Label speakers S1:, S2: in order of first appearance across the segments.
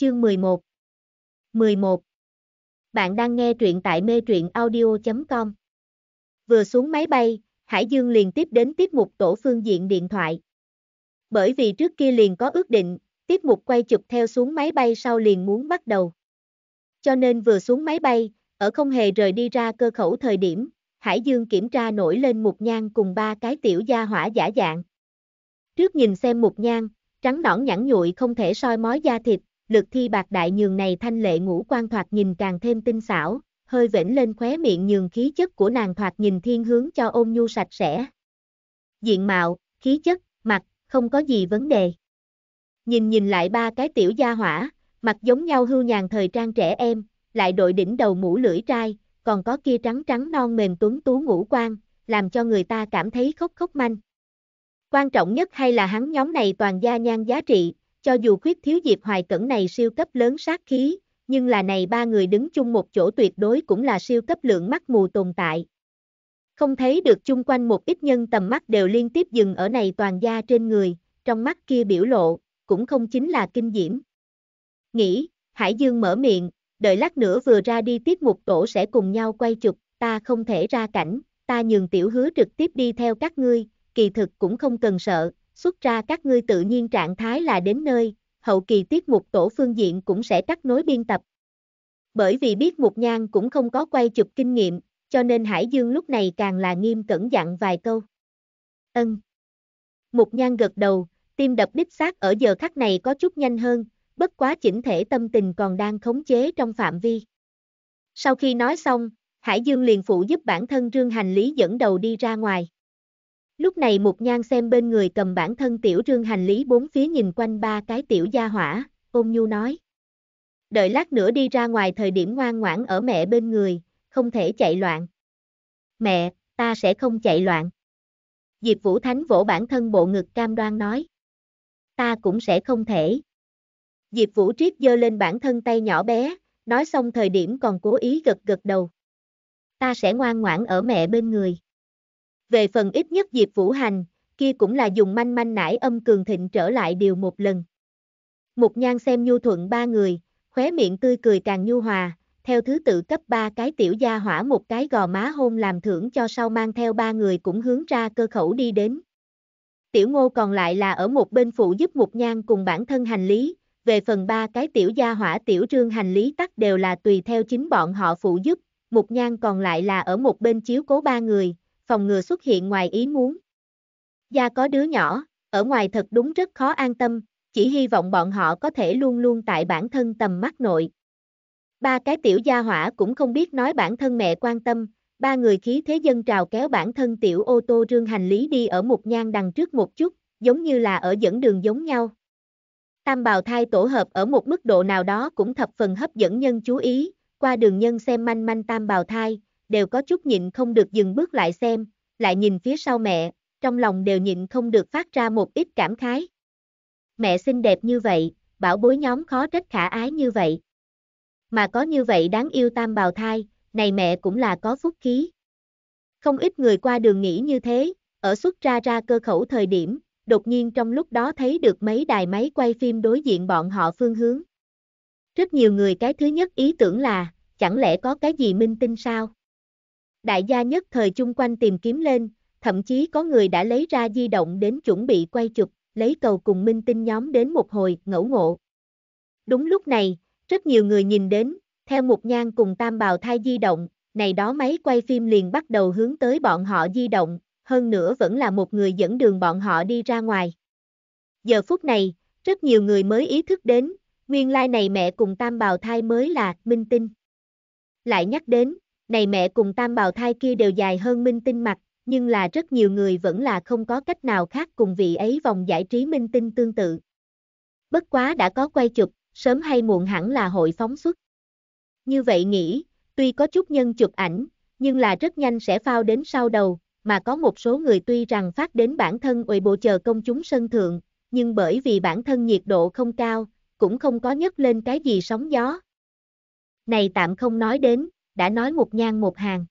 S1: Chương 11 11 Bạn đang nghe truyện tại mê truyện audio.com Vừa xuống máy bay, Hải Dương liền tiếp đến tiếp mục tổ phương diện điện thoại. Bởi vì trước kia liền có ước định, tiếp mục quay chụp theo xuống máy bay sau liền muốn bắt đầu. Cho nên vừa xuống máy bay, ở không hề rời đi ra cơ khẩu thời điểm, Hải Dương kiểm tra nổi lên mục nhang cùng ba cái tiểu gia hỏa giả dạng. Trước nhìn xem mục nhang, trắng nõn nhẵn nhụi không thể soi mói da thịt, lực thi bạc đại nhường này thanh lệ ngũ quan thoạt nhìn càng thêm tinh xảo, hơi vểnh lên khóe miệng nhường khí chất của nàng thoạt nhìn thiên hướng cho ôn nhu sạch sẽ. Diện mạo, khí chất, mặt, không có gì vấn đề. Nhìn nhìn lại ba cái tiểu gia hỏa, mặt giống nhau hưu nhàn thời trang trẻ em, lại đội đỉnh đầu mũ lưỡi trai, còn có kia trắng trắng non mềm tuấn tú ngũ quan, làm cho người ta cảm thấy khóc khóc manh. Quan trọng nhất hay là hắn nhóm này toàn gia nhan giá trị, cho dù khuyết thiếu Diệp Hoài Cẩn này siêu cấp lớn sát khí, nhưng là này ba người đứng chung một chỗ tuyệt đối cũng là siêu cấp lượng mắt mù tồn tại. Không thấy được chung quanh một ít nhân tầm mắt đều liên tiếp dừng ở này toàn da trên người, trong mắt kia biểu lộ, cũng không chính là kinh diễm. Nghĩ, Hải Dương mở miệng, đợi lát nữa vừa ra đi tiếp một tổ sẽ cùng nhau quay chụp, ta không thể ra cảnh, ta nhường tiểu hứa trực tiếp đi theo các ngươi, kỳ thực cũng không cần sợ, xuất ra các ngươi tự nhiên trạng thái là đến nơi, hậu kỳ tiết mục tổ phương diện cũng sẽ cắt nối biên tập. Bởi vì biết Mục nhang cũng không có quay chụp kinh nghiệm, cho nên Hải Dương lúc này càng là nghiêm cẩn dặn vài câu. Ân. Mục nhang gật đầu, tim đập đích xác ở giờ khắc này có chút nhanh hơn, bất quá chỉnh thể tâm tình còn đang khống chế trong phạm vi. Sau khi nói xong, Hải Dương liền phụ giúp bản thân Trương Hành Lý dẫn đầu đi ra ngoài. Lúc này một Nhan xem bên người cầm bản thân tiểu trương hành lý bốn phía nhìn quanh ba cái tiểu gia hỏa, ôm nhu nói. Đợi lát nữa đi ra ngoài thời điểm ngoan ngoãn ở mẹ bên người, không thể chạy loạn. Mẹ, ta sẽ không chạy loạn. Diệp Vũ Thánh vỗ bản thân bộ ngực cam đoan nói. Ta cũng sẽ không thể. Diệp Vũ Triết giơ lên bản thân tay nhỏ bé, nói xong thời điểm còn cố ý gật gật đầu. Ta sẽ ngoan ngoãn ở mẹ bên người. Về phần ít nhất Diệp Vũ Hành, kia cũng là dùng manh manh nải âm cường thịnh trở lại điều một lần. Mục nhan xem nhu thuận ba người, khóe miệng tươi cười càng nhu hòa, theo thứ tự cấp ba cái tiểu gia hỏa một cái gò má hôn làm thưởng cho sau mang theo ba người cũng hướng ra cơ khẩu đi đến. Tiểu ngô còn lại là ở một bên phụ giúp mục nhan cùng bản thân hành lý, về phần ba cái tiểu gia hỏa tiểu trương hành lý tắc đều là tùy theo chính bọn họ phụ giúp, mục nhan còn lại là ở một bên chiếu cố ba người, phòng ngừa xuất hiện ngoài ý muốn. Gia có đứa nhỏ, ở ngoài thật đúng rất khó an tâm, chỉ hy vọng bọn họ có thể luôn luôn tại bản thân tầm mắt nội. Ba cái tiểu gia hỏa cũng không biết nói bản thân mẹ quan tâm, ba người khí thế dân trào kéo bản thân tiểu ô tô rương hành lý đi ở một nhang đằng trước một chút, giống như là ở dẫn đường giống nhau. Tam bào thai tổ hợp ở một mức độ nào đó cũng thập phần hấp dẫn nhân chú ý, qua đường nhân xem manh manh tam bào thai, đều có chút nhịn không được dừng bước lại xem, lại nhìn phía sau mẹ, trong lòng đều nhịn không được phát ra một ít cảm khái. Mẹ xinh đẹp như vậy, bảo bối nhóm khó trách khả ái như vậy. Mà có như vậy đáng yêu tam bào thai, này mẹ cũng là có phúc khí. Không ít người qua đường nghĩ như thế, ở xuất ra ra cơ khẩu thời điểm, đột nhiên trong lúc đó thấy được mấy đài máy quay phim đối diện bọn họ phương hướng. Rất nhiều người cái thứ nhất ý tưởng là, chẳng lẽ có cái gì minh tinh sao? Đại gia nhất thời chung quanh tìm kiếm lên, thậm chí có người đã lấy ra di động đến chuẩn bị quay chụp, lấy cầu cùng minh tinh nhóm đến một hồi, ngẫu ngộ. Đúng lúc này, rất nhiều người nhìn đến, theo một nhan cùng tam bào thai di động, này đó máy quay phim liền bắt đầu hướng tới bọn họ di động, hơn nữa vẫn là một người dẫn đường bọn họ đi ra ngoài. Giờ phút này, rất nhiều người mới ý thức đến, nguyên lai like này mẹ cùng tam bào thai mới là minh tinh. Lại nhắc đến, này mẹ cùng tam bào thai kia đều dài hơn minh tinh mặt, nhưng là rất nhiều người vẫn là không có cách nào khác cùng vị ấy vòng giải trí minh tinh tương tự. Bất quá đã có quay chụp, sớm hay muộn hẳn là hội phóng xuất. Như vậy nghĩ, tuy có chút nhân chụp ảnh, nhưng là rất nhanh sẽ phao đến sau đầu, mà có một số người tuy rằng phát đến bản thân ủy bộ chờ công chúng sân thượng, nhưng bởi vì bản thân nhiệt độ không cao, cũng không có nhấc lên cái gì sóng gió. Này tạm không nói đến, đã nói một nhan một hàng.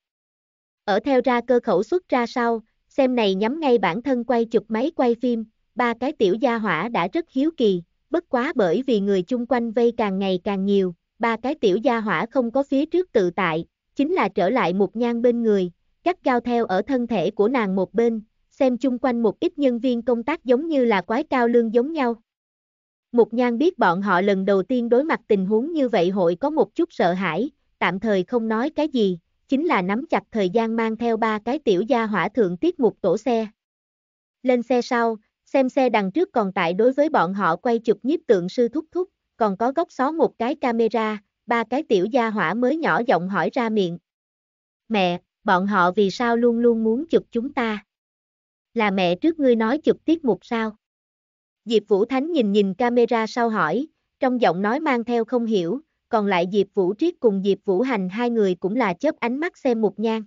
S1: Ở theo ra cơ khẩu xuất ra sau, xem này nhắm ngay bản thân quay chụp máy quay phim, ba cái tiểu gia hỏa đã rất hiếu kỳ, bất quá bởi vì người chung quanh vây càng ngày càng nhiều, ba cái tiểu gia hỏa không có phía trước tự tại, chính là trở lại một nhan bên người, cắt cao theo ở thân thể của nàng một bên, xem chung quanh một ít nhân viên công tác giống như là quái cao lương giống nhau. một Nhan biết bọn họ lần đầu tiên đối mặt tình huống như vậy hội có một chút sợ hãi, tạm thời không nói cái gì, chính là nắm chặt thời gian mang theo ba cái tiểu gia hỏa thượng tiết mục tổ xe. Lên xe sau, xem xe đằng trước còn tại đối với bọn họ quay chụp nhiếp tượng sư thúc thúc, còn có góc xó một cái camera, ba cái tiểu gia hỏa mới nhỏ giọng hỏi ra miệng. Mẹ, bọn họ vì sao luôn luôn muốn chụp chúng ta? Là mẹ trước ngươi nói chụp tiết mục sao? Diệp Vũ Thánh nhìn nhìn camera sau hỏi, trong giọng nói mang theo không hiểu, còn lại Diệp Vũ Triết cùng Diệp Vũ Hành hai người cũng là chớp ánh mắt xem một nhan.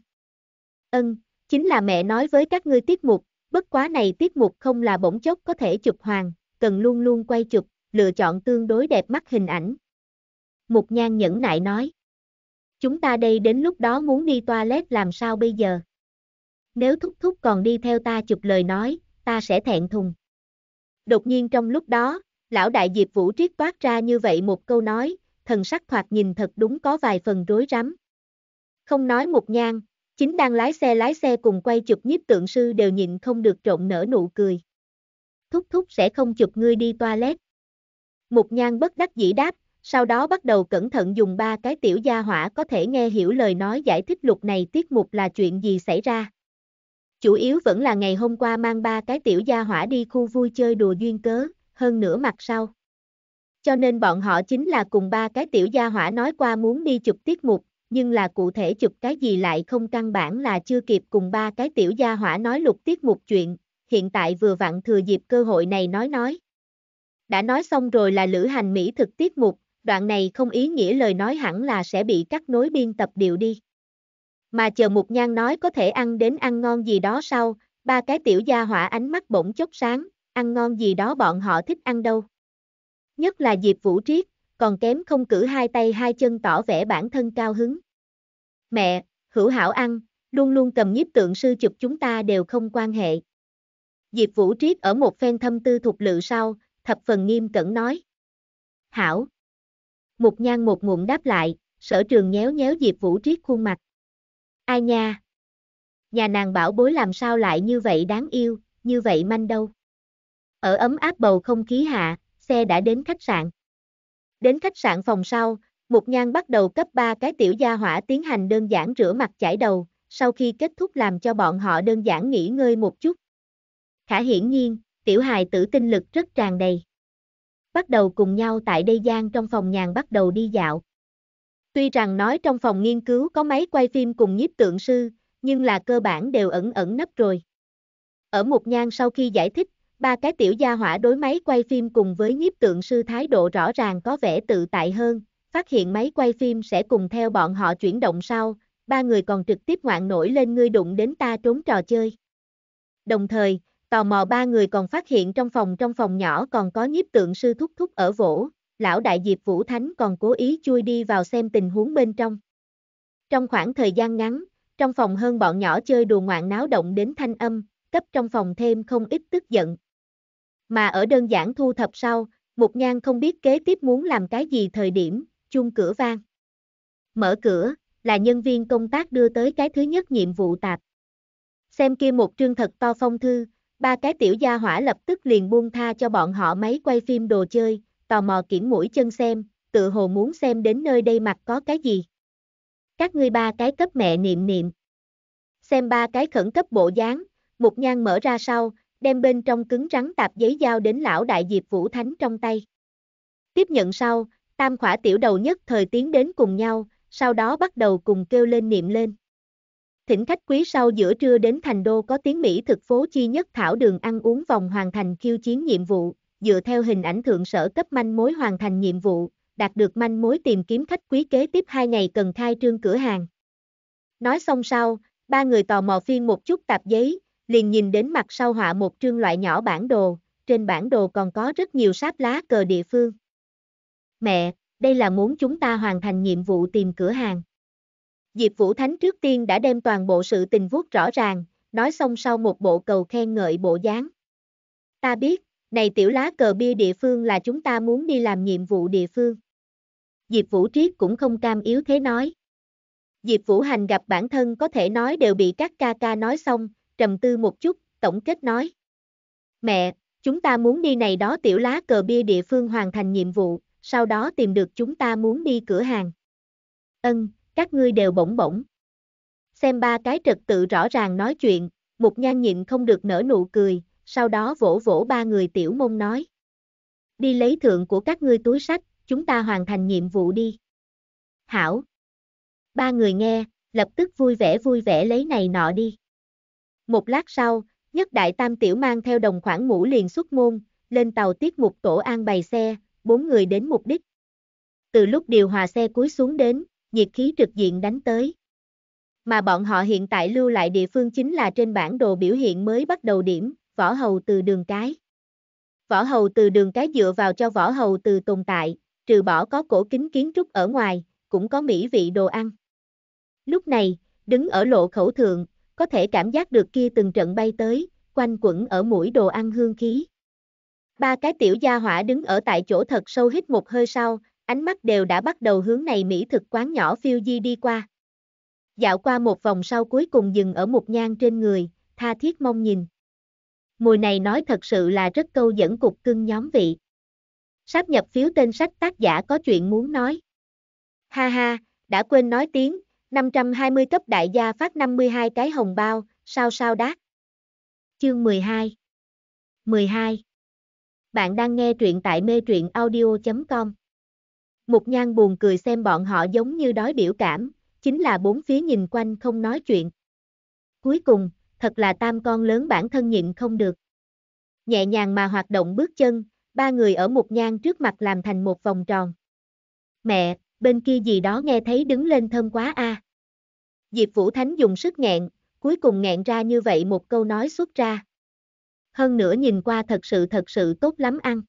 S1: Ân, chính là mẹ nói với các ngươi tiết mục, bất quá này tiết mục không là bỗng chốc có thể chụp hoàng, cần luôn luôn quay chụp, lựa chọn tương đối đẹp mắt hình ảnh. Mục nhan nhẫn nại nói. Chúng ta đây đến lúc đó muốn đi toilet làm sao bây giờ? Nếu thúc thúc còn đi theo ta chụp lời nói, ta sẽ thẹn thùng. Đột nhiên trong lúc đó, lão đại Diệp Vũ triết toát ra như vậy một câu nói, thần sắc thoạt nhìn thật đúng có vài phần rối rắm. Không nói một nhang, chính đang lái xe lái xe cùng quay chụp nhiếp tượng sư đều nhịn không được trộn nở nụ cười. Thúc thúc sẽ không chụp ngươi đi toilet. Một nhang bất đắc dĩ đáp, sau đó bắt đầu cẩn thận dùng ba cái tiểu gia hỏa có thể nghe hiểu lời nói giải thích lục này tiết mục là chuyện gì xảy ra. Chủ yếu vẫn là ngày hôm qua mang ba cái tiểu gia hỏa đi khu vui chơi đùa duyên cớ, hơn nửa mặt sau. Cho nên bọn họ chính là cùng ba cái tiểu gia hỏa nói qua muốn đi chụp tiết mục, nhưng là cụ thể chụp cái gì lại không căn bản là chưa kịp cùng ba cái tiểu gia hỏa nói lục tiết mục chuyện, hiện tại vừa vặn thừa dịp cơ hội này nói nói. Đã nói xong rồi là lữ hành mỹ thực tiết mục, đoạn này không ý nghĩa lời nói hẳn là sẽ bị cắt nối biên tập điều đi. Mà chờ Mục Nhan nói có thể ăn đến ăn ngon gì đó sau, ba cái tiểu gia hỏa ánh mắt bỗng chốc sáng, ăn ngon gì đó bọn họ thích ăn đâu nhất là Diệp Vũ Triết, còn kém không cử hai tay hai chân tỏ vẻ bản thân cao hứng. Mẹ, hữu hảo ăn, luôn luôn cầm nhiếp tượng sư chụp chúng ta đều không quan hệ. Diệp Vũ Triết ở một phen thâm tư thục lự sau, thập phần nghiêm cẩn nói. Hảo. một nhan một ngụm đáp lại, sở trường nhéo nhéo Diệp Vũ Triết khuôn mặt. Ai nha? Nhà nàng bảo bối làm sao lại như vậy đáng yêu, như vậy manh đâu. Ở ấm áp bầu không khí hạ, xe đã đến khách sạn. Đến khách sạn phòng sau, Mục Nhan bắt đầu cấp ba cái tiểu gia hỏa tiến hành đơn giản rửa mặt chải đầu, sau khi kết thúc làm cho bọn họ đơn giản nghỉ ngơi một chút. Khả hiển nhiên, tiểu hài tử tinh lực rất tràn đầy. Bắt đầu cùng nhau tại đây gian trong phòng nhàn bắt đầu đi dạo. Tuy rằng nói trong phòng nghiên cứu có máy quay phim cùng nhiếp tượng sư, nhưng là cơ bản đều ẩn ẩn nấp rồi. Ở một nhang sau khi giải thích, Ba cái tiểu gia hỏa đối máy quay phim cùng với nhiếp tượng sư thái độ rõ ràng có vẻ tự tại hơn, phát hiện máy quay phim sẽ cùng theo bọn họ chuyển động sau, ba người còn trực tiếp ngoạn nổi lên ngươi đụng đến ta trốn trò chơi. Đồng thời, tò mò ba người còn phát hiện trong phòng trong phòng nhỏ còn có nhiếp tượng sư thúc thúc ở vỗ, lão đại diệp Vũ Thánh còn cố ý chui đi vào xem tình huống bên trong. Trong khoảng thời gian ngắn, trong phòng hơn bọn nhỏ chơi đùa ngoạn náo động đến thanh âm, cấp trong phòng thêm không ít tức giận, mà ở đơn giản thu thập sau, Mục Nhan không biết kế tiếp muốn làm cái gì thời điểm, chung cửa vang. Mở cửa, là nhân viên công tác đưa tới cái thứ nhất nhiệm vụ tạp. Xem kia một trương thật to phong thư, ba cái tiểu gia hỏa lập tức liền buông tha cho bọn họ máy quay phim đồ chơi, tò mò kiểm mũi chân xem, tự hồ muốn xem đến nơi đây mặt có cái gì. Các ngươi ba cái cấp mẹ niệm niệm. Xem ba cái khẩn cấp bộ dáng, Mục Nhan mở ra sau, đem bên trong cứng rắn tạp giấy giao đến lão đại Diệp Vũ Thánh trong tay. Tiếp nhận sau, tam khỏa tiểu đầu nhất thời tiến đến cùng nhau, sau đó bắt đầu cùng kêu lên niệm lên. Thỉnh khách quý sau giữa trưa đến thành đô có tiếng Mỹ thực phố chi nhất thảo đường ăn uống vòng hoàn thành khiêu chiến nhiệm vụ, dựa theo hình ảnh thượng sở cấp manh mối hoàn thành nhiệm vụ, đạt được manh mối tìm kiếm khách quý kế tiếp hai ngày cần khai trương cửa hàng. Nói xong sau, ba người tò mò phiên một chút tạp giấy, liền nhìn đến mặt sau họa một trương loại nhỏ bản đồ, trên bản đồ còn có rất nhiều sáp lá cờ địa phương. Mẹ, đây là muốn chúng ta hoàn thành nhiệm vụ tìm cửa hàng. Diệp Vũ Thánh trước tiên đã đem toàn bộ sự tình vuốt rõ ràng, nói xong sau một bộ cầu khen ngợi bộ dáng. Ta biết, này tiểu lá cờ bia địa phương là chúng ta muốn đi làm nhiệm vụ địa phương. Diệp Vũ Triết cũng không cam yếu thế nói. Diệp Vũ Hành gặp bản thân có thể nói đều bị các ca ca nói xong, trầm tư một chút, tổng kết nói. Mẹ, chúng ta muốn đi này đó tiểu lá cờ bia địa phương hoàn thành nhiệm vụ, sau đó tìm được chúng ta muốn đi cửa hàng. Ân, các ngươi đều bổng bổng. Xem ba cái trật tự rõ ràng nói chuyện, một nhan nhịn không được nở nụ cười, sau đó vỗ vỗ ba người tiểu mông nói. Đi lấy thượng của các ngươi túi sách, chúng ta hoàn thành nhiệm vụ đi. Hảo. Ba người nghe, lập tức vui vẻ vui vẻ lấy này nọ đi. Một lát sau, nhất đại tam tiểu mang theo đồng khoản mũ liền xuất môn, lên tàu tiết mục tổ an bày xe, bốn người đến mục đích. Từ lúc điều hòa xe cuối xuống đến, nhiệt khí trực diện đánh tới. Mà bọn họ hiện tại lưu lại địa phương chính là trên bản đồ biểu hiện mới bắt đầu điểm, võ hầu từ đường cái. Võ hầu từ đường cái dựa vào cho võ hầu từ tồn tại, trừ bỏ có cổ kính kiến trúc ở ngoài, cũng có mỹ vị đồ ăn. Lúc này, đứng ở lộ khẩu thượng, có thể cảm giác được kia từng trận bay tới, quanh quẩn ở mũi đồ ăn hương khí. Ba cái tiểu gia hỏa đứng ở tại chỗ thật sâu hít một hơi sau, ánh mắt đều đã bắt đầu hướng này mỹ thực quán nhỏ phiêu di đi qua. Dạo qua một vòng sau cuối cùng dừng ở một nhang trên người, tha thiết mong nhìn. Mùi này nói thật sự là rất câu dẫn cục cưng nhóm vị. Sáp nhập phiếu tên sách tác giả có chuyện muốn nói. Ha ha, đã quên nói tiếng, 520 cấp đại gia phát 52 cái hồng bao, sao sao đát. Chương 12 12 Bạn đang nghe truyện tại mê truyện audio.com Một nhan buồn cười xem bọn họ giống như đói biểu cảm, chính là bốn phía nhìn quanh không nói chuyện. Cuối cùng, thật là tam con lớn bản thân nhịn không được. Nhẹ nhàng mà hoạt động bước chân, ba người ở một nhan trước mặt làm thành một vòng tròn. Mẹ, bên kia gì đó nghe thấy đứng lên thơm quá a. À. Diệp Vũ Thánh dùng sức nghẹn, cuối cùng nghẹn ra như vậy một câu nói xuất ra. Hơn nữa nhìn qua thật sự thật sự tốt lắm ăn.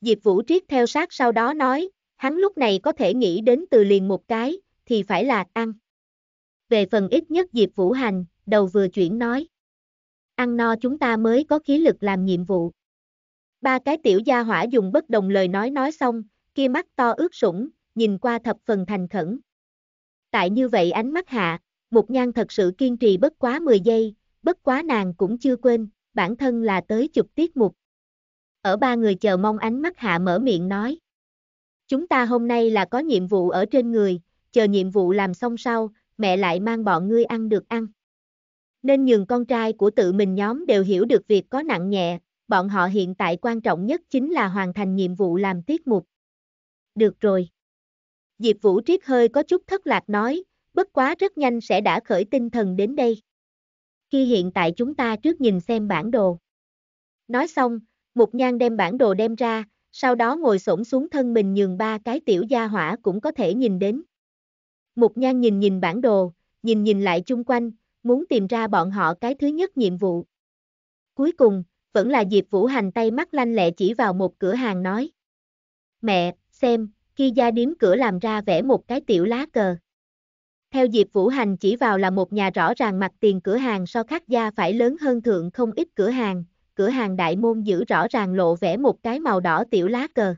S1: Diệp Vũ Triết theo sát sau đó nói, hắn lúc này có thể nghĩ đến từ liền một cái, thì phải là ăn. Về phần ít nhất Diệp Vũ Hành, đầu vừa chuyển nói. Ăn no chúng ta mới có khí lực làm nhiệm vụ. Ba cái tiểu gia hỏa dùng bất đồng lời nói nói xong, kia mắt to ướt sũng, nhìn qua thập phần thành khẩn. Tại như vậy ánh mắt hạ, một Nhan thật sự kiên trì bất quá 10 giây, bất quá nàng cũng chưa quên, bản thân là tới chụp tiết mục. Ở ba người chờ mong ánh mắt hạ mở miệng nói. Chúng ta hôm nay là có nhiệm vụ ở trên người, chờ nhiệm vụ làm xong sau, mẹ lại mang bọn ngươi ăn được ăn. Nên nhường con trai của tự mình nhóm đều hiểu được việc có nặng nhẹ, bọn họ hiện tại quan trọng nhất chính là hoàn thành nhiệm vụ làm tiết mục. Được rồi. Diệp Vũ Triết hơi có chút thất lạc nói, bất quá rất nhanh sẽ đã khởi tinh thần đến đây. Khi hiện tại chúng ta trước nhìn xem bản đồ. Nói xong, Mục Nhan đem bản đồ đem ra, sau đó ngồi xổm xuống thân mình nhường ba cái tiểu gia hỏa cũng có thể nhìn đến. Mục Nhan nhìn nhìn bản đồ, nhìn nhìn lại chung quanh, muốn tìm ra bọn họ cái thứ nhất nhiệm vụ. Cuối cùng, vẫn là Diệp Vũ Hành tay mắt lanh lẹ chỉ vào một cửa hàng nói. Mẹ, xem, khi gia điếm cửa làm ra vẽ một cái tiểu lá cờ. Theo Diệp Vũ Hành chỉ vào là một nhà rõ ràng mặt tiền cửa hàng so khác gia phải lớn hơn thượng không ít cửa hàng, cửa hàng đại môn giữ rõ ràng lộ vẽ một cái màu đỏ tiểu lá cờ.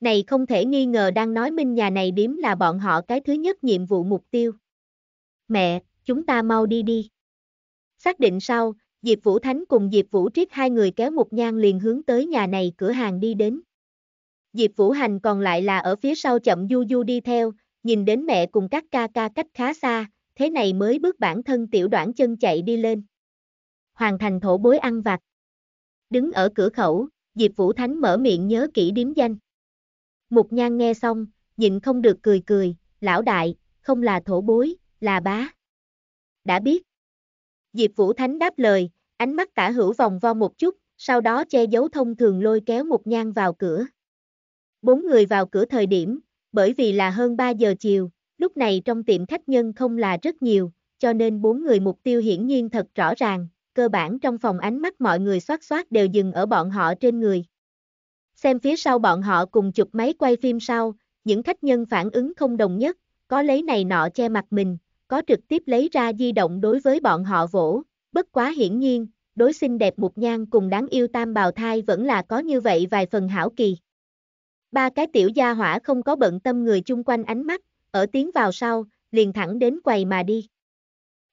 S1: Này không thể nghi ngờ đang nói minh nhà này điếm là bọn họ cái thứ nhất nhiệm vụ mục tiêu. Mẹ, chúng ta mau đi đi. Xác định sau, Diệp Vũ Thánh cùng Diệp Vũ Triết hai người kéo một nhang liền hướng tới nhà này cửa hàng đi đến. Diệp Vũ Hành còn lại là ở phía sau chậm du du đi theo, nhìn đến mẹ cùng các ca ca cách khá xa, thế này mới bước bản thân tiểu đoạn chân chạy đi lên. Hoàn thành thổ bối ăn vặt. Đứng ở cửa khẩu, Diệp Vũ Thánh mở miệng nhớ kỹ điếm danh. Mục Nhan nghe xong, nhịn không được cười cười, lão đại, không là thổ bối, là bá. Đã biết. Diệp Vũ Thánh đáp lời, ánh mắt tả hữu vòng vo một chút, sau đó che giấu thông thường lôi kéo Mục Nhan vào cửa. Bốn người vào cửa thời điểm, bởi vì là hơn 3 giờ chiều, lúc này trong tiệm khách nhân không là rất nhiều, cho nên bốn người mục tiêu hiển nhiên thật rõ ràng, cơ bản trong phòng ánh mắt mọi người xoát xoát đều dừng ở bọn họ trên người. Xem phía sau bọn họ cùng chụp máy quay phim sau, những khách nhân phản ứng không đồng nhất, có lấy này nọ che mặt mình, có trực tiếp lấy ra di động đối với bọn họ vỗ, bất quá hiển nhiên, đối xinh đẹp mục nhan cùng đáng yêu tam bào thai vẫn là có như vậy vài phần hảo kỳ. Ba cái tiểu gia hỏa không có bận tâm người chung quanh ánh mắt, ở tiến vào sau, liền thẳng đến quầy mà đi.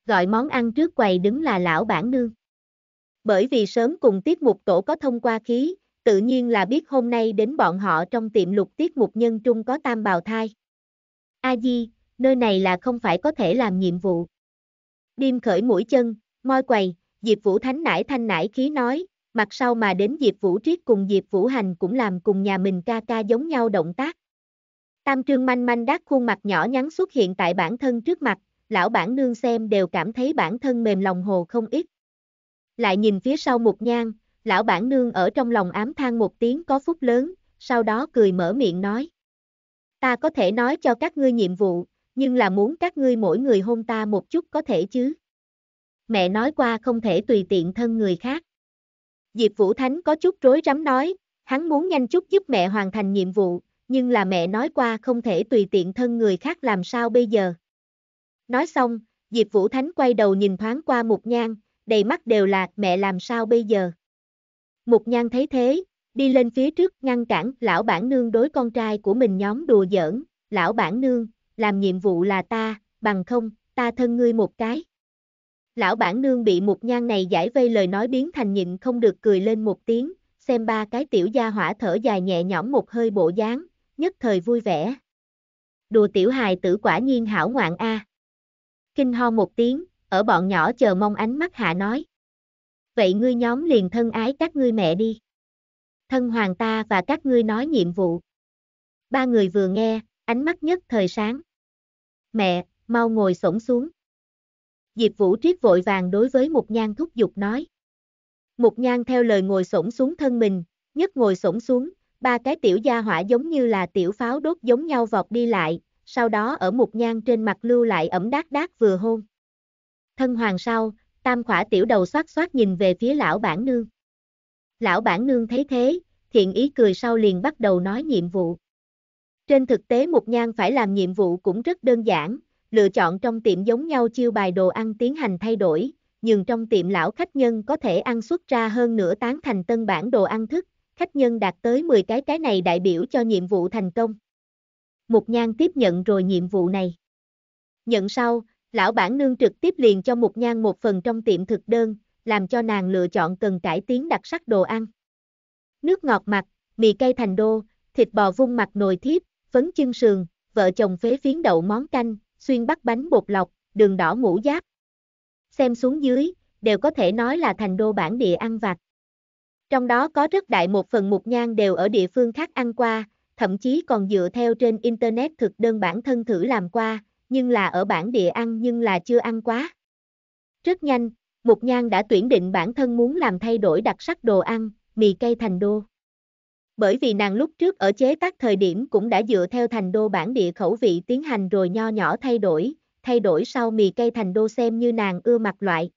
S1: Gọi món ăn trước quầy đứng là lão bản nương. Bởi vì sớm cùng tiết mục tổ có thông qua khí, tự nhiên là biết hôm nay đến bọn họ trong tiệm lục tiết mục nhân trung có tam bào thai. A Di, nơi này là không phải có thể làm nhiệm vụ. Đêm khởi mũi chân, moi quầy, Diệp Vũ Thánh nải thanh nải khí nói, mặt sau mà đến Diệp Vũ Triết cùng Diệp Vũ Hành cũng làm cùng nhà mình ca ca giống nhau động tác. Tam Trương manh manh đắc khuôn mặt nhỏ nhắn xuất hiện tại bản thân trước mặt, lão bản nương xem đều cảm thấy bản thân mềm lòng hồ không ít. Lại nhìn phía sau một nhang, lão bản nương ở trong lòng ám thang một tiếng có phúc lớn, sau đó cười mở miệng nói. Ta có thể nói cho các ngươi nhiệm vụ, nhưng là muốn các ngươi mỗi người hôn ta một chút có thể chứ. Mẹ nói qua không thể tùy tiện thân người khác. Diệp Vũ Thánh có chút rối rắm nói, hắn muốn nhanh chút giúp mẹ hoàn thành nhiệm vụ, nhưng là mẹ nói qua không thể tùy tiện thân người khác làm sao bây giờ. Nói xong, Diệp Vũ Thánh quay đầu nhìn thoáng qua Mục Nhan, đầy mắt đều là mẹ làm sao bây giờ. Mục Nhan thấy thế, đi lên phía trước ngăn cản lão bản nương đối con trai của mình nhóm đùa giỡn, lão bản nương, làm nhiệm vụ là ta, bằng không, ta thân ngươi một cái. Lão bản nương bị một nhan này giải vây lời nói biến thành nhịn không được cười lên một tiếng, xem ba cái tiểu gia hỏa thở dài nhẹ nhõm một hơi bộ dáng, nhất thời vui vẻ. Đùa tiểu hài tử quả nhiên hảo ngoạn a. Kinh ho một tiếng, ở bọn nhỏ chờ mong ánh mắt hạ nói. Vậy ngươi nhóm liền thân ái các ngươi mẹ đi. Thân hoàng ta và các ngươi nói nhiệm vụ. Ba người vừa nghe, ánh mắt nhất thời sáng. Mẹ, mau ngồi xổm xuống. Diệp Vũ Triết vội vàng đối với Mục Nhan thúc giục nói. Mục Nhan theo lời ngồi xổm xuống thân mình, nhất ngồi xổm xuống, ba cái tiểu gia hỏa giống như là tiểu pháo đốt giống nhau vọt đi lại, sau đó ở Mục Nhan trên mặt lưu lại ẩm đát đát vừa hôn. Thân hoàng sau, tam khỏa tiểu đầu xoát xoát nhìn về phía lão bản nương. Lão bản nương thấy thế, thiện ý cười sau liền bắt đầu nói nhiệm vụ. Trên thực tế Mục Nhan phải làm nhiệm vụ cũng rất đơn giản, lựa chọn trong tiệm giống nhau chiêu bài đồ ăn tiến hành thay đổi, nhưng trong tiệm lão khách nhân có thể ăn xuất ra hơn nửa tán thành tân bản đồ ăn thức, khách nhân đạt tới 10 cái cái này đại biểu cho nhiệm vụ thành công. Mục Nhan tiếp nhận rồi nhiệm vụ này. Nhận sau, lão bản nương trực tiếp liền cho Mục Nhan một phần trong tiệm thực đơn, làm cho nàng lựa chọn cần cải tiến đặc sắc đồ ăn. Nước ngọt mặt, mì cây thành đô, thịt bò vung mặt nồi thiếp, phấn chân sườn, vợ chồng phế phiến đậu món canh, xuyên bắc bánh bột lọc, đường đỏ ngũ giáp. Xem xuống dưới, đều có thể nói là thành đô bản địa ăn vặt. Trong đó có rất đại một phần mục nhang đều ở địa phương khác ăn qua, thậm chí còn dựa theo trên Internet thực đơn bản thân thử làm qua, nhưng là ở bản địa ăn nhưng là chưa ăn quá. Rất nhanh, Mục Nhan đã tuyển định bản thân muốn làm thay đổi đặc sắc đồ ăn, mì cây thành đô bởi vì nàng lúc trước ở chế tác thời điểm cũng đã dựa theo thành đô bản địa khẩu vị tiến hành rồi nho nhỏ thay đổi, thay đổi sau mì cây thành đô xem như nàng ưa mặt loại.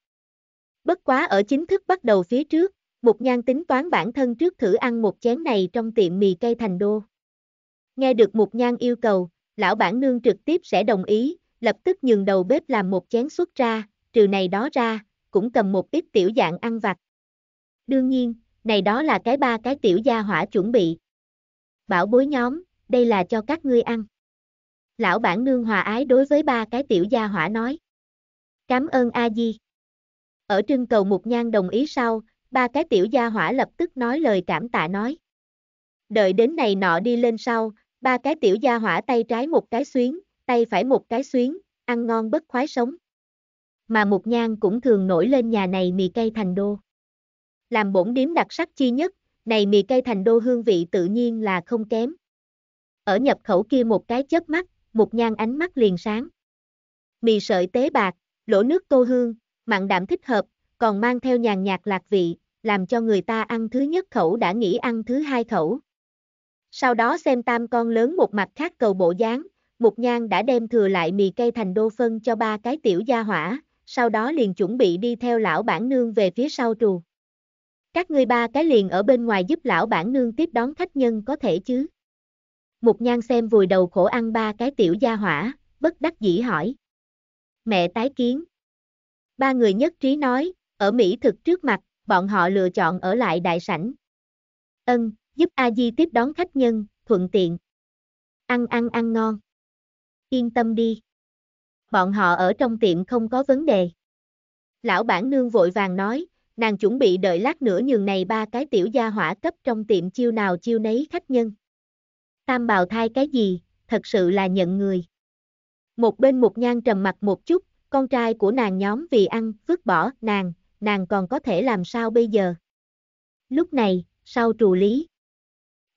S1: Bất quá ở chính thức bắt đầu phía trước, Mục Nhan tính toán bản thân trước thử ăn một chén này trong tiệm mì cây thành đô. Nghe được Mục Nhan yêu cầu, lão bản nương trực tiếp sẽ đồng ý, lập tức nhường đầu bếp làm một chén xuất ra, trừ này đó ra, cũng cầm một ít tiểu dạng ăn vặt. Đương nhiên, này đó là cái ba cái tiểu gia hỏa chuẩn bị. Bảo bối nhóm, đây là cho các ngươi ăn. Lão bản nương hòa ái đối với ba cái tiểu gia hỏa nói. Cảm ơn A Di. Ở trưng cầu một nhan đồng ý sau, ba cái tiểu gia hỏa lập tức nói lời cảm tạ nói. Đợi đến này nọ đi lên sau, ba cái tiểu gia hỏa tay trái một cái xuyến, tay phải một cái xuyến, ăn ngon bất khoái sống. Mà một nhan cũng thường nổi lên nhà này mì cây thành đô làm bổn điếm đặc sắc chi nhất, này mì cây thành đô hương vị tự nhiên là không kém. Ở nhập khẩu kia một cái chớp mắt, một nhan ánh mắt liền sáng. Mì sợi tế bạc, lỗ nước tô hương, mặn đạm thích hợp, còn mang theo nhàn nhạt lạc vị, làm cho người ta ăn thứ nhất khẩu đã nghĩ ăn thứ hai khẩu. Sau đó xem tam con lớn một mặt khác cầu bộ dáng, một Nhan đã đem thừa lại mì cây thành đô phân cho ba cái tiểu gia hỏa, sau đó liền chuẩn bị đi theo lão bản nương về phía sau trù. Các ngươi ba cái liền ở bên ngoài giúp lão bản nương tiếp đón khách nhân có thể chứ? Mục nhan xem vùi đầu khổ ăn ba cái tiểu gia hỏa, bất đắc dĩ hỏi. Mẹ tái kiến. Ba người nhất trí nói, ở Mỹ thực trước mặt, bọn họ lựa chọn ở lại đại sảnh. Ân, giúp A Di tiếp đón khách nhân, thuận tiện. Ăn ăn ăn ngon. Yên tâm đi. Bọn họ ở trong tiệm không có vấn đề. Lão bản nương vội vàng nói, nàng chuẩn bị đợi lát nữa nhường này ba cái tiểu gia hỏa cấp trong tiệm chiêu nào chiêu nấy khách nhân. Tam bào thai cái gì, thật sự là nhận người. Một bên một nhan trầm mặt một chút, con trai của nàng nhóm vì ăn, vứt bỏ, nàng, nàng còn có thể làm sao bây giờ? Lúc này, sau trù lý,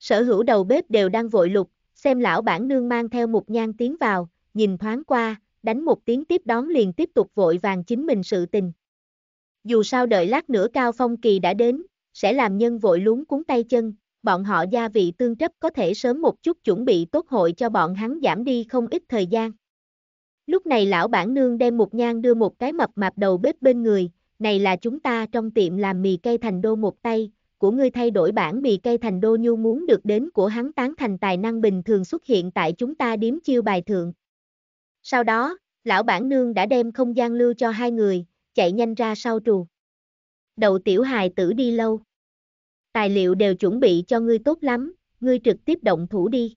S1: sở hữu đầu bếp đều đang vội lục, xem lão bản nương mang theo một nhan tiến vào, nhìn thoáng qua, đánh một tiếng tiếp đón liền tiếp tục vội vàng chính mình sự tình. Dù sao đợi lát nữa cao phong kỳ đã đến, sẽ làm nhân vội luống cuốn tay chân, bọn họ gia vị tương chấp có thể sớm một chút chuẩn bị tốt hội cho bọn hắn giảm đi không ít thời gian. Lúc này lão bản nương đem một nhang đưa một cái mập mạp đầu bếp bên người, này là chúng ta trong tiệm làm mì cây thành đô một tay, của ngươi thay đổi bản mì cây thành đô nhu muốn được đến của hắn tán thành tài năng bình thường xuất hiện tại chúng ta điếm chiêu bài thượng. Sau đó, lão bản nương đã đem không gian lưu cho hai người, chạy nhanh ra sau trù. Đậu tiểu hài tử đi lâu. Tài liệu đều chuẩn bị cho ngươi tốt lắm, ngươi trực tiếp động thủ đi.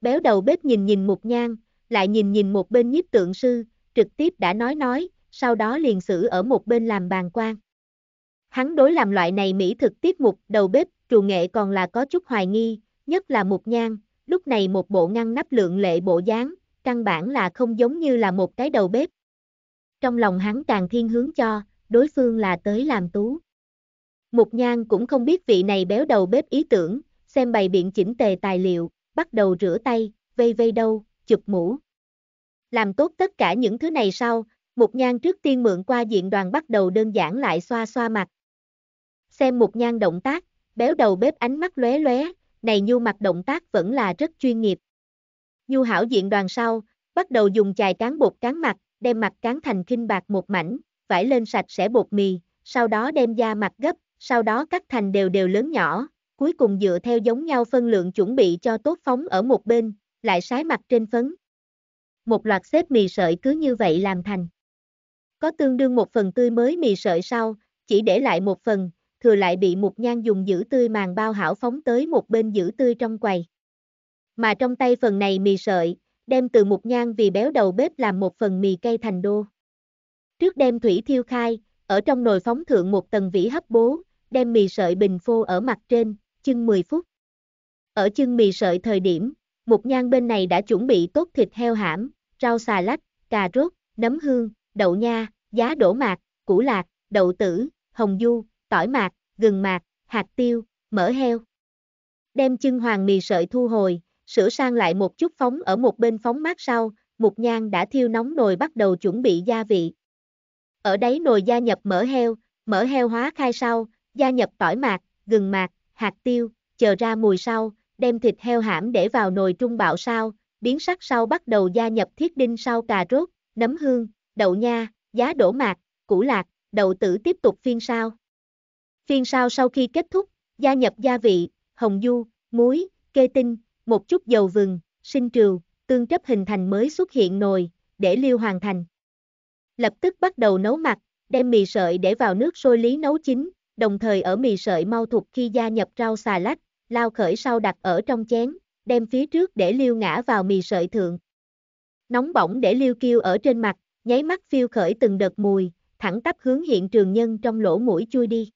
S1: Béo đầu bếp nhìn nhìn một nhang, lại nhìn nhìn một bên nhiếp tượng sư, trực tiếp đã nói nói, sau đó liền xử ở một bên làm bàn quan. Hắn đối làm loại này mỹ thực tiết mục, đầu bếp, trù nghệ còn là có chút hoài nghi, nhất là một nhang, lúc này một bộ ngăn nắp lượng lệ bộ dáng, căn bản là không giống như là một cái đầu bếp. Trong lòng hắn càng thiên hướng cho, đối phương là tới làm tú. Mục nhan cũng không biết vị này béo đầu bếp ý tưởng, xem bày biện chỉnh tề tài liệu, bắt đầu rửa tay, vây vây đâu, chụp mũ. Làm tốt tất cả những thứ này sau, Mục Nhan trước tiên mượn qua diện đoàn bắt đầu đơn giản lại xoa xoa mặt. Xem Mục Nhan động tác, béo đầu bếp ánh mắt lóe lóe, này Nhu mặt động tác vẫn là rất chuyên nghiệp. Nhu hảo diện đoàn sau, bắt đầu dùng chài cán bột cán mặt, đem mặt cán thành khinh bạc một mảnh, vải lên sạch sẽ bột mì, sau đó đem da mặt gấp, sau đó cắt thành đều đều lớn nhỏ, cuối cùng dựa theo giống nhau phân lượng chuẩn bị cho tốt phóng ở một bên, lại sái mặt trên phấn. Một loạt xếp mì sợi cứ như vậy làm thành. Có tương đương một phần tươi mới mì sợi sau, chỉ để lại một phần, thừa lại bị một nhan dùng giữ tươi màng bao hảo phóng tới một bên giữ tươi trong quầy. Mà trong tay phần này mì sợi, đem từ một nhang vì béo đầu bếp làm một phần mì cây thành đô. Trước đem thủy thiêu khai, ở trong nồi phóng thượng một tầng vỉ hấp bố, đem mì sợi bình phô ở mặt trên, chưng 10 phút. Ở chưng mì sợi thời điểm, một nhang bên này đã chuẩn bị tốt thịt heo hãm, rau xà lách, cà rốt, nấm hương, đậu nha, giá đổ mạc, củ lạc, đậu tử, hồng du, tỏi mạc, gừng mạc, hạt tiêu, mỡ heo. Đem chưng hoàng mì sợi thu hồi, sửa sang lại một chút phóng ở một bên phóng mát sau, mục nhang đã thiêu nóng nồi bắt đầu chuẩn bị gia vị. Ở đấy nồi gia nhập mỡ heo, mỡ heo hóa khai sau, gia nhập tỏi mạc, gừng mạc, hạt tiêu, chờ ra mùi sau, đem thịt heo hãm để vào nồi trung bạo sau, biến sắc sau bắt đầu gia nhập thiết đinh sau cà rốt, nấm hương, đậu nha, giá đổ mạc, củ lạc, đậu tử tiếp tục phiên sau. Phiên sau sau khi kết thúc, gia nhập gia vị, hồng du, muối, kê tinh, một chút dầu vừng, sinh trừu, tương chấp hình thành mới xuất hiện nồi, để liêu hoàn thành. Lập tức bắt đầu nấu mặt, đem mì sợi để vào nước sôi lý nấu chín, đồng thời ở mì sợi mau thục khi gia nhập rau xà lách, lao khởi sau đặt ở trong chén, đem phía trước để liêu ngã vào mì sợi thượng. Nóng bỏng để liêu kêu ở trên mặt, nháy mắt phiêu khởi từng đợt mùi, thẳng tắp hướng hiện trường nhân trong lỗ mũi chui đi.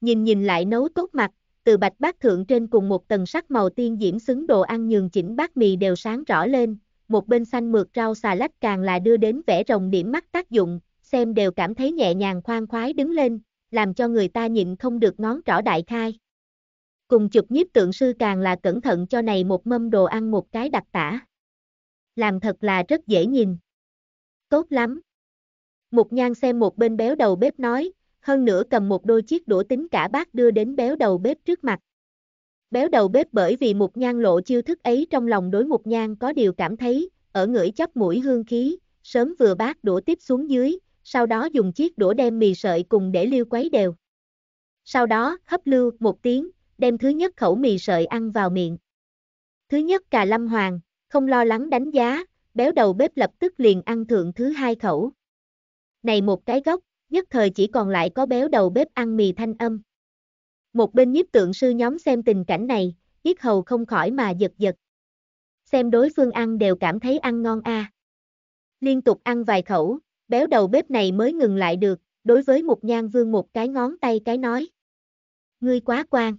S1: Nhìn nhìn lại nấu tốt mặt, từ bạch bát thượng trên cùng một tầng sắc màu tiên diễm xứng đồ ăn nhường chỉnh bát mì đều sáng rõ lên, một bên xanh mượt rau xà lách càng là đưa đến vẻ rồng điểm mắt tác dụng, xem đều cảm thấy nhẹ nhàng khoan khoái đứng lên, làm cho người ta nhịn không được ngón trỏ đại khai. Cùng chụp nhiếp tượng sư càng là cẩn thận cho này một mâm đồ ăn một cái đặc tả. Làm thật là rất dễ nhìn. Tốt lắm. Mục nhan xem một bên béo đầu bếp nói, hơn nữa cầm một đôi chiếc đũa tính cả bát đưa đến béo đầu bếp trước mặt. Béo đầu bếp bởi vì một nhan lộ chiêu thức ấy trong lòng đối một nhan có điều cảm thấy, ở ngửi chóp mũi hương khí, sớm vừa bát đũa tiếp xuống dưới, sau đó dùng chiếc đũa đem mì sợi cùng để lưu quấy đều. Sau đó, hấp lưu một tiếng, đem thứ nhất khẩu mì sợi ăn vào miệng. Thứ nhất cà lâm hoàng, không lo lắng đánh giá, béo đầu bếp lập tức liền ăn thượng thứ hai khẩu. Này một cái gốc, nhất thời chỉ còn lại có béo đầu bếp ăn mì thanh âm. Một bên nhiếp tượng sư nhóm xem tình cảnh này, yết hầu không khỏi mà giật giật. Xem đối phương ăn đều cảm thấy ăn ngon a. À. Liên tục ăn vài khẩu, béo đầu bếp này mới ngừng lại được, đối với một Nhan Vương một cái ngón tay cái nói. Ngươi quá quan.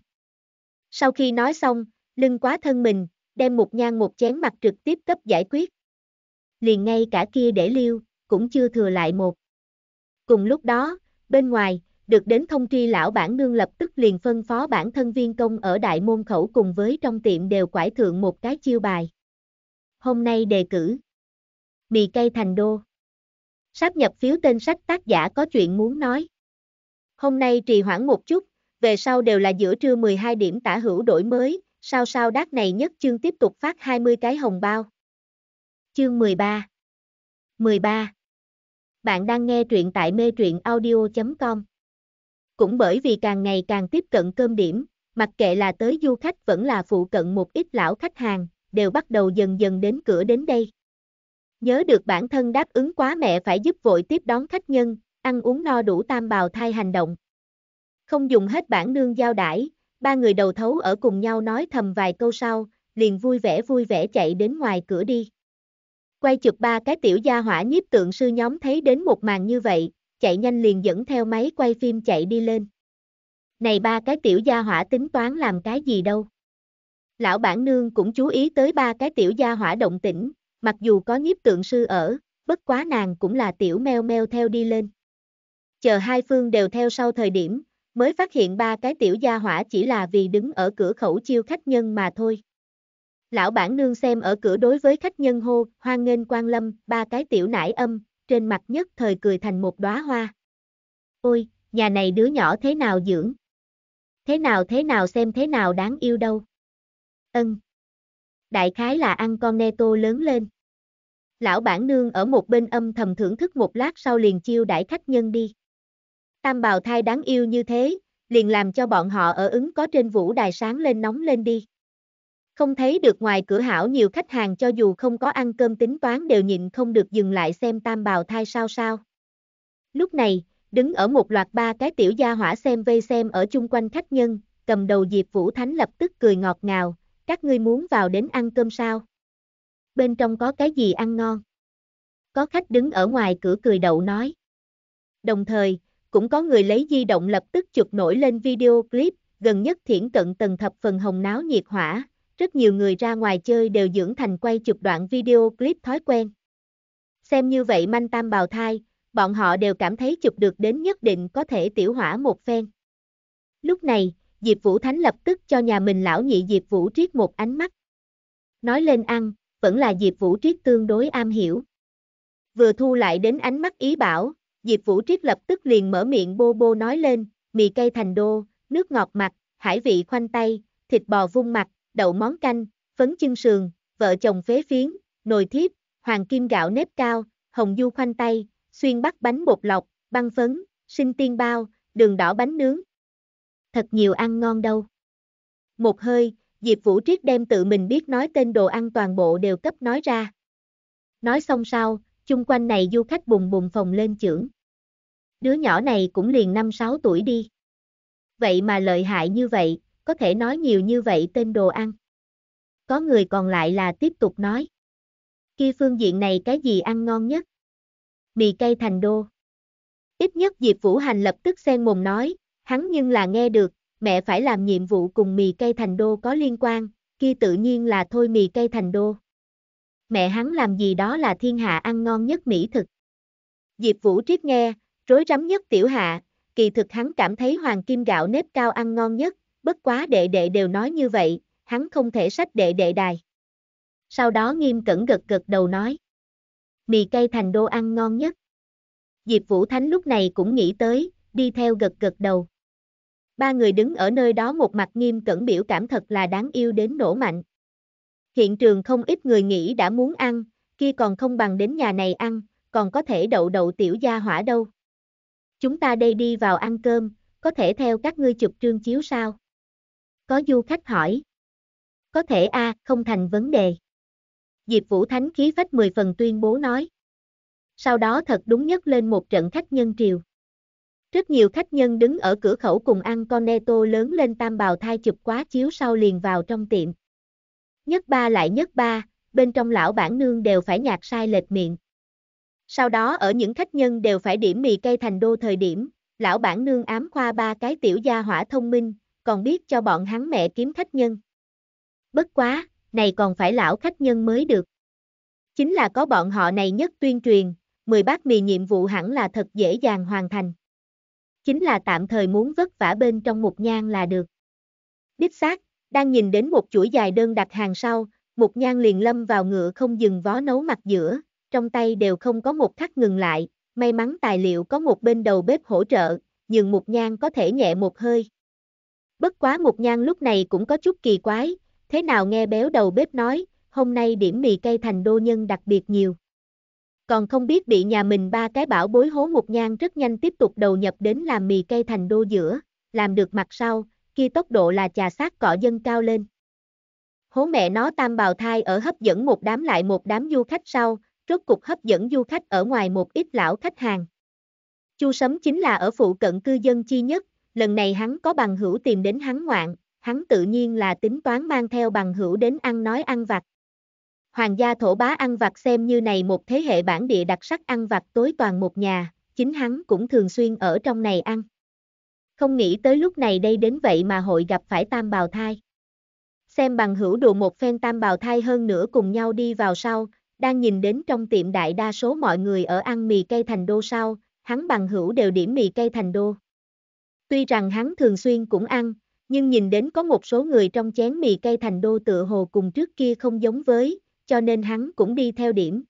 S1: Sau khi nói xong, lưng quá thân mình, đem một Nhan một chén mặt trực tiếp cấp giải quyết. Liền ngay cả kia để liêu cũng chưa thừa lại một. Cùng lúc đó, bên ngoài, được đến thông tri lão bản nương lập tức liền phân phó bản thân viên công ở đại môn khẩu cùng với trong tiệm đều quải thượng một cái chiêu bài. Hôm nay đề cử Mì cây thành đô sắp nhập phiếu tên sách tác giả có chuyện muốn nói. Hôm nay trì hoãn một chút, về sau đều là giữa trưa 12 điểm tả hữu đổi mới, sau sau đát này nhất chương tiếp tục phát 20 cái hồng bao. Chương 13 13 bạn đang nghe truyện tại mê truyện audio.com. Cũng bởi vì càng ngày càng tiếp cận cơm điểm, mặc kệ là tới du khách vẫn là phụ cận một ít lão khách hàng, đều bắt đầu dần dần đến cửa đến đây. Nhớ được bản thân đáp ứng quá mẹ phải giúp vội tiếp đón khách nhân, ăn uống no đủ tam bào thai hành động. Không dùng hết bản nương giao đãi, ba người đầu thấu ở cùng nhau nói thầm vài câu sau, liền vui vẻ vui vẻ chạy đến ngoài cửa đi. Quay chụp ba cái tiểu gia hỏa nhiếp tượng sư nhóm thấy đến một màn như vậy, chạy nhanh liền dẫn theo máy quay phim chạy đi lên. Này ba cái tiểu gia hỏa tính toán làm cái gì đâu. Lão bản nương cũng chú ý tới ba cái tiểu gia hỏa động tĩnh, mặc dù có nhiếp tượng sư ở, bất quá nàng cũng là tiểu meo meo theo đi lên. Chờ hai phương đều theo sau thời điểm, mới phát hiện ba cái tiểu gia hỏa chỉ là vì đứng ở cửa khẩu chiêu khách nhân mà thôi. Lão bản nương xem ở cửa đối với khách nhân hô, hoan nghênh quan lâm, ba cái tiểu nải âm, trên mặt nhất thời cười thành một đóa hoa. Ôi, nhà này đứa nhỏ thế nào dưỡng? Thế nào thế nào xem thế nào đáng yêu đâu? Ân. Đại khái là ăn con ne lớn lên. Lão bản nương ở một bên âm thầm thưởng thức một lát sau liền chiêu đãi khách nhân đi. Tam bào thai đáng yêu như thế, liền làm cho bọn họ ở ứng có trên vũ đài sáng lên nóng lên đi. Không thấy được ngoài cửa hảo nhiều khách hàng cho dù không có ăn cơm tính toán đều nhịn không được dừng lại xem tam bào thai sao sao. Lúc này, đứng ở một loạt ba cái tiểu gia hỏa xem vây xem ở chung quanh khách nhân, cầm đầu Diệp Vũ Thánh lập tức cười ngọt ngào, các ngươi muốn vào đến ăn cơm sao? Bên trong có cái gì ăn ngon? Có khách đứng ở ngoài cửa cười đậu nói. Đồng thời, cũng có người lấy di động lập tức chụp nổi lên video clip, gần nhất thiển cận tầng thập phần hồng náo nhiệt hỏa, rất nhiều người ra ngoài chơi đều dưỡng thành quay chụp đoạn video clip thói quen. Xem như vậy manh tam bào thai, bọn họ đều cảm thấy chụp được đến nhất định có thể tiểu hỏa một phen. Lúc này, Diệp Vũ Thánh lập tức cho nhà mình lão nhị Diệp Vũ Triết một ánh mắt. Nói lên ăn, vẫn là Diệp Vũ Triết tương đối am hiểu. Vừa thu lại đến ánh mắt ý bảo, Diệp Vũ Triết lập tức liền mở miệng bô bô nói lên, mì cây thành đô, nước ngọt mặt, hải vị khoanh tay, thịt bò vung mặt, đậu món canh, phấn chân sườn, vợ chồng phế phiến, nồi thiếp, hoàng kim gạo nếp cao, hồng du khoanh tay, xuyên bắc bánh bột lọc, băng phấn, sinh tiên bao, đường đỏ bánh nướng. Thật nhiều ăn ngon đâu. Một hơi, Diệp Vũ Triết đem tự mình biết nói tên đồ ăn toàn bộ đều cấp nói ra. Nói xong sau, chung quanh này du khách bùng bùng phòng lên chưởng. Đứa nhỏ này cũng liền 5-6 tuổi đi. Vậy mà lợi hại như vậy, có thể nói nhiều như vậy tên đồ ăn. Có người còn lại là tiếp tục nói. Kia phương diện này cái gì ăn ngon nhất? Mì cây thành đô. Ít nhất Diệp Vũ Hành lập tức xen mồm nói, hắn nhưng là nghe được, mẹ phải làm nhiệm vụ cùng mì cây thành đô có liên quan, kia tự nhiên là thôi mì cây thành đô. Mẹ hắn làm gì đó là thiên hạ ăn ngon nhất mỹ thực. Diệp Vũ triết nghe, rối rắm nhất tiểu hạ, kỳ thực hắn cảm thấy hoàng kim gạo nếp cao ăn ngon nhất, bất quá đệ đệ đều nói như vậy, hắn không thể sách đệ đệ đài. Sau đó nghiêm cẩn gật gật đầu nói. Mì cây thành đô ăn ngon nhất. Diệp Vũ Thánh lúc này cũng nghĩ tới, đi theo gật gật đầu. Ba người đứng ở nơi đó một mặt nghiêm cẩn biểu cảm thật là đáng yêu đến nổ mạnh. Hiện trường không ít người nghĩ đã muốn ăn, kia còn không bằng đến nhà này ăn, còn có thể đậu đậu tiểu gia hỏa đâu. Chúng ta đây đi vào ăn cơm, có thể theo các ngươi chụp trương chiếu sao? có du khách hỏi. Có thể a, à, không thành vấn đề. Diệp Vũ Thánh khí phách 10 phần tuyên bố nói. Sau đó thật đúng nhất lên một trận khách nhân triều. Rất nhiều khách nhân đứng ở cửa khẩu cùng ăn con neto lớn lên tam bào thai chụp quá chiếu sau liền vào trong tiệm. Nhất ba lại nhất ba, bên trong lão bản nương đều phải nhạt sai lệch miệng. Sau đó ở những khách nhân đều phải điểm mì cây thành đô thời điểm, lão bản nương ám khoa ba cái tiểu gia hỏa thông minh, còn biết cho bọn hắn mẹ kiếm khách nhân. Bất quá, này còn phải lão khách nhân mới được. Chính là có bọn họ này nhất tuyên truyền, mười bát mì nhiệm vụ hẳn là thật dễ dàng hoàn thành. Chính là tạm thời muốn vất vả bên trong một nhang là được. Đích xác, đang nhìn đến một chuỗi dài đơn đặt hàng sau, một nhang liền lâm vào ngựa không dừng vó nấu mặt giữa, trong tay đều không có một khắc ngừng lại, may mắn tài liệu có một bên đầu bếp hỗ trợ, nhưng một nhang có thể nhẹ một hơi. Bất quá Ngục Nhan lúc này cũng có chút kỳ quái, thế nào nghe béo đầu bếp nói, hôm nay điểm mì cây thành đô nhân đặc biệt nhiều. Còn không biết bị nhà mình ba cái bảo bối hố Ngục Nhan rất nhanh tiếp tục đầu nhập đến làm mì cây thành đô giữa, làm được mặt sau, kia tốc độ là trà sát cọ dân cao lên. Hố mẹ nó tam bào thai ở hấp dẫn một đám lại một đám du khách sau, rốt cục hấp dẫn du khách ở ngoài một ít lão khách hàng. Chu Sấm chính là ở phụ cận cư dân chi nhất, lần này hắn có bằng hữu tìm đến hắn ngoạn, hắn tự nhiên là tính toán mang theo bằng hữu đến ăn nói ăn vặt. Hoàng gia thổ bá ăn vặt xem như này một thế hệ bản địa đặc sắc ăn vặt tối toàn một nhà, chính hắn cũng thường xuyên ở trong này ăn. Không nghĩ tới lúc này đây đến vậy mà hội gặp phải tam bào thai. Xem bằng hữu đùa một phen tam bào thai hơn nữa cùng nhau đi vào sau, đang nhìn đến trong tiệm đại đa số mọi người ở ăn mì cây thành đô sau, hắn bằng hữu đều điểm mì cây thành đô. Tuy rằng hắn thường xuyên cũng ăn, nhưng nhìn đến có một số người trong chén mì cây thành đô tựa hồ cùng trước kia không giống với, cho nên hắn cũng đi theo điểm.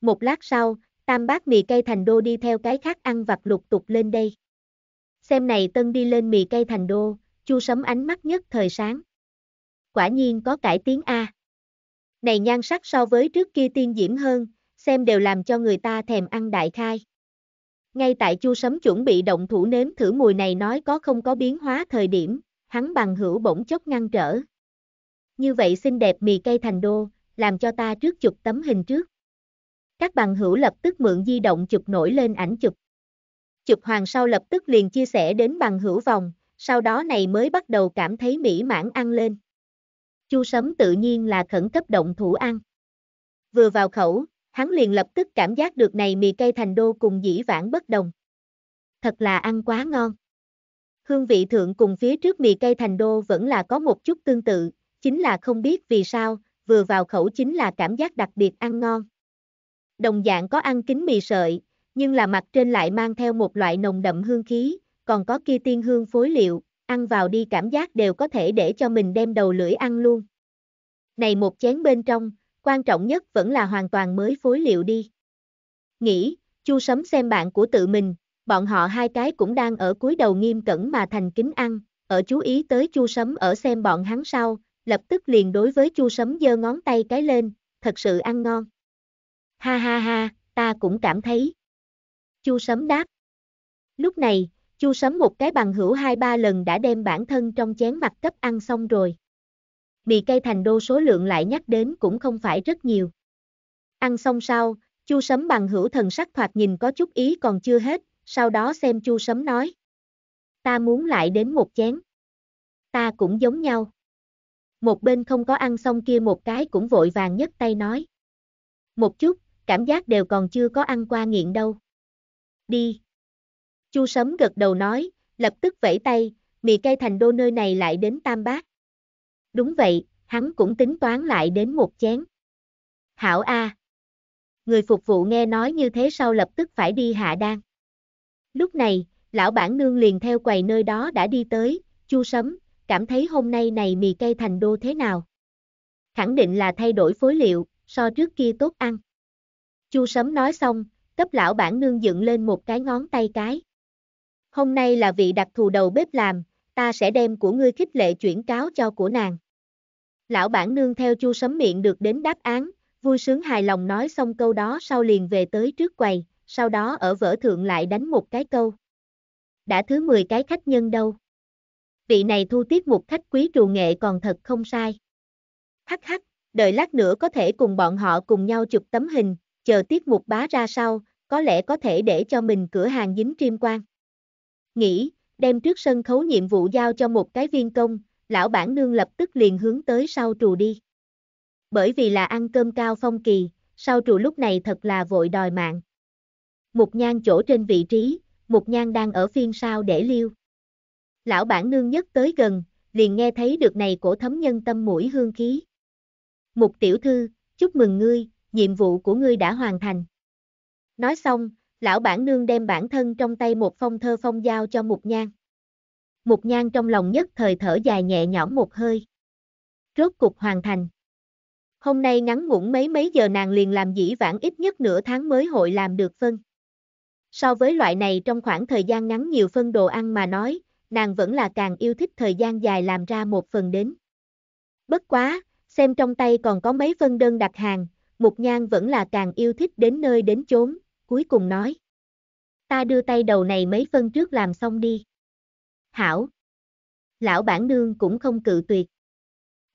S1: Một lát sau, tam bát mì cây thành đô đi theo cái khác ăn vặt lục tục lên đây. Xem này tân đi lên mì cây thành đô, chu sấm ánh mắt nhất thời sáng. Quả nhiên có cải tiến A. Này nhan sắc so với trước kia tiên diễm hơn, xem đều làm cho người ta thèm ăn đại khai. Ngay tại Chu Sấm chuẩn bị động thủ nếm thử mùi này nói có không có biến hóa thời điểm, hắn bằng hữu bỗng chốc ngăn trở. Như vậy xinh đẹp mì cây thành đô, làm cho ta trước chụp tấm hình trước. Các bằng hữu lập tức mượn di động chụp nổi lên ảnh chụp. Chụp hoàng sau lập tức liền chia sẻ đến bằng hữu vòng, sau đó này mới bắt đầu cảm thấy mỹ mãn ăn lên. Chu sấm tự nhiên là khẩn cấp động thủ ăn. Vừa vào khẩu, hắn liền lập tức cảm giác được này mì cây thành đô cùng dĩ vãng bất đồng. Thật là ăn quá ngon. Hương vị thượng cùng phía trước mì cây thành đô vẫn là có một chút tương tự, chính là không biết vì sao, vừa vào khẩu chính là cảm giác đặc biệt ăn ngon. Đồng dạng có ăn kính mì sợi, nhưng là mặt trên lại mang theo một loại nồng đậm hương khí, còn có kia tiên hương phối liệu, ăn vào đi cảm giác đều có thể để cho mình đem đầu lưỡi ăn luôn. Này một chén bên trong, quan trọng nhất vẫn là hoàn toàn mới phối liệu đi. Nghĩ, Chu Sấm xem bạn của tự mình, bọn họ hai cái cũng đang ở cuối đầu nghiêm cẩn mà thành kính ăn, ở chú ý tới Chu Sấm ở xem bọn hắn sau, lập tức liền đối với Chu Sấm giơ ngón tay cái lên, thật sự ăn ngon. Ha ha ha, ta cũng cảm thấy. Chu Sấm đáp. Lúc này, Chu Sấm một cái bằng hữu hai ba lần đã đem bản thân trong chén mặt cấp ăn xong rồi mì cây thành đô số lượng lại nhắc đến cũng không phải rất nhiều. Ăn xong sau, chu sấm bằng hữu thần sắc thoạt nhìn có chút ý còn chưa hết, sau đó xem chu sấm nói. Ta muốn lại đến một chén. Ta cũng giống nhau. Một bên không có ăn xong kia một cái cũng vội vàng nhấc tay nói. Một chút, cảm giác đều còn chưa có ăn qua nghiện đâu. Đi. Chu sấm gật đầu nói, lập tức vẫy tay, mì cây thành đô nơi này lại đến tam bát. Đúng vậy, hắn cũng tính toán lại đến một chén. Hảo A. Người phục vụ nghe nói như thế sau lập tức phải đi hạ đan. Lúc này, lão bản nương liền theo quầy nơi đó đã đi tới, chu sấm, cảm thấy hôm nay này mì cây thành đô thế nào. Khẳng định là thay đổi phối liệu, so trước kia tốt ăn. Chu sấm nói xong, cấp lão bản nương dựng lên một cái ngón tay cái. Hôm nay là vị đặc thù đầu bếp làm, ta sẽ đem của ngươi khích lệ chuyển cáo cho của nàng. Lão bản nương theo chu sấm miệng được đến đáp án, vui sướng hài lòng nói xong câu đó sau liền về tới trước quầy, sau đó ở vở thượng lại đánh một cái câu. Đã thứ 10 cái khách nhân đâu. Vị này thu tiếp một khách quý trù nghệ còn thật không sai. Hắc hắc, đợi lát nữa có thể cùng bọn họ cùng nhau chụp tấm hình, chờ tiết mục bá ra sau, có lẽ có thể để cho mình cửa hàng dính trim quan. Nghĩ, đem trước sân khấu nhiệm vụ giao cho một cái viên công, lão bản nương lập tức liền hướng tới sau trù đi. Bởi vì là ăn cơm cao phong kỳ, sau trù lúc này thật là vội đòi mạng. Mục nhan chỗ trên vị trí, mục nhan đang ở phiên sau để liêu. Lão bản nương nhất tới gần, liền nghe thấy được này cổ thấm nhân tâm mũi hương khí. Mục tiểu thư, chúc mừng ngươi, nhiệm vụ của ngươi đã hoàn thành. Nói xong, lão bản nương đem bản thân trong tay một phong thơ phong giao cho mục nhan. Mục Nhan trong lòng nhất thời thở dài nhẹ nhõm một hơi. Rốt cục hoàn thành. Hôm nay ngắn ngủn mấy mấy giờ nàng liền làm dĩ vãng ít nhất nửa tháng mới hội làm được phân. So với loại này trong khoảng thời gian ngắn nhiều phân đồ ăn mà nói, nàng vẫn là càng yêu thích thời gian dài làm ra một phần đến. Bất quá, xem trong tay còn có mấy phân đơn đặt hàng, Mục Nhan vẫn là càng yêu thích đến nơi đến chốn, cuối cùng nói. Ta đưa tay đầu này mấy phân trước làm xong đi hảo. Lão bản nương cũng không cự tuyệt.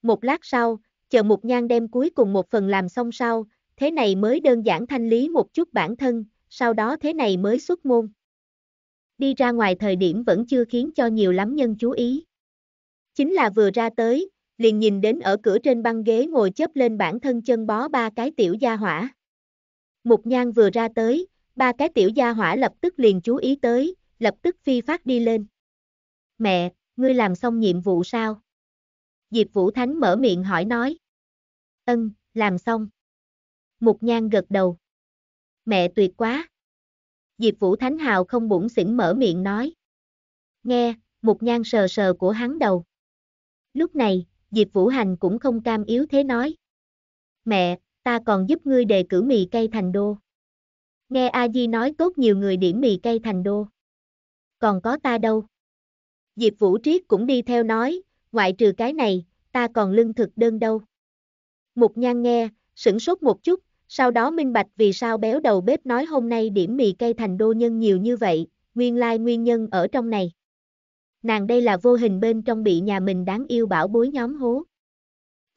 S1: Một lát sau, chờ Mục Nhan đem cuối cùng một phần làm xong sau, thế này mới đơn giản thanh lý một chút bản thân, sau đó thế này mới xuất môn. Đi ra ngoài thời điểm vẫn chưa khiến cho nhiều lắm nhân chú ý. Chính là vừa ra tới, liền nhìn đến ở cửa trên băng ghế ngồi chớp lên bản thân chân bó ba cái tiểu gia hỏa. Mục Nhan vừa ra tới, ba cái tiểu gia hỏa lập tức liền chú ý tới, lập tức phi phát đi lên. Mẹ, ngươi làm xong nhiệm vụ sao? Diệp Vũ Thánh mở miệng hỏi nói. Ân, làm xong. Mục Nhan gật đầu. Mẹ tuyệt quá. Diệp Vũ Thánh Hào không bụng xỉn mở miệng nói. Nghe, Mục Nhan sờ sờ của hắn đầu. Lúc này, Diệp Vũ Hành cũng không cam yếu thế nói. Mẹ, ta còn giúp ngươi đề cử mì cây thành đô. Nghe A Di nói tốt nhiều người điểm mì cây thành đô. Còn có ta đâu. Diệp Vũ Triết cũng đi theo nói, ngoại trừ cái này, ta còn lương thực đơn đâu. Mục nhan nghe, sửng sốt một chút, sau đó minh bạch vì sao béo đầu bếp nói hôm nay điểm mì cây thành đô nhân nhiều như vậy, nguyên lai nguyên nhân ở trong này. Nàng đây là vô hình bên trong bị nhà mình đáng yêu bảo bối nhóm hố.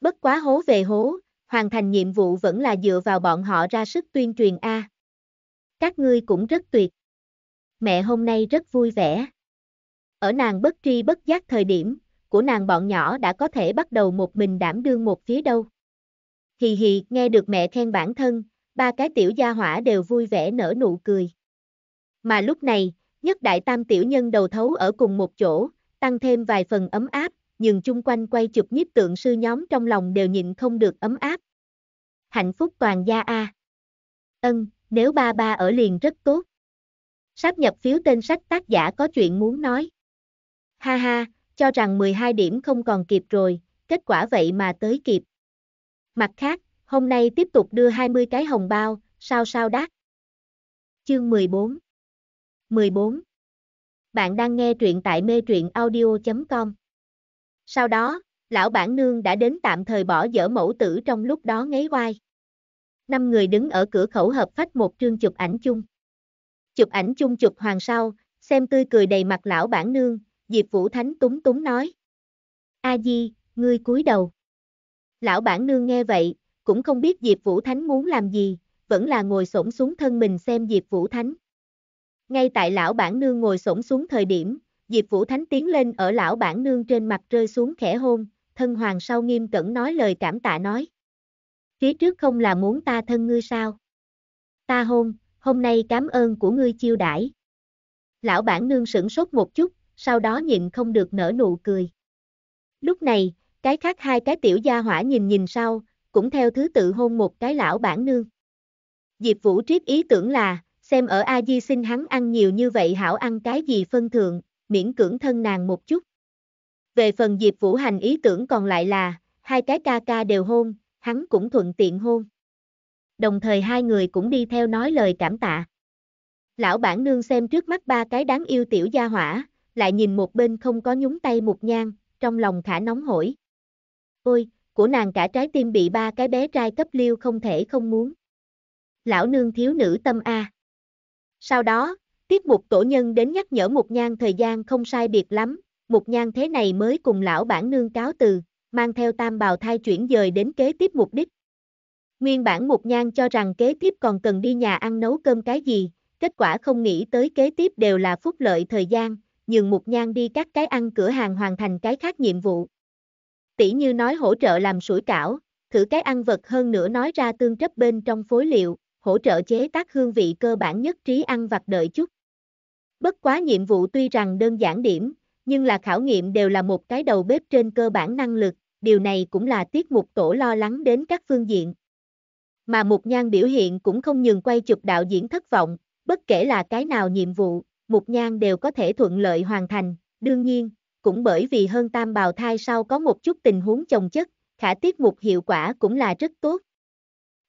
S1: Bất quá hố về hố, hoàn thành nhiệm vụ vẫn là dựa vào bọn họ ra sức tuyên truyền A. Các ngươi cũng rất tuyệt. Mẹ hôm nay rất vui vẻ. Ở nàng bất tri bất giác thời điểm, của nàng bọn nhỏ đã có thể bắt đầu một mình đảm đương một phía đâu. Hì hì, nghe được mẹ khen bản thân, ba cái tiểu gia hỏa đều vui vẻ nở nụ cười. Mà lúc này, nhất đại tam tiểu nhân đầu thấu ở cùng một chỗ, tăng thêm vài phần ấm áp, nhưng chung quanh quay chụp nhiếp tượng sư nhóm trong lòng đều nhịn không được ấm áp. Hạnh phúc toàn gia A. Ân, nếu ba ba ở liền rất tốt. Sáp nhập phiếu tên sách tác giả có chuyện muốn nói ha ha, cho rằng 12 điểm không còn kịp rồi, kết quả vậy mà tới kịp. Mặt khác, hôm nay tiếp tục đưa 20 cái hồng bao, sao sao đắt. Chương 14 14 Bạn đang nghe truyện tại mê truyện audio.com Sau đó, lão bản nương đã đến tạm thời bỏ dở mẫu tử trong lúc đó ngấy oai. Năm người đứng ở cửa khẩu hợp phách một trương chụp ảnh chung. Chụp ảnh chung chụp hoàng sau, xem tươi cười đầy mặt lão bản nương, Diệp Vũ Thánh túng túng nói. A Di, ngươi cúi đầu. Lão bản nương nghe vậy, cũng không biết Diệp Vũ Thánh muốn làm gì, vẫn là ngồi xổm xuống thân mình xem Diệp Vũ Thánh. Ngay tại lão bản nương ngồi xổm xuống thời điểm, Diệp Vũ Thánh tiến lên ở lão bản nương trên mặt rơi xuống khẽ hôn, thân hoàng sau nghiêm cẩn nói lời cảm tạ nói. Phía trước không là muốn ta thân ngươi sao? Ta hôn, hôm nay cảm ơn của ngươi chiêu đãi. Lão bản nương sửng sốt một chút, sau đó nhịn không được nở nụ cười. Lúc này, cái khác hai cái tiểu gia hỏa nhìn nhìn sau, cũng theo thứ tự hôn một cái lão bản nương. Diệp Vũ triết ý tưởng là, xem ở A Di xin hắn ăn nhiều như vậy hảo ăn cái gì phân thượng, miễn cưỡng thân nàng một chút. Về phần Diệp Vũ hành ý tưởng còn lại là, hai cái ca ca đều hôn, hắn cũng thuận tiện hôn. Đồng thời hai người cũng đi theo nói lời cảm tạ. Lão bản nương xem trước mắt ba cái đáng yêu tiểu gia hỏa, lại nhìn một bên không có nhúng tay một nhang, trong lòng khả nóng hổi. Ôi, của nàng cả trái tim bị ba cái bé trai cấp liêu không thể không muốn. Lão nương thiếu nữ tâm A. Sau đó, tiếp mục tổ nhân đến nhắc nhở một nhang thời gian không sai biệt lắm, một nhang thế này mới cùng lão bản nương cáo từ, mang theo tam bào thai chuyển dời đến kế tiếp mục đích. Nguyên bản một nhang cho rằng kế tiếp còn cần đi nhà ăn nấu cơm cái gì, kết quả không nghĩ tới kế tiếp đều là phúc lợi thời gian, nhường Mục Nhan đi các cái ăn cửa hàng hoàn thành cái khác nhiệm vụ. Tỷ như nói hỗ trợ làm sủi cảo, thử cái ăn vật hơn nữa nói ra tương chấp bên trong phối liệu, hỗ trợ chế tác hương vị cơ bản nhất trí ăn vặt đợi chút. Bất quá nhiệm vụ tuy rằng đơn giản điểm, nhưng là khảo nghiệm đều là một cái đầu bếp trên cơ bản năng lực, điều này cũng là tiết mục tổ lo lắng đến các phương diện. Mà Mục Nhan biểu hiện cũng không nhường quay chụp đạo diễn thất vọng, bất kể là cái nào nhiệm vụ, một Nhan đều có thể thuận lợi hoàn thành, đương nhiên, cũng bởi vì hơn tam bào thai sau có một chút tình huống chồng chất, khả tiết mục hiệu quả cũng là rất tốt.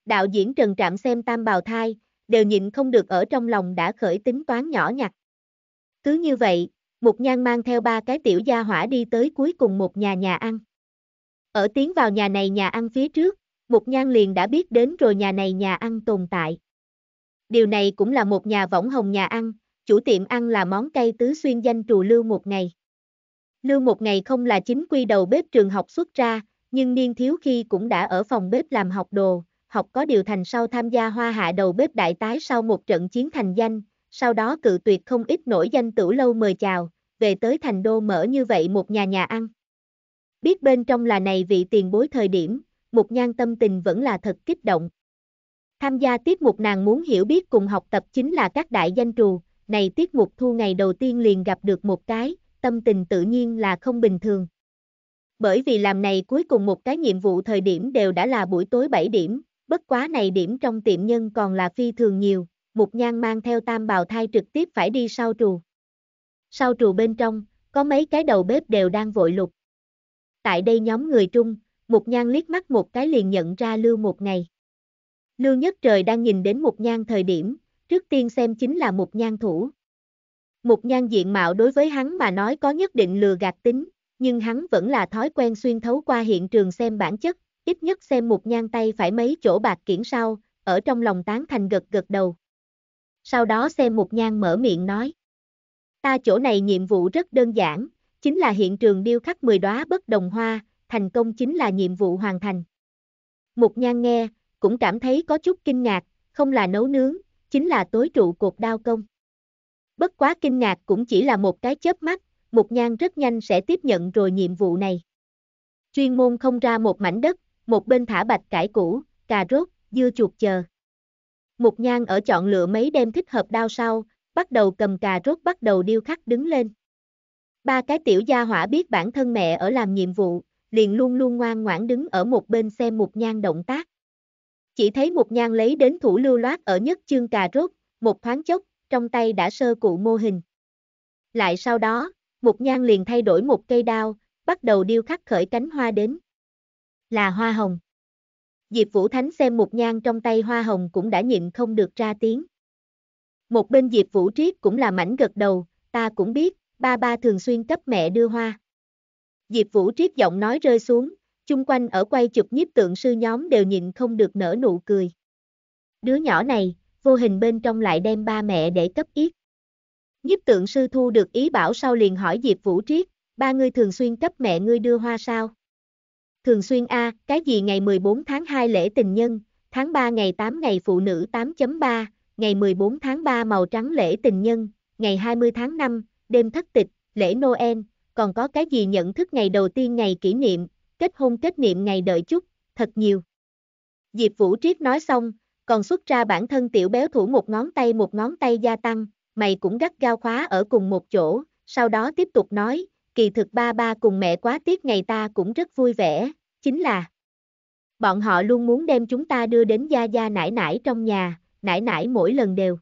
S1: Đạo diễn Trần Trạm xem tam bào thai, đều nhịn không được ở trong lòng đã khởi tính toán nhỏ nhặt. Cứ như vậy, một Nhan mang theo ba cái tiểu gia hỏa đi tới cuối cùng một nhà nhà ăn. Ở tiến vào nhà này nhà ăn phía trước, một Nhan liền đã biết đến rồi nhà này nhà ăn tồn tại. Điều này cũng là một nhà võng hồng nhà ăn, chủ tiệm ăn là món cây tứ xuyên danh trù lưu một ngày. Lưu một ngày không là chính quy đầu bếp trường học xuất ra, nhưng niên thiếu khi cũng đã ở phòng bếp làm học đồ, học có điều thành sau tham gia hoa hạ đầu bếp đại tái sau một trận chiến thành danh, sau đó cự tuyệt không ít nổi danh tử lâu mời chào, về tới thành đô mở như vậy một nhà nhà ăn. Biết bên trong là này vị tiền bối thời điểm, một nhan tâm tình vẫn là thật kích động. Tham gia tiếp một nàng muốn hiểu biết cùng học tập chính là các đại danh trù, này tiết mục thu ngày đầu tiên liền gặp được một cái, tâm tình tự nhiên là không bình thường. Bởi vì làm này cuối cùng một cái nhiệm vụ thời điểm đều đã là buổi tối 7 điểm, bất quá này điểm trong tiệm nhân còn là phi thường nhiều, một Nhan mang theo tam bào thai trực tiếp phải đi sau trù. Sau trù bên trong, có mấy cái đầu bếp đều đang vội lục. Tại đây nhóm người trung, một Nhan liếc mắt một cái liền nhận ra Lưu một ngày. Lưu nhất trời đang nhìn đến một Nhan thời điểm, trước tiên xem chính là một nhan thủ. Một nhan diện mạo đối với hắn mà nói có nhất định lừa gạt tính, nhưng hắn vẫn là thói quen xuyên thấu qua hiện trường xem bản chất, ít nhất xem một nhan tay phải mấy chỗ bạc kiển sau, ở trong lòng tán thành gật gật đầu. Sau đó xem một nhan mở miệng nói. Ta chỗ này nhiệm vụ rất đơn giản, chính là hiện trường điêu khắc 10 đóa bất đồng hoa, thành công chính là nhiệm vụ hoàn thành. Một nhan nghe, cũng cảm thấy có chút kinh ngạc, không là nấu nướng, chính là tối trụ cột đao công. Bất quá kinh ngạc cũng chỉ là một cái chớp mắt, một Nhan rất nhanh sẽ tiếp nhận rồi nhiệm vụ này. Chuyên môn không ra một mảnh đất, một bên thả bạch cải cũ cà rốt, dưa chuột chờ. một Nhan ở chọn lựa mấy đem thích hợp đao sau, bắt đầu cầm cà rốt bắt đầu điêu khắc đứng lên. Ba cái tiểu gia hỏa biết bản thân mẹ ở làm nhiệm vụ, liền luôn luôn ngoan ngoãn đứng ở một bên xem một Nhan động tác. Chỉ thấy một nhang lấy đến thủ lưu loát ở nhất chương cà rốt, một thoáng chốc, trong tay đã sơ cụ mô hình. Lại sau đó, một nhang liền thay đổi một cây đao, bắt đầu điêu khắc khởi cánh hoa đến. Là hoa hồng. Diệp Vũ Thánh xem một nhang trong tay hoa hồng cũng đã nhịn không được ra tiếng. Một bên Diệp Vũ Triết cũng là mảnh gật đầu, ta cũng biết, ba ba thường xuyên cấp mẹ đưa hoa. Diệp Vũ Triết giọng nói rơi xuống, chung quanh ở quay chụp nhiếp tượng sư nhóm đều nhịn không được nở nụ cười. Đứa nhỏ này, vô hình bên trong lại đem ba mẹ để cấp yết. Nhiếp tượng sư thu được ý bảo sau liền hỏi Diệp Vũ Triết, ba ngươi thường xuyên cấp mẹ ngươi đưa hoa sao? Thường xuyên A, cái gì ngày 14 tháng 2 lễ tình nhân, tháng 3 ngày 8 ngày phụ nữ 8.3, ngày 14 tháng 3 màu trắng lễ tình nhân, ngày 20 tháng 5, đêm thất tịch, lễ Noel, còn có cái gì nhận thức ngày đầu tiên ngày kỷ niệm, kết hôn kết niệm ngày đợi chút, thật nhiều. Diệp Vũ Triết nói xong, còn xuất ra bản thân tiểu béo thủ một ngón tay một ngón tay gia tăng, mày cũng gắt gao khóa ở cùng một chỗ, sau đó tiếp tục nói, kỳ thực ba ba cùng mẹ quá tiếc ngày ta cũng rất vui vẻ, chính là bọn họ luôn muốn đem chúng ta đưa đến gia gia nải nải trong nhà, nải nải mỗi lần đều.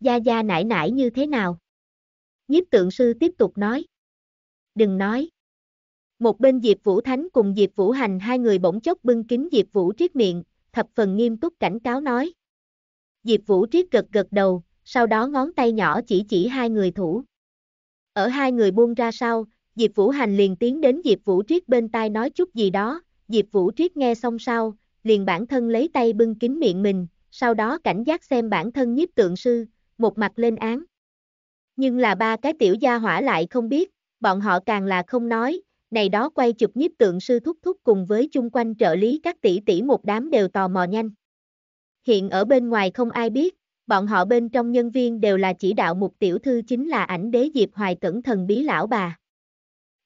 S1: Gia gia nải nải như thế nào? Nhiếp tượng sư tiếp tục nói. Đừng nói. Một bên Diệp Vũ Thánh cùng Diệp Vũ Hành hai người bỗng chốc bưng kính Diệp Vũ Triết miệng, thập phần nghiêm túc cảnh cáo nói. Diệp Vũ Triết gật gật đầu, sau đó ngón tay nhỏ chỉ chỉ hai người thủ. Ở hai người buông ra sau, Diệp Vũ Hành liền tiến đến Diệp Vũ Triết bên tai nói chút gì đó, Diệp Vũ Triết nghe xong sau, liền bản thân lấy tay bưng kín miệng mình, sau đó cảnh giác xem bản thân nhiếp tượng sư, một mặt lên án. Nhưng là ba cái tiểu gia hỏa lại không biết, bọn họ càng là không nói, này đó quay chụp nhiếp tượng sư thúc thúc cùng với chung quanh trợ lý các tỷ tỷ một đám đều tò mò nhanh. Hiện ở bên ngoài không ai biết, bọn họ bên trong nhân viên đều là chỉ đạo một tiểu thư chính là ảnh đế Diệp Hoài Cẩn thần bí lão bà.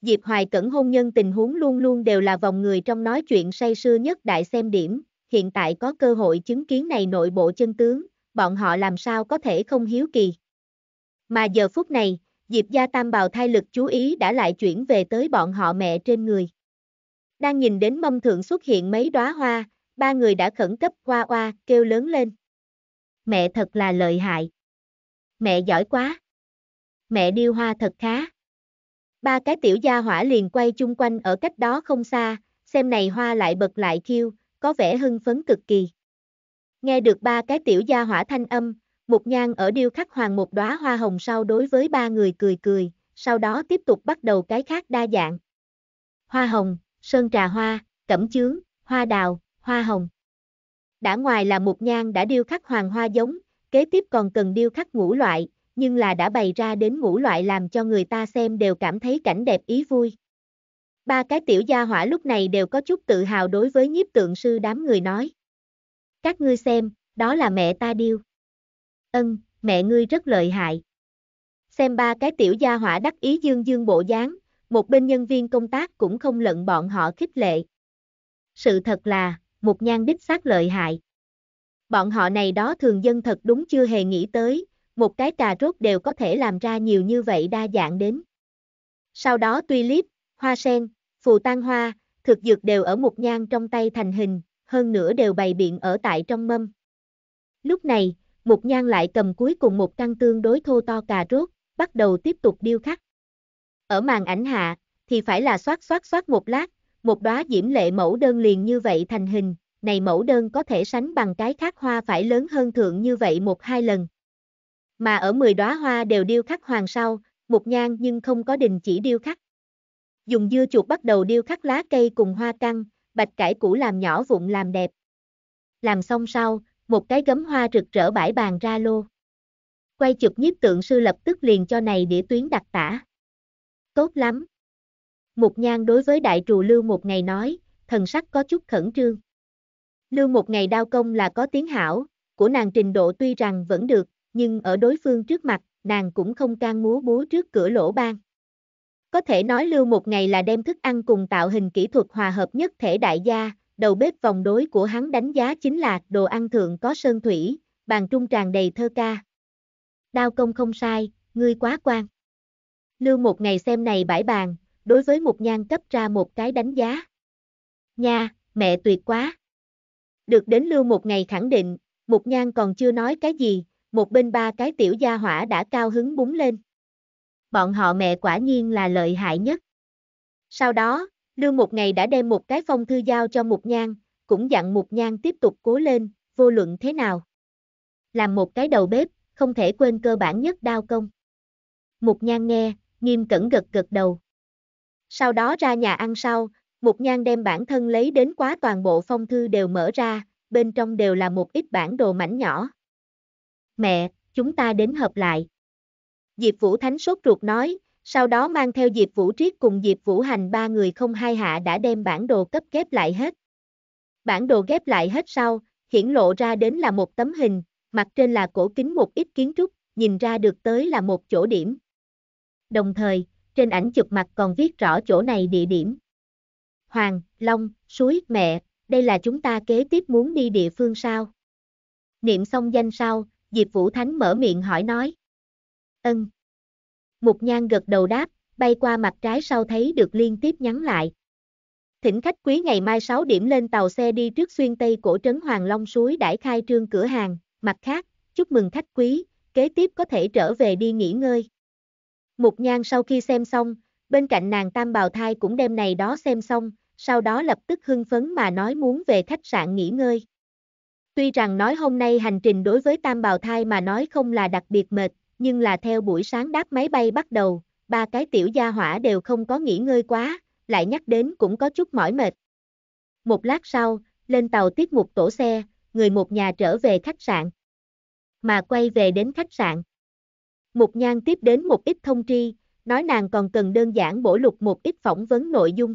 S1: Diệp Hoài Cẩn hôn nhân tình huống luôn luôn đều là vòng người trong nói chuyện say sưa nhất đại xem điểm, hiện tại có cơ hội chứng kiến này nội bộ chân tướng, bọn họ làm sao có thể không hiếu kỳ. Mà giờ phút này, Diệp gia tam bào thai lực chú ý đã lại chuyển về tới bọn họ mẹ trên người. Đang nhìn đến mâm thượng xuất hiện mấy đóa hoa, ba người đã khẩn cấp qua hoa kêu lớn lên. Mẹ thật là lợi hại. Mẹ giỏi quá. Mẹ điêu hoa thật khá. Ba cái tiểu gia hỏa liền quay chung quanh ở cách đó không xa, xem này hoa lại bật lại kêu, có vẻ hưng phấn cực kỳ. Nghe được ba cái tiểu gia hỏa thanh âm, Mục nhang ở điêu khắc hoàng một đóa hoa hồng sau đối với ba người cười cười, sau đó tiếp tục bắt đầu cái khác đa dạng. Hoa hồng, sơn trà hoa, cẩm chướng, hoa đào, hoa hồng. Đã ngoài là Mục nhang đã điêu khắc hoàng hoa giống, kế tiếp còn cần điêu khắc ngũ loại, nhưng là đã bày ra đến ngũ loại làm cho người ta xem đều cảm thấy cảnh đẹp ý vui. Ba cái tiểu gia hỏa lúc này đều có chút tự hào đối với nhiếp tượng sư đám người nói. Các ngươi xem, đó là mẹ ta điêu. Ân, mẹ ngươi rất lợi hại. Xem ba cái tiểu gia hỏa đắc ý dương dương bộ dáng, một bên nhân viên công tác cũng không lận bọn họ khích lệ. Sự thật là, một nhan đích xác lợi hại. Bọn họ này đó thường dân thật đúng chưa hề nghĩ tới, một cái trà rốt đều có thể làm ra nhiều như vậy đa dạng đến. Sau đó tuy tulip, hoa sen, phù tan hoa, thực dược đều ở một nhan trong tay thành hình, hơn nữa đều bày biện ở tại trong mâm. Lúc này, một nhang lại cầm cuối cùng một căn tương đối thô to cà rốt, bắt đầu tiếp tục điêu khắc. Ở màn ảnh hạ, thì phải là xoát xoát xoát một lát, một đóa diễm lệ mẫu đơn liền như vậy thành hình, này mẫu đơn có thể sánh bằng cái khác hoa phải lớn hơn thượng như vậy một hai lần. Mà ở 10 đóa hoa đều điêu khắc hoàng sau, một nhang nhưng không có đình chỉ điêu khắc. Dùng dưa chuột bắt đầu điêu khắc lá cây cùng hoa căng, bạch cải củ làm nhỏ vụn làm đẹp. Làm xong sau, một cái gấm hoa rực rỡ bãi bàn ra lô. Quay chụp nhiếp tượng sư lập tức liền cho này đĩa tuyến đặc tả. Tốt lắm. Mục nhan đối với đại trù lưu một ngày nói, thần sắc có chút khẩn trương. Lưu một ngày đao công là có tiếng hảo, của nàng trình độ tuy rằng vẫn được, nhưng ở đối phương trước mặt, nàng cũng không can múa búa trước cửa lỗ ban. Có thể nói lưu một ngày là đem thức ăn cùng tạo hình kỹ thuật hòa hợp nhất thể đại gia, đầu bếp vòng đối của hắn đánh giá chính là đồ ăn thượng có sơn thủy, bàn trung tràn đầy thơ ca. Đao công không sai, ngươi quá quan. Lưu một ngày xem này bãi bàn, đối với một nhan cấp ra một cái đánh giá. Nha, mẹ tuyệt quá. Được đến lưu một ngày khẳng định, một nhan còn chưa nói cái gì, một bên ba cái tiểu gia hỏa đã cao hứng búng lên. Bọn họ mẹ quả nhiên là lợi hại nhất. Sau đó, Lưu một ngày đã đem một cái phong thư giao cho Mục Nhan, cũng dặn Mục Nhan tiếp tục cố lên, vô luận thế nào. Làm một cái đầu bếp, không thể quên cơ bản nhất đao công. Mục Nhan nghe, nghiêm cẩn gật gật đầu. Sau đó ra nhà ăn sau, Mục Nhan đem bản thân lấy đến quá toàn bộ phong thư đều mở ra, bên trong đều là một ít bản đồ mảnh nhỏ. Mẹ, chúng ta đến hợp lại. Diệp Vũ Thánh sốt ruột nói, sau đó mang theo Diệp Vũ Triết cùng Diệp Vũ Hành ba người không hai hạ đã đem bản đồ cấp ghép lại hết. Bản đồ ghép lại hết sau, hiển lộ ra đến là một tấm hình, mặt trên là cổ kính một ít kiến trúc, nhìn ra được tới là một chỗ điểm. Đồng thời, trên ảnh chụp mặt còn viết rõ chỗ này địa điểm. Hoàng, Long, suối, mẹ, đây là chúng ta kế tiếp muốn đi địa phương sao? Niệm xong danh sau, Diệp Vũ Thánh mở miệng hỏi nói. Ân, Mục Nhan gật đầu đáp, bay qua mặt trái sau thấy được liên tiếp nhắn lại. Thỉnh khách quý ngày mai 6 điểm lên tàu xe đi trước xuyên Tây cổ trấn Hoàng Long suối đãi khai trương cửa hàng, mặt khác, chúc mừng khách quý, kế tiếp có thể trở về đi nghỉ ngơi. Mục Nhan sau khi xem xong, bên cạnh nàng Tam Bào Thai cũng đem này đó xem xong, sau đó lập tức hưng phấn mà nói muốn về khách sạn nghỉ ngơi. Tuy rằng nói hôm nay hành trình đối với Tam Bào Thai mà nói không là đặc biệt mệt, nhưng là theo buổi sáng đáp máy bay bắt đầu, ba cái tiểu gia hỏa đều không có nghỉ ngơi quá, lại nhắc đến cũng có chút mỏi mệt. Một lát sau, lên tàu tiết mục tổ xe, người một nhà trở về khách sạn. Mà quay về đến khách sạn. Mục Nhan tiếp đến một ít thông tri, nói nàng còn cần đơn giản bổ lục một ít phỏng vấn nội dung.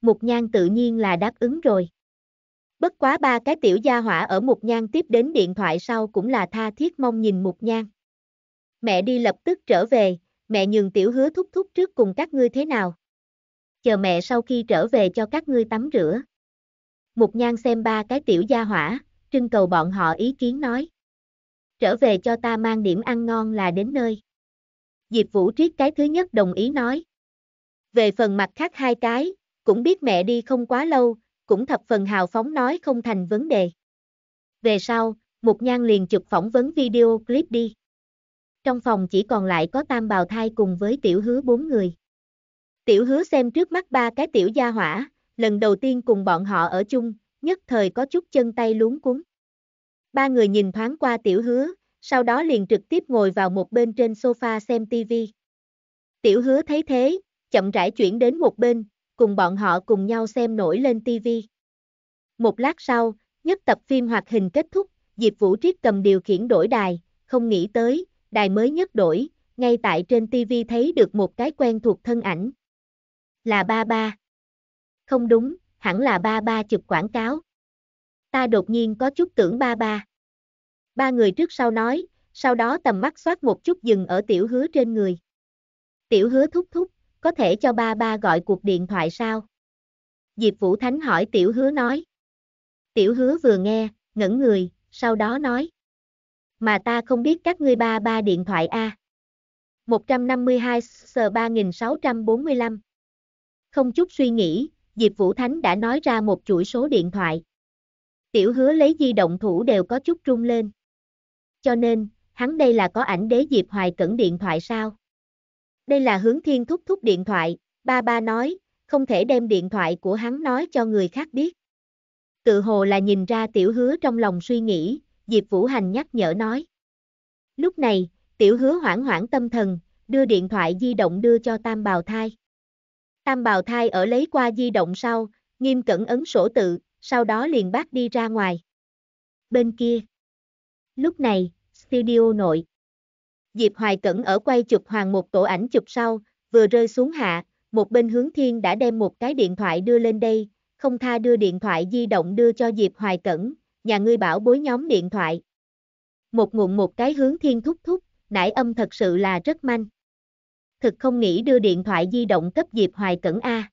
S1: Mục Nhan tự nhiên là đáp ứng rồi. Bất quá ba cái tiểu gia hỏa ở Mục Nhan tiếp đến điện thoại sau cũng là tha thiết mong nhìn Mục Nhan mẹ đi lập tức trở về, mẹ nhường tiểu hứa thúc thúc trước cùng các ngươi thế nào. Chờ mẹ sau khi trở về cho các ngươi tắm rửa. Mục nhan xem ba cái tiểu gia hỏa, trưng cầu bọn họ ý kiến nói. Trở về cho ta mang điểm ăn ngon là đến nơi. Diệp Vũ Triết cái thứ nhất đồng ý nói. Về phần mặt khác hai cái, cũng biết mẹ đi không quá lâu, cũng thập phần hào phóng nói không thành vấn đề. Về sau, Mục Nhan liền chụp phỏng vấn video clip đi trong phòng chỉ còn lại có tam bào thai cùng với tiểu hứa bốn người. Tiểu hứa xem trước mắt ba cái tiểu gia hỏa, lần đầu tiên cùng bọn họ ở chung, nhất thời có chút chân tay luống cuốn. Ba người nhìn thoáng qua tiểu hứa, sau đó liền trực tiếp ngồi vào một bên trên sofa xem tivi. Tiểu hứa thấy thế, chậm rãi chuyển đến một bên, cùng bọn họ cùng nhau xem nổi lên tivi. Một lát sau, nhất tập phim hoạt hình kết thúc, Diệp Vũ Triết cầm điều khiển đổi đài, không nghĩ tới, đài mới nhất đổi, ngay tại trên TV thấy được một cái quen thuộc thân ảnh. Là ba ba. Không đúng, hẳn là ba ba chụp quảng cáo. Ta đột nhiên có chút tưởng ba ba. Ba người trước sau nói, sau đó tầm mắt xoát một chút dừng ở tiểu hứa trên người. Tiểu hứa thúc thúc, có thể cho ba ba gọi cuộc điện thoại sao? Diệp Vũ Thánh hỏi tiểu hứa nói. Tiểu hứa vừa nghe, ngẩn người, sau đó nói mà ta không biết các ngươi ba ba điện thoại A. 152 S 3645 Không chút suy nghĩ, Diệp Vũ Thánh đã nói ra một chuỗi số điện thoại. Tiểu hứa lấy di động thủ đều có chút rung lên. Cho nên, hắn đây là có ảnh đế Diệp Hoài Cẩn điện thoại sao? Đây là hướng thiên thúc thúc điện thoại, ba ba nói, không thể đem điện thoại của hắn nói cho người khác biết. Tự hồ là nhìn ra tiểu hứa trong lòng suy nghĩ, Diệp Vũ Hành nhắc nhở nói. Lúc này, tiểu hứa hoảng hoảng tâm thần, đưa điện thoại di động đưa cho Tam Bào Thai. Tam Bào Thai ở lấy qua di động sau, nghiêm cẩn ấn sổ tự, sau đó liền bác đi ra ngoài. Bên kia. Lúc này, studio nội. Diệp Hoài Cẩn ở quay chụp hoàng một tổ ảnh chụp sau, vừa rơi xuống hạ, một bên hướng thiên đã đem một cái điện thoại đưa lên đây, không tha đưa điện thoại di động đưa cho Diệp Hoài Cẩn, nhà ngươi bảo bối nhóm điện thoại. Một ngụm một cái hướng thiên thúc thúc, nải âm thật sự là rất manh. Thực không nghĩ đưa điện thoại di động cấp Diệp Hoài Cẩn A.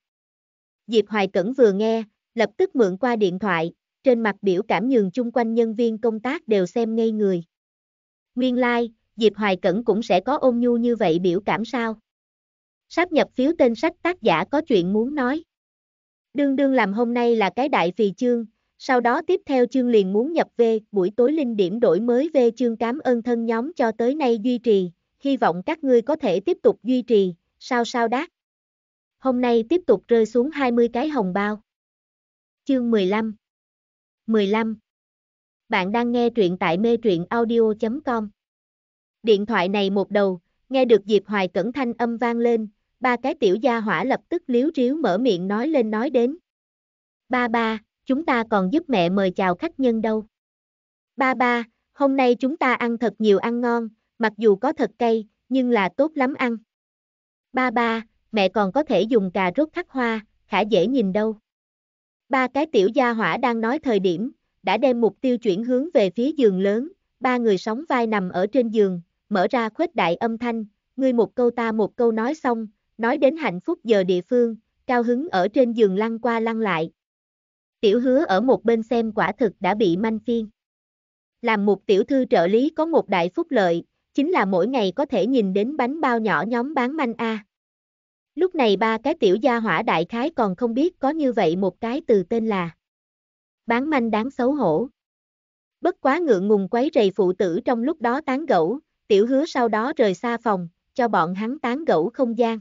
S1: Diệp Hoài Cẩn vừa nghe, lập tức mượn qua điện thoại, trên mặt biểu cảm nhường chung quanh nhân viên công tác đều xem ngây người. Nguyên lai, like, Diệp Hoài Cẩn cũng sẽ có ôn nhu như vậy biểu cảm sao. Sáp nhập phiếu tên sách tác giả có chuyện muốn nói. Đương đương làm hôm nay là cái đại phì chương, sau đó tiếp theo chương liền muốn nhập về buổi tối linh điểm đổi mới về chương cám ơn thân nhóm cho tới nay duy trì, hy vọng các ngươi có thể tiếp tục duy trì, sao sao đát. Hôm nay tiếp tục rơi xuống 20 cái hồng bao. Chương 15 15 Bạn đang nghe truyện tại mê truyện audio.com Điện thoại này một đầu, nghe được Diệp Hoài Cẩn Thanh âm vang lên, ba cái tiểu gia hỏa lập tức liếu riếu mở miệng nói lên nói đến. Ba ba, chúng ta còn giúp mẹ mời chào khách nhân đâu. Ba ba, hôm nay chúng ta ăn thật nhiều ăn ngon, mặc dù có thật cay, nhưng là tốt lắm ăn. Ba ba, mẹ còn có thể dùng cà rốt thắt hoa, khả dễ nhìn đâu. Ba cái tiểu gia hỏa đang nói thời điểm, đã đem mục tiêu chuyển hướng về phía giường lớn, ba người sóng vai nằm ở trên giường, mở ra khuếch đại âm thanh, ngươi một câu ta một câu nói xong, nói đến hạnh phúc giờ địa phương, cao hứng ở trên giường lăn qua lăn lại, Tiểu hứa ở một bên xem quả thực đã bị manh phiên. Làm một tiểu thư trợ lý có một đại phúc lợi, chính là mỗi ngày có thể nhìn đến bánh bao nhỏ nhóm bán manh A. Lúc này ba cái tiểu gia hỏa đại khái còn không biết có như vậy một cái từ tên là bán manh đáng xấu hổ. Bất quá ngượng ngùng quấy rầy phụ tử trong lúc đó tán gẫu, tiểu hứa sau đó rời xa phòng, cho bọn hắn tán gẫu không gian.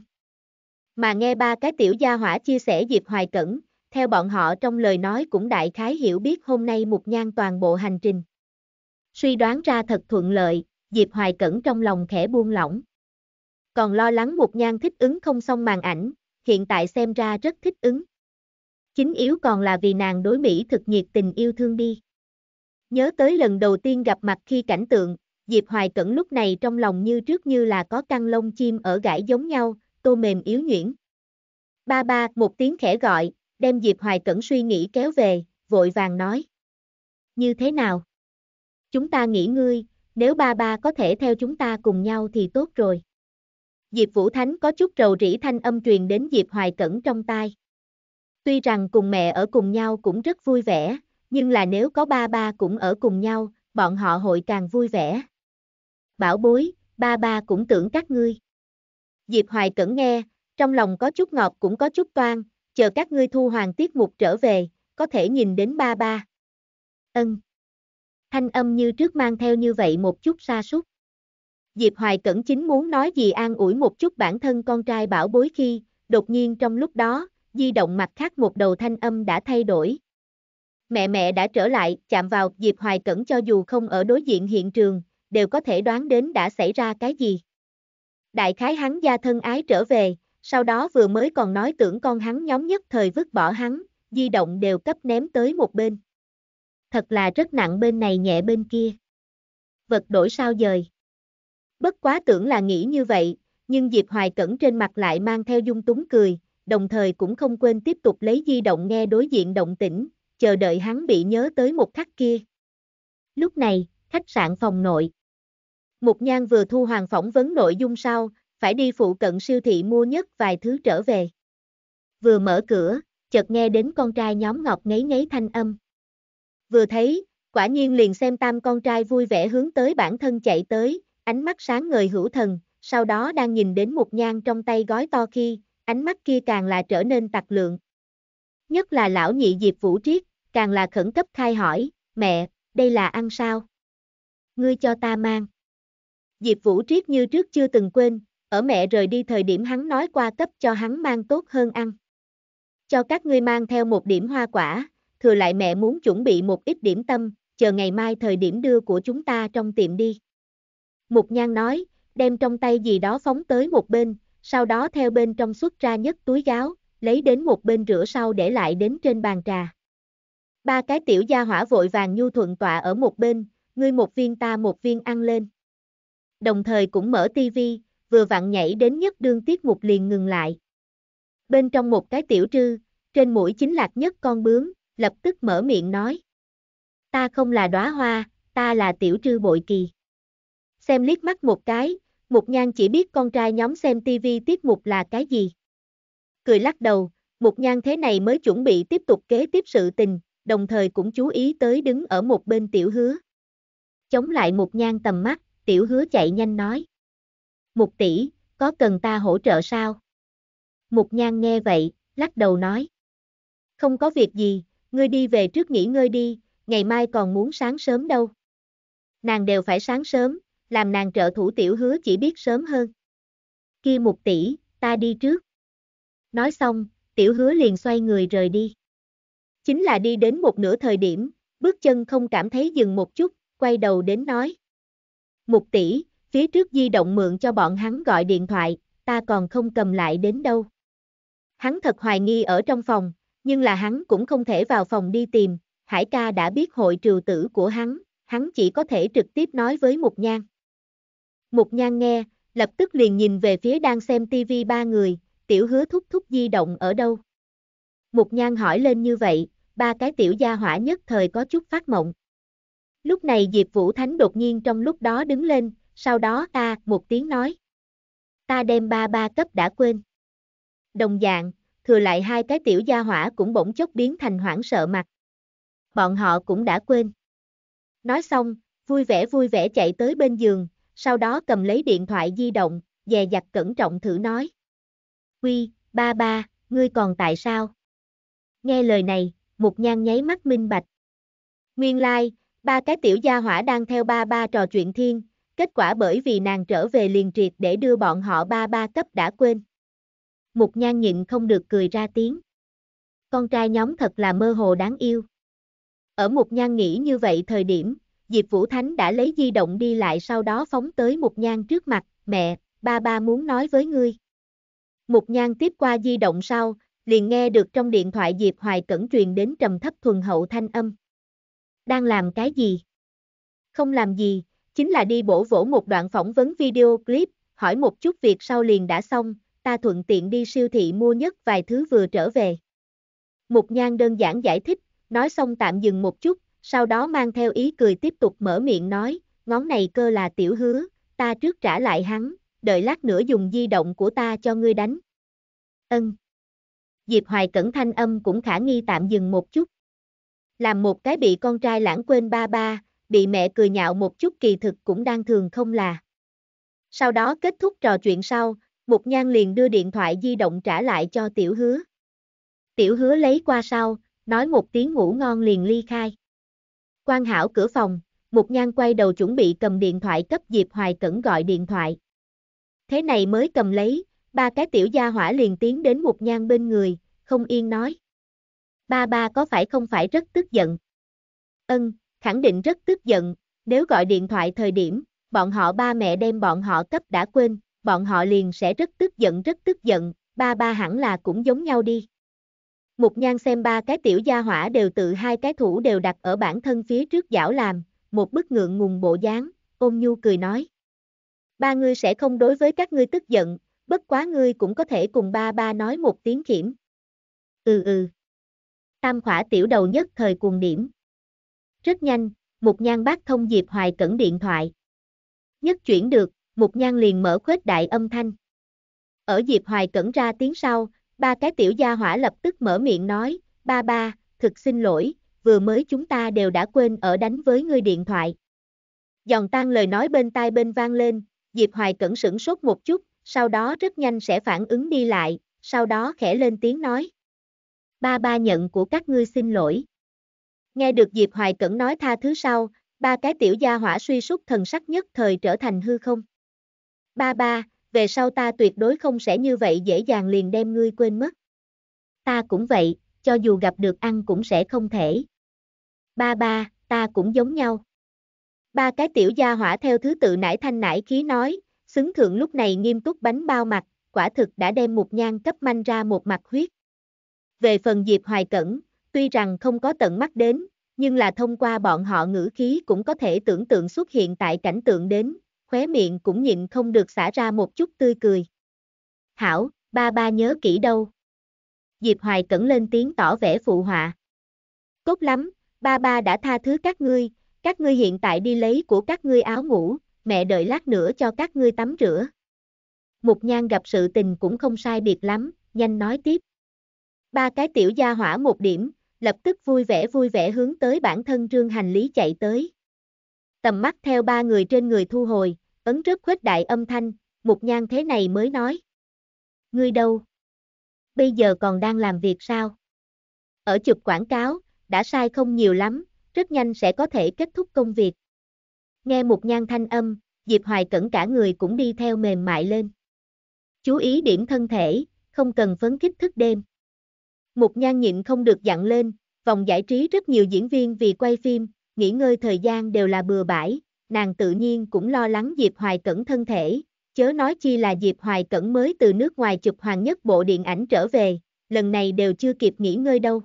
S1: Mà nghe ba cái tiểu gia hỏa chia sẻ Diệp Hoài Cẩn, theo bọn họ trong lời nói cũng đại khái hiểu biết hôm nay Mục Nhan toàn bộ hành trình. Suy đoán ra thật thuận lợi, Diệp Hoài Cẩn trong lòng khẽ buông lỏng. Còn lo lắng Mục Nhan thích ứng không xong màn ảnh, hiện tại xem ra rất thích ứng. Chính yếu còn là vì nàng đối Mỹ thực nhiệt tình yêu thương đi. Nhớ tới lần đầu tiên gặp mặt khi cảnh tượng, Diệp Hoài Cẩn lúc này trong lòng như trước như là có căng lông chim ở gãi giống nhau, tô mềm yếu nhuyễn. Ba ba, một tiếng khẽ gọi, đem Diệp Hoài Cẩn suy nghĩ kéo về, vội vàng nói. Như thế nào? Chúng ta nghĩ ngươi, nếu ba ba có thể theo chúng ta cùng nhau thì tốt rồi. Diệp Vũ Thánh có chút rầu rĩ thanh âm truyền đến Diệp Hoài Cẩn trong tai. Tuy rằng cùng mẹ ở cùng nhau cũng rất vui vẻ, nhưng là nếu có ba ba cũng ở cùng nhau, bọn họ hội càng vui vẻ. Bảo bối, ba ba cũng tưởng các ngươi. Diệp Hoài Cẩn nghe, trong lòng có chút ngọt cũng có chút toan, chờ các ngươi thu hoàng tiết mục trở về, có thể nhìn đến ba ba. Ân. Thanh âm như trước mang theo như vậy một chút xa sút. Diệp Hoài Cẩn chính muốn nói gì an ủi một chút bản thân con trai bảo bối khi, đột nhiên trong lúc đó, di động mặt khác một đầu thanh âm đã thay đổi. Mẹ mẹ đã trở lại, chạm vào, Diệp Hoài Cẩn cho dù không ở đối diện hiện trường, đều có thể đoán đến đã xảy ra cái gì. Đại khái hắn gia thân ái trở về, sau đó vừa mới còn nói tưởng con hắn nhóm nhất thời vứt bỏ hắn, di động đều cấp ném tới một bên. Thật là rất nặng bên này nhẹ bên kia. Vật đổi sao dời. Bất quá tưởng là nghĩ như vậy, nhưng Diệp Hoài Cẩn trên mặt lại mang theo dung túng cười, đồng thời cũng không quên tiếp tục lấy di động nghe đối diện động tĩnh, chờ đợi hắn bị nhớ tới một khắc kia. Lúc này, khách sạn phòng nội. Mục Nhan vừa thu hoàng phỏng vấn nội dung sau, phải đi phụ cận siêu thị mua nhất vài thứ trở về. Vừa mở cửa, chợt nghe đến con trai nhóm Ngọc ngấy ngấy thanh âm. Vừa thấy, quả nhiên liền xem tam con trai vui vẻ hướng tới bản thân chạy tới, ánh mắt sáng ngời hữu thần, sau đó đang nhìn đến một nhang trong tay gói to khi, ánh mắt kia càng là trở nên tặc lượng. Nhất là lão nhị Diệp Vũ Triết, càng là khẩn cấp khai hỏi, mẹ, đây là ăn sao? Ngươi cho ta mang. Diệp Vũ Triết như trước chưa từng quên, ở mẹ rời đi thời điểm hắn nói qua cấp cho hắn mang tốt hơn ăn. Cho các ngươi mang theo một điểm hoa quả, thừa lại mẹ muốn chuẩn bị một ít điểm tâm, chờ ngày mai thời điểm đưa của chúng ta trong tiệm đi. Mục nhan nói, đem trong tay gì đó phóng tới một bên, sau đó theo bên trong xuất ra nhất túi gáo, lấy đến một bên rửa sau để lại đến trên bàn trà. Ba cái tiểu gia hỏa vội vàng nhu thuận tọa ở một bên, ngươi một viên ta một viên ăn lên. Đồng thời cũng mở tivi, vừa vặn nhảy đến nhất đương tiết mục liền ngừng lại. Bên trong một cái tiểu trư, trên mũi chính lạc nhất con bướm, lập tức mở miệng nói. Ta không là đóa hoa, ta là tiểu trư bội kỳ. Xem liếc mắt một cái, Mục Nhan chỉ biết con trai nhóm xem tivi tiết mục là cái gì. Cười lắc đầu, Mục Nhan thế này mới chuẩn bị tiếp tục kế tiếp sự tình, đồng thời cũng chú ý tới đứng ở một bên tiểu hứa. Chống lại Mục Nhan tầm mắt, tiểu hứa chạy nhanh nói. Mục tỷ, có cần ta hỗ trợ sao? Mục nhan nghe vậy, lắc đầu nói. Không có việc gì, ngươi đi về trước nghỉ ngơi đi, ngày mai còn muốn sáng sớm đâu. Nàng đều phải sáng sớm, làm nàng trợ thủ tiểu hứa chỉ biết sớm hơn. Kia mục tỷ, ta đi trước. Nói xong, tiểu hứa liền xoay người rời đi. Chính là đi đến một nửa thời điểm, bước chân không cảm thấy dừng một chút, quay đầu đến nói. Mục tỷ, phía trước di động mượn cho bọn hắn gọi điện thoại, ta còn không cầm lại đến đâu. Hắn thật hoài nghi ở trong phòng, nhưng là hắn cũng không thể vào phòng đi tìm, Hải ca đã biết hội trừ tử của hắn, hắn chỉ có thể trực tiếp nói với Mục Nhan. Mục Nhan nghe, lập tức liền nhìn về phía đang xem TV ba người, tiểu hứa thúc thúc di động ở đâu. Mục Nhan hỏi lên như vậy, ba cái tiểu gia hỏa nhất thời có chút phát mộng. Lúc này Diệp Vũ Thánh đột nhiên trong lúc đó đứng lên, sau đó ta một tiếng nói. Ta đem ba ba cấp đã quên. Đồng dạng, thừa lại hai cái tiểu gia hỏa cũng bỗng chốc biến thành hoảng sợ mặt. Bọn họ cũng đã quên. Nói xong, vui vẻ vui vẻ chạy tới bên giường, sau đó cầm lấy điện thoại di động, dè dặt cẩn trọng thử nói. Quy, ba ba, ngươi còn tại sao? Nghe lời này, một nhan nháy mắt minh bạch. Nguyên lai, like, ba cái tiểu gia hỏa đang theo ba ba trò chuyện thiên, Kết quả bởi vì nàng trở về liền triệt để đưa bọn họ ba ba cấp đã quên. Mục nhan nhịn không được cười ra tiếng. Con trai nhóm thật là mơ hồ đáng yêu. Ở mục nhan nghĩ như vậy thời điểm, Diệp Vũ Thánh đã lấy di động đi lại sau đó phóng tới mục nhan trước mặt, mẹ, ba ba muốn nói với ngươi. Mục nhan tiếp qua di động sau, liền nghe được trong điện thoại Diệp Hoài Cẩn truyền đến trầm thấp thuần hậu thanh âm. Đang làm cái gì? Không làm gì, chính là đi bổ vỗ một đoạn phỏng vấn video clip, hỏi một chút việc sau liền đã xong, ta thuận tiện đi siêu thị mua nhất vài thứ vừa trở về. Mục Nhan đơn giản giải thích, nói xong tạm dừng một chút, sau đó mang theo ý cười tiếp tục mở miệng nói, ngón này cơ là tiểu hứa, ta trước trả lại hắn, đợi lát nữa dùng di động của ta cho ngươi đánh. Ân. Diệp Hoài Cẩn thanh âm cũng khả nghi tạm dừng một chút. Làm một cái bị con trai lãng quên ba ba, bị mẹ cười nhạo một chút kỳ thực cũng đang thường không là. Sau đó kết thúc trò chuyện sau, Mục Nhan liền đưa điện thoại di động trả lại cho Tiểu Hứa. Tiểu Hứa lấy qua sau, nói một tiếng ngủ ngon liền ly khai. Quan Hảo cửa phòng, Mục Nhan quay đầu chuẩn bị cầm điện thoại cấp Diệp Hoài Cẩn gọi điện thoại. Thế này mới cầm lấy, ba cái tiểu gia hỏa liền tiến đến Mục Nhan bên người, không yên nói. Ba ba có phải không phải rất tức giận? Ân, khẳng định rất tức giận, nếu gọi điện thoại thời điểm, bọn họ ba mẹ đem bọn họ cấp đã quên, bọn họ liền sẽ rất tức giận rất tức giận, ba ba hẳn là cũng giống nhau đi. Mục nhan xem ba cái tiểu gia hỏa đều tự hai cái thủ đều đặt ở bản thân phía trước giảo làm, một bức ngượng ngùng bộ dáng, ôm nhu cười nói. Ba ngươi sẽ không đối với các ngươi tức giận, bất quá ngươi cũng có thể cùng ba ba nói một tiếng kiểm. Ừ ừ. Tam khỏa tiểu đầu nhất thời cuồng điểm. Rất nhanh, một Nhan bác thông Diệp Hoài Cẩn điện thoại. Nhất chuyển được, một Nhan liền mở khuếch đại âm thanh. Ở Diệp Hoài Cẩn ra tiếng sau, ba cái tiểu gia hỏa lập tức mở miệng nói, ba ba, thực xin lỗi, vừa mới chúng ta đều đã quên ở đánh với ngươi điện thoại. Dòng tan lời nói bên tai bên vang lên, Diệp Hoài Cẩn sửng sốt một chút, sau đó rất nhanh sẽ phản ứng đi lại, sau đó khẽ lên tiếng nói. Ba ba nhận của các ngươi xin lỗi. Nghe được Diệp Hoài Cẩn nói tha thứ sau, ba cái tiểu gia hỏa suy sút thần sắc nhất thời trở thành hư không. Ba ba, về sau ta tuyệt đối không sẽ như vậy dễ dàng liền đem ngươi quên mất. Ta cũng vậy, cho dù gặp được ăn cũng sẽ không thể. Ba ba, ta cũng giống nhau. Ba cái tiểu gia hỏa theo thứ tự nải thanh nải khí nói, xứng thượng lúc này nghiêm túc bánh bao mặt, quả thực đã đem một nhan cấp manh ra một mặt huyết. Về phần Diệp Hoài Cẩn, Tuy rằng không có tận mắt đến, nhưng là thông qua bọn họ ngữ khí cũng có thể tưởng tượng xuất hiện tại cảnh tượng đến, khóe miệng cũng nhịn không được xả ra một chút tươi cười. Hảo, ba ba nhớ kỹ đâu. Diệp Hoài cẩn lên tiếng tỏ vẻ phụ họa. Tốt lắm, ba ba đã tha thứ các ngươi, các ngươi hiện tại đi lấy của các ngươi áo ngủ, mẹ đợi lát nữa cho các ngươi tắm rửa. Mục nhan gặp sự tình cũng không sai biệt lắm, nhanh nói tiếp. Ba cái tiểu gia hỏa một điểm, lập tức vui vẻ vui vẻ hướng tới bản thân trương hành lý chạy tới. Tầm mắt theo ba người trên người thu hồi, ấn rất khuếch đại âm thanh, một nhan thế này mới nói. Ngươi đâu? Bây giờ còn đang làm việc sao? Ở chụp quảng cáo, đã sai không nhiều lắm, rất nhanh sẽ có thể kết thúc công việc. Nghe một nhan thanh âm, Diệp Hoài cẩn cả người cũng đi theo mềm mại lên. Chú ý điểm thân thể, không cần phấn kích thức đêm. Mục Nhan nhịn không được dặn lên, vòng giải trí rất nhiều diễn viên vì quay phim, nghỉ ngơi thời gian đều là bừa bãi, nàng tự nhiên cũng lo lắng Diệp Hoài Cẩn thân thể, chớ nói chi là Diệp Hoài Cẩn mới từ nước ngoài chụp hoàng nhất bộ điện ảnh trở về, lần này đều chưa kịp nghỉ ngơi đâu.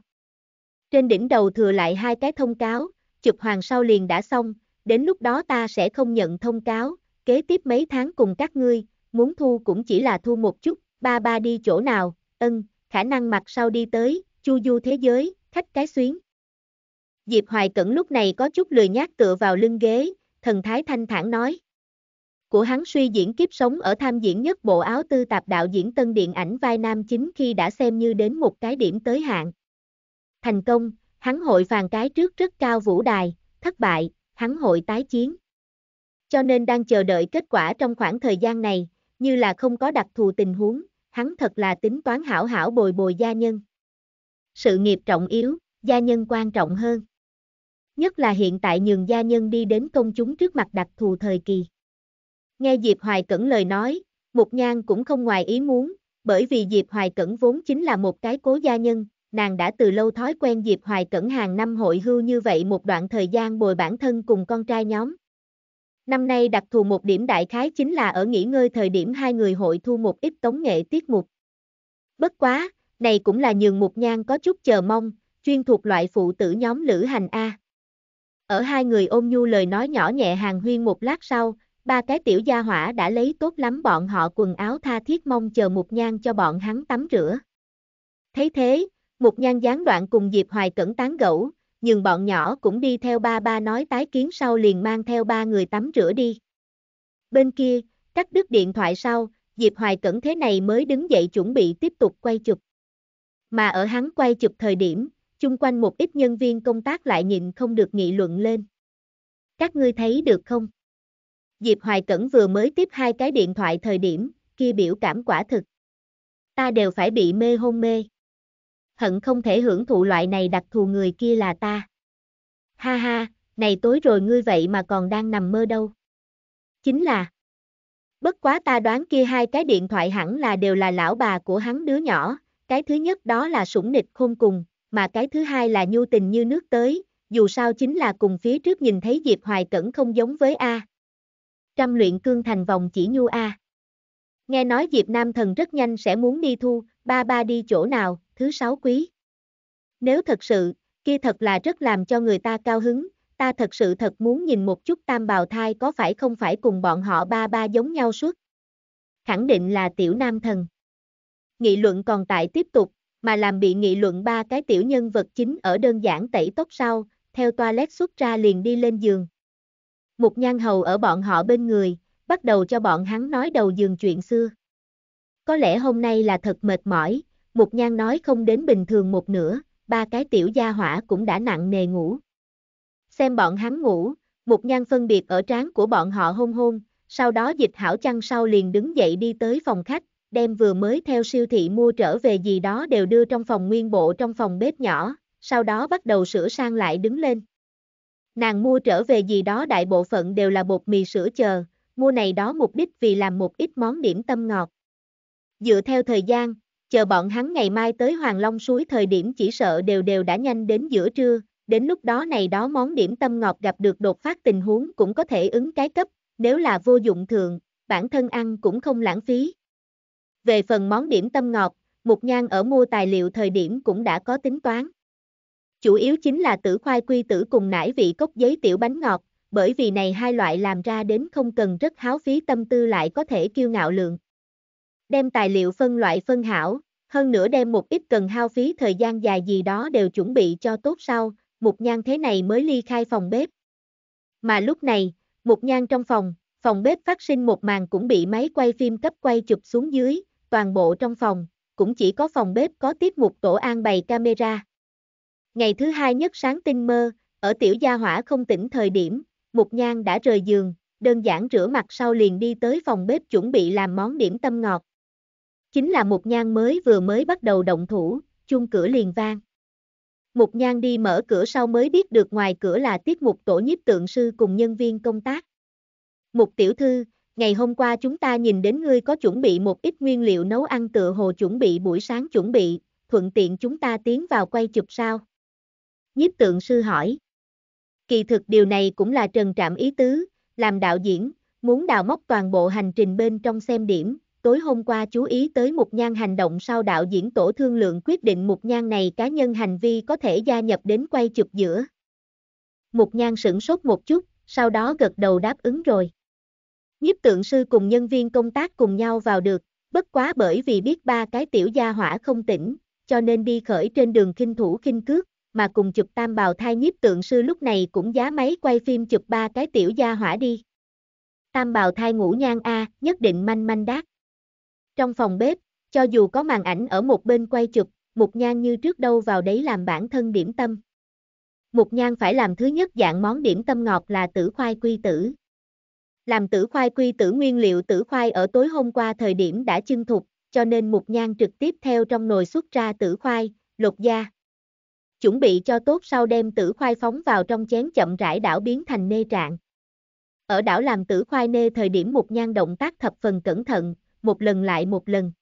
S1: Trên đỉnh đầu thừa lại hai cái thông cáo, chụp hoàng sau liền đã xong, đến lúc đó ta sẽ không nhận thông cáo, kế tiếp mấy tháng cùng các ngươi, muốn thu cũng chỉ là thu một chút, ba ba đi chỗ nào, ân, khả năng mặt sau đi tới, chu du thế giới, khách cái xuyến. Diệp Hoài Cẩn lúc này có chút lười nhác tựa vào lưng ghế, thần thái thanh thản nói. Của hắn suy diễn kiếp sống ở tham diễn nhất bộ áo tư tạp đạo diễn tân điện ảnh vai nam chính khi đã xem như đến một cái điểm tới hạn. Thành công, hắn hội phàn cái trước rất cao vũ đài, thất bại, hắn hội tái chiến. Cho nên đang chờ đợi kết quả trong khoảng thời gian này, như là không có đặc thù tình huống, hắn thật là tính toán hảo hảo bồi bồi gia nhân. Sự nghiệp trọng yếu, gia nhân quan trọng hơn. Nhất là hiện tại nhường gia nhân đi đến công chúng trước mặt đặc thù thời kỳ. Nghe Diệp Hoài Cẩn lời nói, Mục Nhan cũng không ngoài ý muốn, bởi vì Diệp Hoài Cẩn vốn chính là một cái cố gia nhân, nàng đã từ lâu thói quen Diệp Hoài Cẩn hàng năm hội hưu như vậy một đoạn thời gian bồi bản thân cùng con trai nhóm. Năm nay đặc thù một điểm đại khái chính là ở nghỉ ngơi thời điểm hai người hội thu một ít tống nghệ tiết mục. Bất quá, này cũng là nhường một nhang có chút chờ mong, chuyên thuộc loại phụ tử nhóm lữ hành A. Ở hai người ôm nhu lời nói nhỏ nhẹ hàng huyên một lát sau, ba cái tiểu gia hỏa đã lấy tốt lắm bọn họ quần áo tha thiết mong chờ một nhang cho bọn hắn tắm rửa. Thấy thế, một nhang gián đoạn cùng Diệp Hoài Cẩn tán gẫu, nhưng bọn nhỏ cũng đi theo ba ba nói tái kiến sau liền mang theo ba người tắm rửa đi. Bên kia, cắt đứt điện thoại sau, Diệp Hoài Cẩn thế này mới đứng dậy chuẩn bị tiếp tục quay chụp. Mà ở hắn quay chụp thời điểm, chung quanh một ít nhân viên công tác lại nhịn không được nghị luận lên. Các ngươi thấy được không? Diệp Hoài Cẩn vừa mới tiếp hai cái điện thoại thời điểm, kia biểu cảm quả thực. Ta đều phải bị mê hôn mê hận không thể hưởng thụ loại này đặc thù người kia là ta. Ha ha, này tối rồi ngươi vậy mà còn đang nằm mơ đâu. Chính là, bất quá ta đoán kia hai cái điện thoại hẳn là đều là lão bà của hắn đứa nhỏ, cái thứ nhất đó là sủng nịch khôn cùng, mà cái thứ hai là nhu tình như nước tới, dù sao chính là cùng phía trước nhìn thấy Diệp Hoài Cẩn không giống với A. Trăm luyện cương thành vòng chỉ nhu A. Nghe nói Diệp Nam Thần rất nhanh sẽ muốn đi thu, ba ba đi chỗ nào, thứ sáu quý. Nếu thật sự, kia thật là rất làm cho người ta cao hứng, ta thật sự thật muốn nhìn một chút tam bào thai có phải không phải cùng bọn họ ba ba giống nhau suốt. Khẳng định là tiểu nam thần. Nghị luận còn tại tiếp tục, mà làm bị nghị luận ba cái tiểu nhân vật chính ở đơn giản tẩy tóc sau, theo toilet xuất ra liền đi lên giường. Một nhan hầu ở bọn họ bên người, bắt đầu cho bọn hắn nói đầu giường chuyện xưa. Có lẽ hôm nay là thật mệt mỏi, một nhan nói không đến bình thường một nửa, ba cái tiểu gia hỏa cũng đã nặng nề ngủ. Xem bọn hắn ngủ, một nhan phân biệt ở trán của bọn họ hôn hôn, sau đó dịch hảo chăn sau liền đứng dậy đi tới phòng khách, đem vừa mới theo siêu thị mua trở về gì đó đều đưa trong phòng nguyên bộ trong phòng bếp nhỏ, sau đó bắt đầu sửa sang lại đứng lên. Nàng mua trở về gì đó đại bộ phận đều là bột mì sữa chờ, mua này đó mục đích vì làm một ít món điểm tâm ngọt. Dựa theo thời gian, chờ bọn hắn ngày mai tới Hoàng Long suối thời điểm chỉ sợ đều đều đã nhanh đến giữa trưa, đến lúc đó này đó món điểm tâm ngọt gặp được đột phát tình huống cũng có thể ứng cái cấp, nếu là vô dụng thường, bản thân ăn cũng không lãng phí. Về phần món điểm tâm ngọt, Mục Nhan ở mua tài liệu thời điểm cũng đã có tính toán. Chủ yếu chính là tử khoai quy tử cùng nải vị cốc giấy tiểu bánh ngọt, bởi vì này hai loại làm ra đến không cần rất háo phí tâm tư lại có thể kiêu ngạo lượng đem tài liệu phân loại phân hảo, hơn nữa đem một ít cần hao phí thời gian dài gì đó đều chuẩn bị cho tốt sau, một Nhan thế này mới ly khai phòng bếp. Mà lúc này, một Nhan trong phòng, phòng bếp phát sinh một màn cũng bị máy quay phim cấp quay chụp xuống dưới, toàn bộ trong phòng, cũng chỉ có phòng bếp có tiết mục tổ an bày camera. Ngày thứ hai nhất sáng tinh mơ, ở tiểu gia hỏa không tỉnh thời điểm, một Nhan đã rời giường, đơn giản rửa mặt sau liền đi tới phòng bếp chuẩn bị làm món điểm tâm ngọt, Chính là một nhang mới vừa mới bắt đầu động thủ, chung cửa liền vang. Một nhang đi mở cửa sau mới biết được ngoài cửa là tiết mục tổ nhiếp tượng sư cùng nhân viên công tác. Một tiểu thư, ngày hôm qua chúng ta nhìn đến ngươi có chuẩn bị một ít nguyên liệu nấu ăn tựa hồ chuẩn bị buổi sáng chuẩn bị, thuận tiện chúng ta tiến vào quay chụp sao? Nhiếp tượng sư hỏi. Kỳ thực điều này cũng là trần trạm ý tứ, làm đạo diễn, muốn đào móc toàn bộ hành trình bên trong xem điểm, tối hôm qua chú ý tới một Nhan hành động sau đạo diễn tổ thương lượng quyết định một Nhan này cá nhân hành vi có thể gia nhập đến quay chụp giữa. Một Nhan sửng sốt một chút, sau đó gật đầu đáp ứng rồi. Nhiếp tượng sư cùng nhân viên công tác cùng nhau vào được, bất quá bởi vì biết ba cái tiểu gia hỏa không tỉnh, cho nên đi khởi trên đường kinh thủ kinh cước, mà cùng chụp tam bào thai nhiếp tượng sư lúc này cũng giá máy quay phim chụp ba cái tiểu gia hỏa đi. Tam bào thai ngủ nhan A, nhất định manh manh đát. Trong phòng bếp, cho dù có màn ảnh ở một bên quay chụp, Mục Nhan như trước đâu vào đấy làm bản thân điểm tâm. Mục Nhan phải làm thứ nhất dạng món điểm tâm ngọt là tử khoai quy tử. Làm tử khoai quy tử nguyên liệu tử khoai ở tối hôm qua thời điểm đã chưng thục, cho nên Mục Nhan trực tiếp theo trong nồi xuất ra tử khoai, lột da. Chuẩn bị cho tốt sau đem tử khoai phóng vào trong chén chậm rãi đảo biến thành nê trạng. Ở đảo làm tử khoai nê thời điểm Mục Nhan động tác thập phần cẩn thận, một lần lại một lần.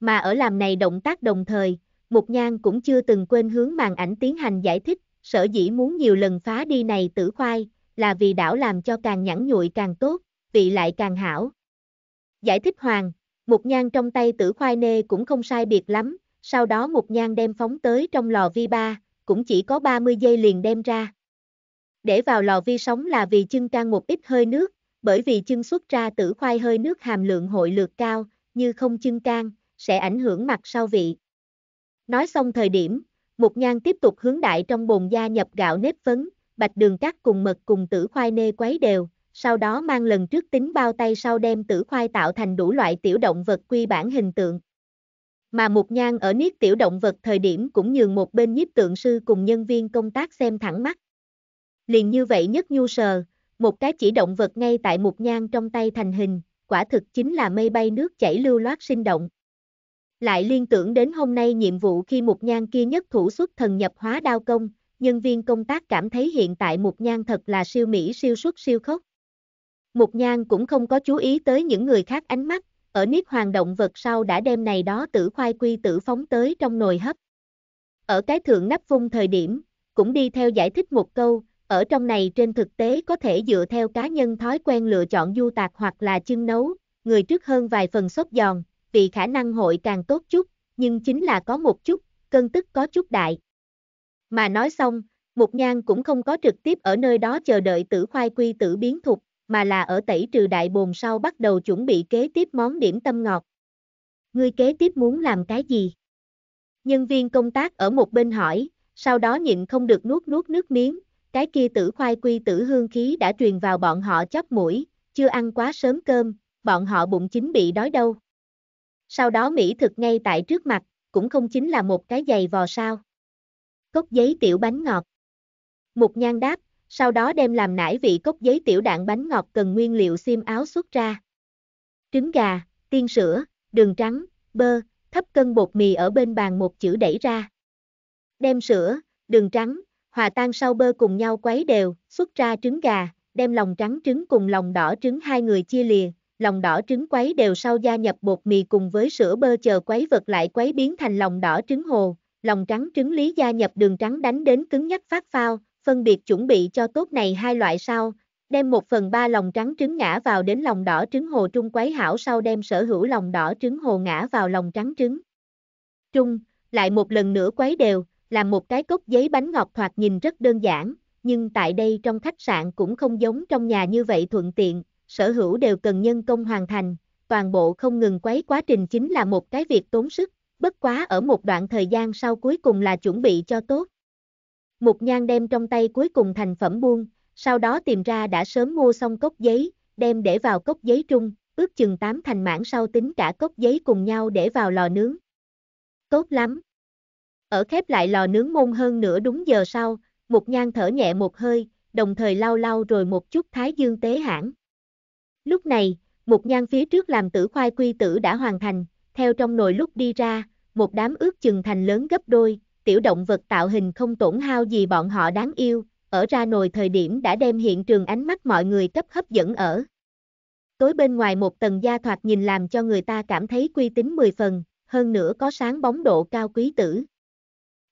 S1: Mà ở làm này động tác đồng thời, Mục Nhan cũng chưa từng quên hướng màn ảnh tiến hành giải thích, sở dĩ muốn nhiều lần phá đi này tử khoai, là vì đảo làm cho càng nhẵn nhụi càng tốt, vị lại càng hảo. Giải thích hoàng, Mục Nhan trong tay tử khoai nê cũng không sai biệt lắm, sau đó Mục Nhan đem phóng tới trong lò vi ba, cũng chỉ có 30 giây liền đem ra. Để vào lò vi sóng là vì chưng can một ít hơi nước, bởi vì chân xuất ra tử khoai hơi nước hàm lượng hội lược cao, như không chân can, sẽ ảnh hưởng mặt sau vị. Nói xong thời điểm, Mục Nhan tiếp tục hướng đại trong bồn gia nhập gạo nếp phấn, bạch đường cắt cùng mật cùng tử khoai nê quấy đều, sau đó mang lần trước tính bao tay sau đem tử khoai tạo thành đủ loại tiểu động vật quy bản hình tượng. Mà Mục Nhan ở niết tiểu động vật thời điểm cũng nhường một bên nhiếp tượng sư cùng nhân viên công tác xem thẳng mắt. Liền như vậy nhất nhu sờ, một cái chỉ động vật ngay tại một nhang trong tay thành hình, quả thực chính là mây bay nước chảy lưu loát sinh động. Lại liên tưởng đến hôm nay nhiệm vụ khi một nhang kia nhất thủ xuất thần nhập hóa đao công, nhân viên công tác cảm thấy hiện tại một nhang thật là siêu mỹ siêu xuất siêu khốc. một nhang cũng không có chú ý tới những người khác ánh mắt, ở niết hoàng động vật sau đã đem này đó tử khoai quy tử phóng tới trong nồi hấp. Ở cái thượng nắp vung thời điểm, cũng đi theo giải thích một câu, ở trong này trên thực tế có thể dựa theo cá nhân thói quen lựa chọn du tạc hoặc là chưng nấu, người trước hơn vài phần sốt giòn, vì khả năng hội càng tốt chút, nhưng chính là có một chút, cân tức có chút đại. Mà nói xong, Mục Nhan cũng không có trực tiếp ở nơi đó chờ đợi tử khoai quy tử biến thục, mà là ở tẩy trừ đại bồn sau bắt đầu chuẩn bị kế tiếp món điểm tâm ngọt. Ngươi kế tiếp muốn làm cái gì? Nhân viên công tác ở một bên hỏi, sau đó nhịn không được nuốt nuốt nước miếng, cái kia tử khoai quy tử hương khí đã truyền vào bọn họ chóp mũi, chưa ăn quá sớm cơm, bọn họ bụng chính bị đói đâu. Sau đó Mỹ thực ngay tại trước mặt, cũng không chính là một cái giày vò sao. Cốc giấy tiểu bánh ngọt. Mục nhan đáp, sau đó đem làm nải vị cốc giấy tiểu đạn bánh ngọt cần nguyên liệu xiêm áo xuất ra. Trứng gà, tiên sữa, đường trắng, bơ, thấp cân bột mì ở bên bàn một chữ đẩy ra. Đem sữa, đường trắng, hòa tan sau bơ cùng nhau quấy đều, xuất ra trứng gà, đem lòng trắng trứng cùng lòng đỏ trứng hai người chia lìa, lòng đỏ trứng quấy đều sau gia nhập bột mì cùng với sữa bơ chờ quấy vật lại quấy biến thành lòng đỏ trứng hồ, lòng trắng trứng lý gia nhập đường trắng đánh đến cứng nhắc phát phao, phân biệt chuẩn bị cho tốt này hai loại sau, đem một phần ba lòng trắng trứng ngã vào đến lòng đỏ trứng hồ trung quấy hảo sau đem sở hữu lòng đỏ trứng hồ ngã vào lòng trắng trứng. Trung, lại một lần nữa quấy đều, làm một cái cốc giấy bánh ngọt thoạt nhìn rất đơn giản, nhưng tại đây trong khách sạn cũng không giống trong nhà như vậy thuận tiện, sở hữu đều cần nhân công hoàn thành, toàn bộ không ngừng quấy quá trình chính là một cái việc tốn sức, bất quá ở một đoạn thời gian sau cuối cùng là chuẩn bị cho tốt. Mục nhan đem trong tay cuối cùng thành phẩm buông, sau đó tìm ra đã sớm mua xong cốc giấy, đem để vào cốc giấy trung, ước chừng tám thành mảng sau tính cả cốc giấy cùng nhau để vào lò nướng. Tốt lắm! Ở khép lại lò nướng môn hơn nửa đúng giờ sau, một Nhan thở nhẹ một hơi, đồng thời lau lau rồi một chút thái dương tế hãng. Lúc này, một Nhan phía trước làm tử khoai quy tử đã hoàn thành, theo trong nồi lúc đi ra, một đám ước chừng thành lớn gấp đôi, tiểu động vật tạo hình không tổn hao gì bọn họ đáng yêu, ở ra nồi thời điểm đã đem hiện trường ánh mắt mọi người cấp hấp dẫn ở. Tối bên ngoài một tầng da thoạt nhìn làm cho người ta cảm thấy quy tính 10 phần, hơn nữa có sáng bóng độ cao quý tử.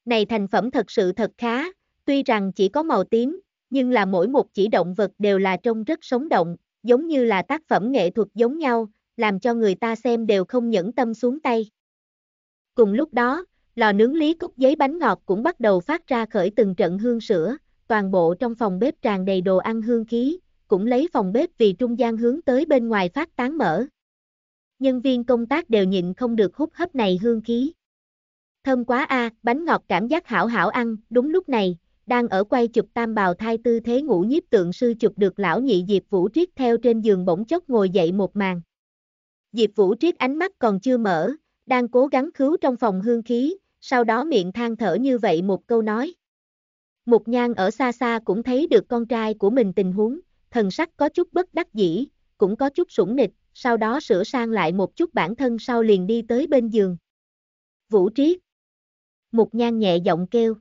S1: Này thành phẩm thật sự thật khá, tuy rằng chỉ có màu tím, nhưng là mỗi một chỉ động vật đều là trông rất sống động, giống như là tác phẩm nghệ thuật giống nhau, làm cho người ta xem đều không nhẫn tâm xuống tay. Cùng lúc đó, lò nướng lý cúc giấy bánh ngọt cũng bắt đầu phát ra khởi từng trận hương sữa, toàn bộ trong phòng bếp tràn đầy đồ ăn hương khí, cũng lấy phòng bếp vì trung gian hướng tới bên ngoài phát tán mở. Nhân viên công tác đều nhịn không được hút hấp này hương khí. Thơm quá a, à, bánh ngọt cảm giác hảo hảo ăn, đúng lúc này, đang ở quay chụp tam bào thai tư thế ngủ nhiếp tượng sư chụp được lão nhị Diệp Vũ Triết theo trên giường bỗng chốc ngồi dậy một màn. Diệp Vũ Triết ánh mắt còn chưa mở, đang cố gắng cứu trong phòng hương khí, sau đó miệng than thở như vậy một câu nói. Mục nhan ở xa xa cũng thấy được con trai của mình tình huống, thần sắc có chút bất đắc dĩ, cũng có chút sủng nịch, sau đó sửa sang lại một chút bản thân sau liền đi tới bên giường. Vũ Triết Mục Nhan nhẹ giọng kêu.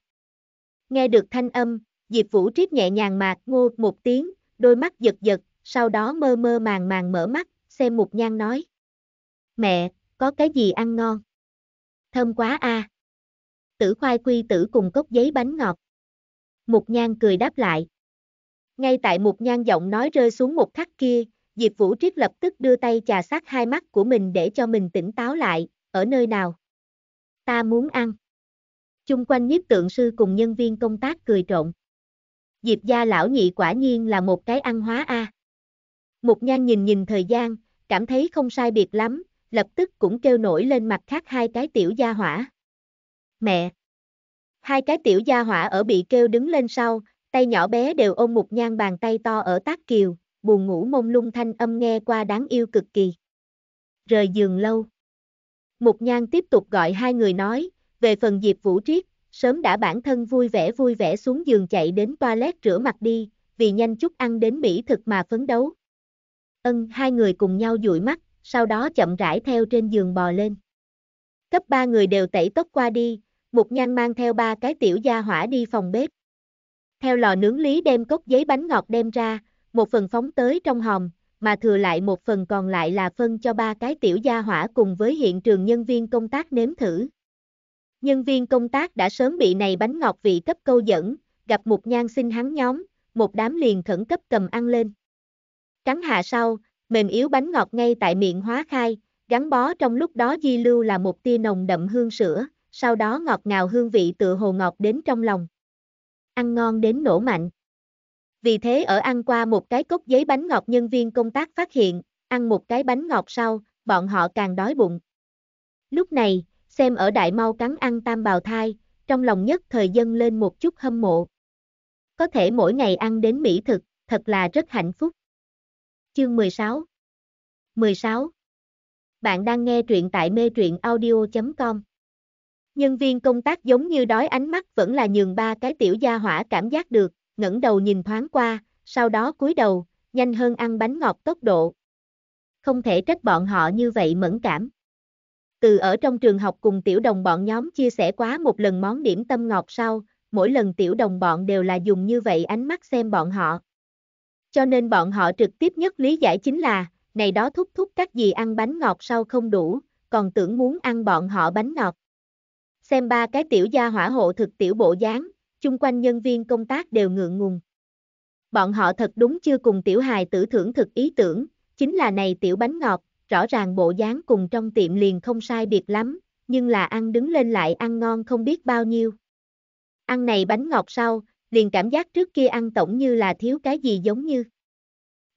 S1: Nghe được thanh âm, Diệp Vũ triết nhẹ nhàng mạc ngô một tiếng, đôi mắt giật giật, sau đó mơ mơ màng màng mở mắt, xem Mục Nhan nói. Mẹ, có cái gì ăn ngon? Thơm quá a. À. Tử khoai quy tử cùng cốc giấy bánh ngọt. Mục Nhan cười đáp lại. Ngay tại Mục Nhan giọng nói rơi xuống một khắc kia, Diệp Vũ Triết lập tức đưa tay chà sát hai mắt của mình để cho mình tỉnh táo lại, ở nơi nào? Ta muốn ăn chung quanh nhiếp tượng sư cùng nhân viên công tác cười trộn. Diệp gia lão nhị quả nhiên là một cái ăn hóa a. À. Mục nhan nhìn nhìn thời gian, cảm thấy không sai biệt lắm, lập tức cũng kêu nổi lên mặt khác hai cái tiểu gia hỏa. Mẹ! Hai cái tiểu gia hỏa ở bị kêu đứng lên sau, tay nhỏ bé đều ôm mục nhan bàn tay to ở tác kiều, buồn ngủ mông lung thanh âm nghe qua đáng yêu cực kỳ. Rời giường lâu. Mục nhan tiếp tục gọi hai người nói, về phần Diệp Vũ Triết, sớm đã bản thân vui vẻ vui vẻ xuống giường chạy đến toilet rửa mặt đi, vì nhanh chút ăn đến mỹ thực mà phấn đấu. Ân hai người cùng nhau dụi mắt, sau đó chậm rãi theo trên giường bò lên. Cấp ba người đều tẩy tóc qua đi, một Nhan mang theo ba cái tiểu gia hỏa đi phòng bếp. Theo lò nướng lý đem cốc giấy bánh ngọt đem ra, một phần phóng tới trong hòm, mà thừa lại một phần còn lại là phân cho ba cái tiểu gia hỏa cùng với hiện trường nhân viên công tác nếm thử. Nhân viên công tác đã sớm bị này bánh ngọt vị cấp câu dẫn, gặp một Nhan xin hắn nhóm, một đám liền khẩn cấp cầm ăn lên. Cắn hạ sau, mềm yếu bánh ngọt ngay tại miệng hóa khai, gắn bó trong lúc đó di lưu là một tia nồng đậm hương sữa, sau đó ngọt ngào hương vị tựa hồ ngọt đến trong lòng. Ăn ngon đến nổ mạnh. Vì thế ở ăn qua một cái cốc giấy bánh ngọt nhân viên công tác phát hiện, ăn một cái bánh ngọt sau, bọn họ càng đói bụng. Lúc này, xem ở Đại Mau cắn ăn tam bào thai, trong lòng nhất thời dân lên một chút hâm mộ. Có thể mỗi ngày ăn đến mỹ thực, thật là rất hạnh phúc. Chương 16 16 Bạn đang nghe truyện tại mê truyện audio.com Nhân viên công tác giống như đói ánh mắt vẫn là nhường ba cái tiểu gia hỏa cảm giác được, ngẩng đầu nhìn thoáng qua, sau đó cúi đầu, nhanh hơn ăn bánh ngọt tốc độ. Không thể trách bọn họ như vậy mẫn cảm. Từ ở trong trường học cùng tiểu đồng bọn nhóm chia sẻ quá một lần món điểm tâm ngọt sau, mỗi lần tiểu đồng bọn đều là dùng như vậy ánh mắt xem bọn họ. Cho nên bọn họ trực tiếp nhất lý giải chính là, này đó thúc thúc các gì ăn bánh ngọt sau không đủ, còn tưởng muốn ăn bọn họ bánh ngọt. Xem ba cái tiểu gia hỏa hộ thực tiểu bộ dáng, chung quanh nhân viên công tác đều ngượng ngùng. Bọn họ thật đúng chưa cùng tiểu hài tử thưởng thực ý tưởng, chính là này tiểu bánh ngọt, rõ ràng bộ dáng cùng trong tiệm liền không sai biệt lắm, nhưng là ăn đứng lên lại ăn ngon không biết bao nhiêu. Ăn này bánh ngọt sau, liền cảm giác trước kia ăn tổng như là thiếu cái gì giống như.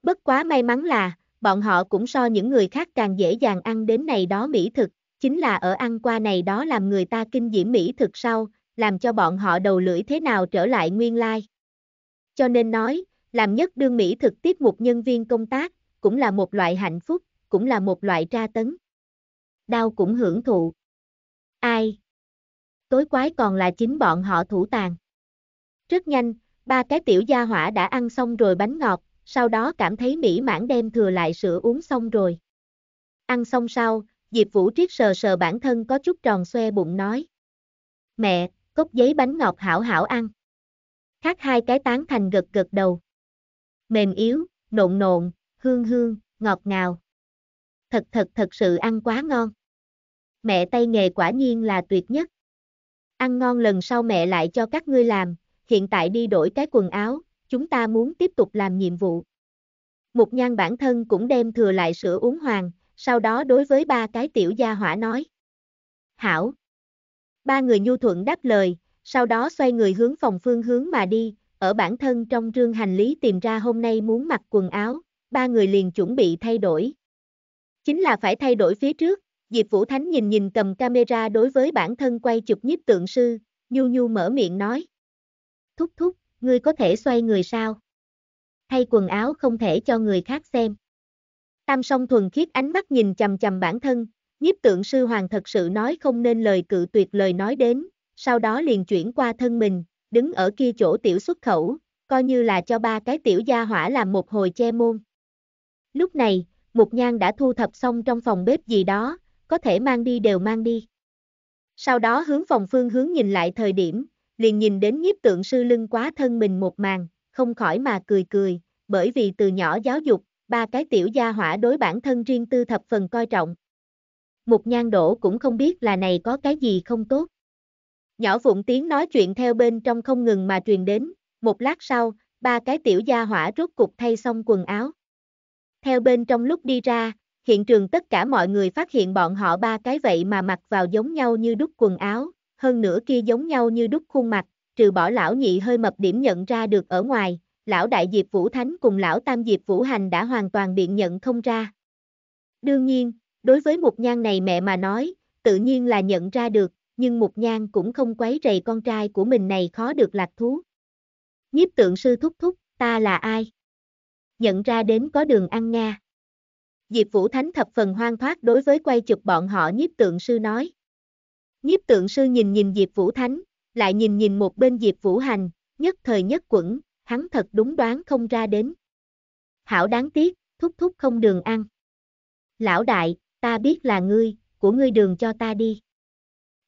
S1: Bất quá may mắn là, bọn họ cũng so những người khác càng dễ dàng ăn đến này đó mỹ thực, chính là ở ăn qua này đó làm người ta kinh diễm mỹ thực sau, làm cho bọn họ đầu lưỡi thế nào trở lại nguyên lai. Cho nên nói, làm nhất đương mỹ thực tiếp một nhân viên công tác, cũng là một loại hạnh phúc, cũng là một loại tra tấn. Đau cũng hưởng thụ. Ai? Tối quái còn là chính bọn họ thủ tàn. Rất nhanh, ba cái tiểu gia hỏa đã ăn xong rồi bánh ngọt, sau đó cảm thấy mỹ mãn đem thừa lại sữa uống xong rồi. Ăn xong sau, Diệp Vũ Triết sờ sờ bản thân có chút tròn xoe bụng nói. Mẹ, cốc giấy bánh ngọt hảo hảo ăn. Khác hai cái tán thành gật gật đầu. Mềm yếu, nộn nộn, hương hương, ngọt ngào thật thật thật sự ăn quá ngon. Mẹ tay nghề quả nhiên là tuyệt nhất. Ăn ngon lần sau mẹ lại cho các ngươi làm, hiện tại đi đổi cái quần áo, chúng ta muốn tiếp tục làm nhiệm vụ. Mục nhan bản thân cũng đem thừa lại sữa uống hoàng, sau đó đối với ba cái tiểu gia hỏa nói. Hảo. Ba người nhu thuận đáp lời, sau đó xoay người hướng phòng phương hướng mà đi, ở bản thân trong rương hành lý tìm ra hôm nay muốn mặc quần áo, ba người liền chuẩn bị thay đổi, Chính là phải thay đổi phía trước, Diệp Vũ Thánh nhìn nhìn cầm camera đối với bản thân quay chụp nhiếp tượng sư, nhu nhu mở miệng nói. Thúc thúc, ngươi có thể xoay người sao? Thay quần áo không thể cho người khác xem. Tam song thuần khiết ánh mắt nhìn chầm chầm bản thân, nhiếp tượng sư hoàng thật sự nói không nên lời cự tuyệt lời nói đến, sau đó liền chuyển qua thân mình, đứng ở kia chỗ tiểu xuất khẩu, coi như là cho ba cái tiểu gia hỏa làm một hồi che môn. Lúc này, Mục Nhan đã thu thập xong trong phòng bếp gì đó, có thể mang đi đều mang đi. Sau đó hướng phòng phương hướng nhìn lại thời điểm, liền nhìn đến nhiếp tượng sư lưng quá thân mình một màn, không khỏi mà cười cười, bởi vì từ nhỏ giáo dục, ba cái tiểu gia hỏa đối bản thân riêng tư thập phần coi trọng. Mục nhan đổ cũng không biết là này có cái gì không tốt. Nhỏ phụng tiếng nói chuyện theo bên trong không ngừng mà truyền đến, một lát sau, ba cái tiểu gia hỏa rốt cục thay xong quần áo. Theo bên trong lúc đi ra, hiện trường tất cả mọi người phát hiện bọn họ ba cái vậy mà mặc vào giống nhau như đúc quần áo, hơn nữa kia giống nhau như đúc khuôn mặt, trừ bỏ lão nhị hơi mập điểm nhận ra được ở ngoài, lão đại Diệp Vũ Thánh cùng lão tam Diệp Vũ Hành đã hoàn toàn biện nhận không ra. Đương nhiên, đối với một Nhan này mẹ mà nói, tự nhiên là nhận ra được, nhưng một Nhan cũng không quấy rầy con trai của mình này khó được lạc thú. Nhiếp tượng sư thúc thúc, ta là ai? nhận ra đến có đường ăn Nga. Diệp Vũ Thánh thập phần hoang thoát đối với quay chụp bọn họ nhiếp tượng sư nói. Nhiếp tượng sư nhìn nhìn Diệp Vũ Thánh, lại nhìn nhìn một bên Diệp Vũ Hành, nhất thời nhất quẩn, hắn thật đúng đoán không ra đến. Hảo đáng tiếc, thúc thúc không đường ăn. Lão đại, ta biết là ngươi, của ngươi đường cho ta đi.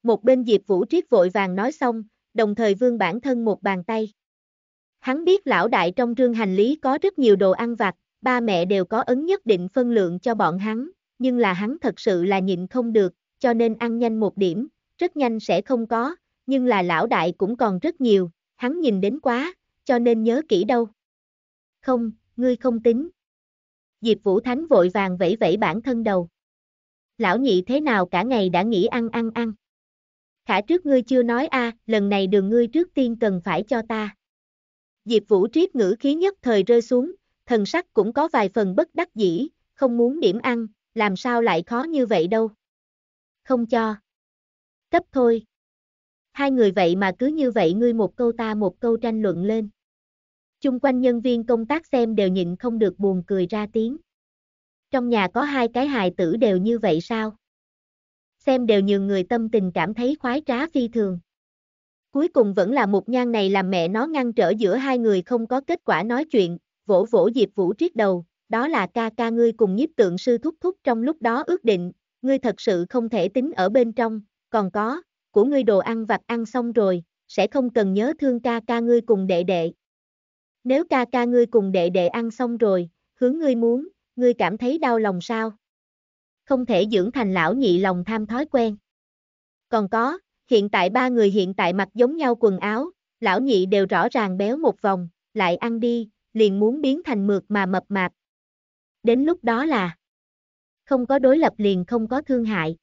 S1: Một bên Diệp Vũ Triết vội vàng nói xong, đồng thời vương bản thân một bàn tay. Hắn biết lão đại trong trương hành lý có rất nhiều đồ ăn vặt, ba mẹ đều có ấn nhất định phân lượng cho bọn hắn, nhưng là hắn thật sự là nhịn không được, cho nên ăn nhanh một điểm, rất nhanh sẽ không có, nhưng là lão đại cũng còn rất nhiều, hắn nhìn đến quá, cho nên nhớ kỹ đâu. Không, ngươi không tính. Diệp Vũ Thánh vội vàng vẫy vẫy bản thân đầu. Lão nhị thế nào cả ngày đã nghĩ ăn ăn ăn. Khả trước ngươi chưa nói a, lần này đường ngươi trước tiên cần phải cho ta. Diệp Vũ Triết ngữ khí nhất thời rơi xuống, thần sắc cũng có vài phần bất đắc dĩ, không muốn điểm ăn, làm sao lại khó như vậy đâu. Không cho. Cấp thôi. Hai người vậy mà cứ như vậy ngươi một câu ta một câu tranh luận lên. Chung quanh nhân viên công tác xem đều nhịn không được buồn cười ra tiếng. Trong nhà có hai cái hài tử đều như vậy sao? Xem đều nhiều người tâm tình cảm thấy khoái trá phi thường. Cuối cùng vẫn là một nhang này làm mẹ nó ngăn trở giữa hai người không có kết quả nói chuyện, vỗ vỗ Diệp Vũ triết đầu, đó là ca ca ngươi cùng nhiếp tượng sư thúc thúc trong lúc đó ước định, ngươi thật sự không thể tính ở bên trong, còn có, của ngươi đồ ăn vặt ăn xong rồi, sẽ không cần nhớ thương ca ca ngươi cùng đệ đệ. Nếu ca ca ngươi cùng đệ đệ ăn xong rồi, hướng ngươi muốn, ngươi cảm thấy đau lòng sao? Không thể dưỡng thành lão nhị lòng tham thói quen. Còn có, Hiện tại ba người hiện tại mặc giống nhau quần áo, lão nhị đều rõ ràng béo một vòng, lại ăn đi, liền muốn biến thành mượt mà mập mạp. Đến lúc đó là không có đối lập liền không có thương hại.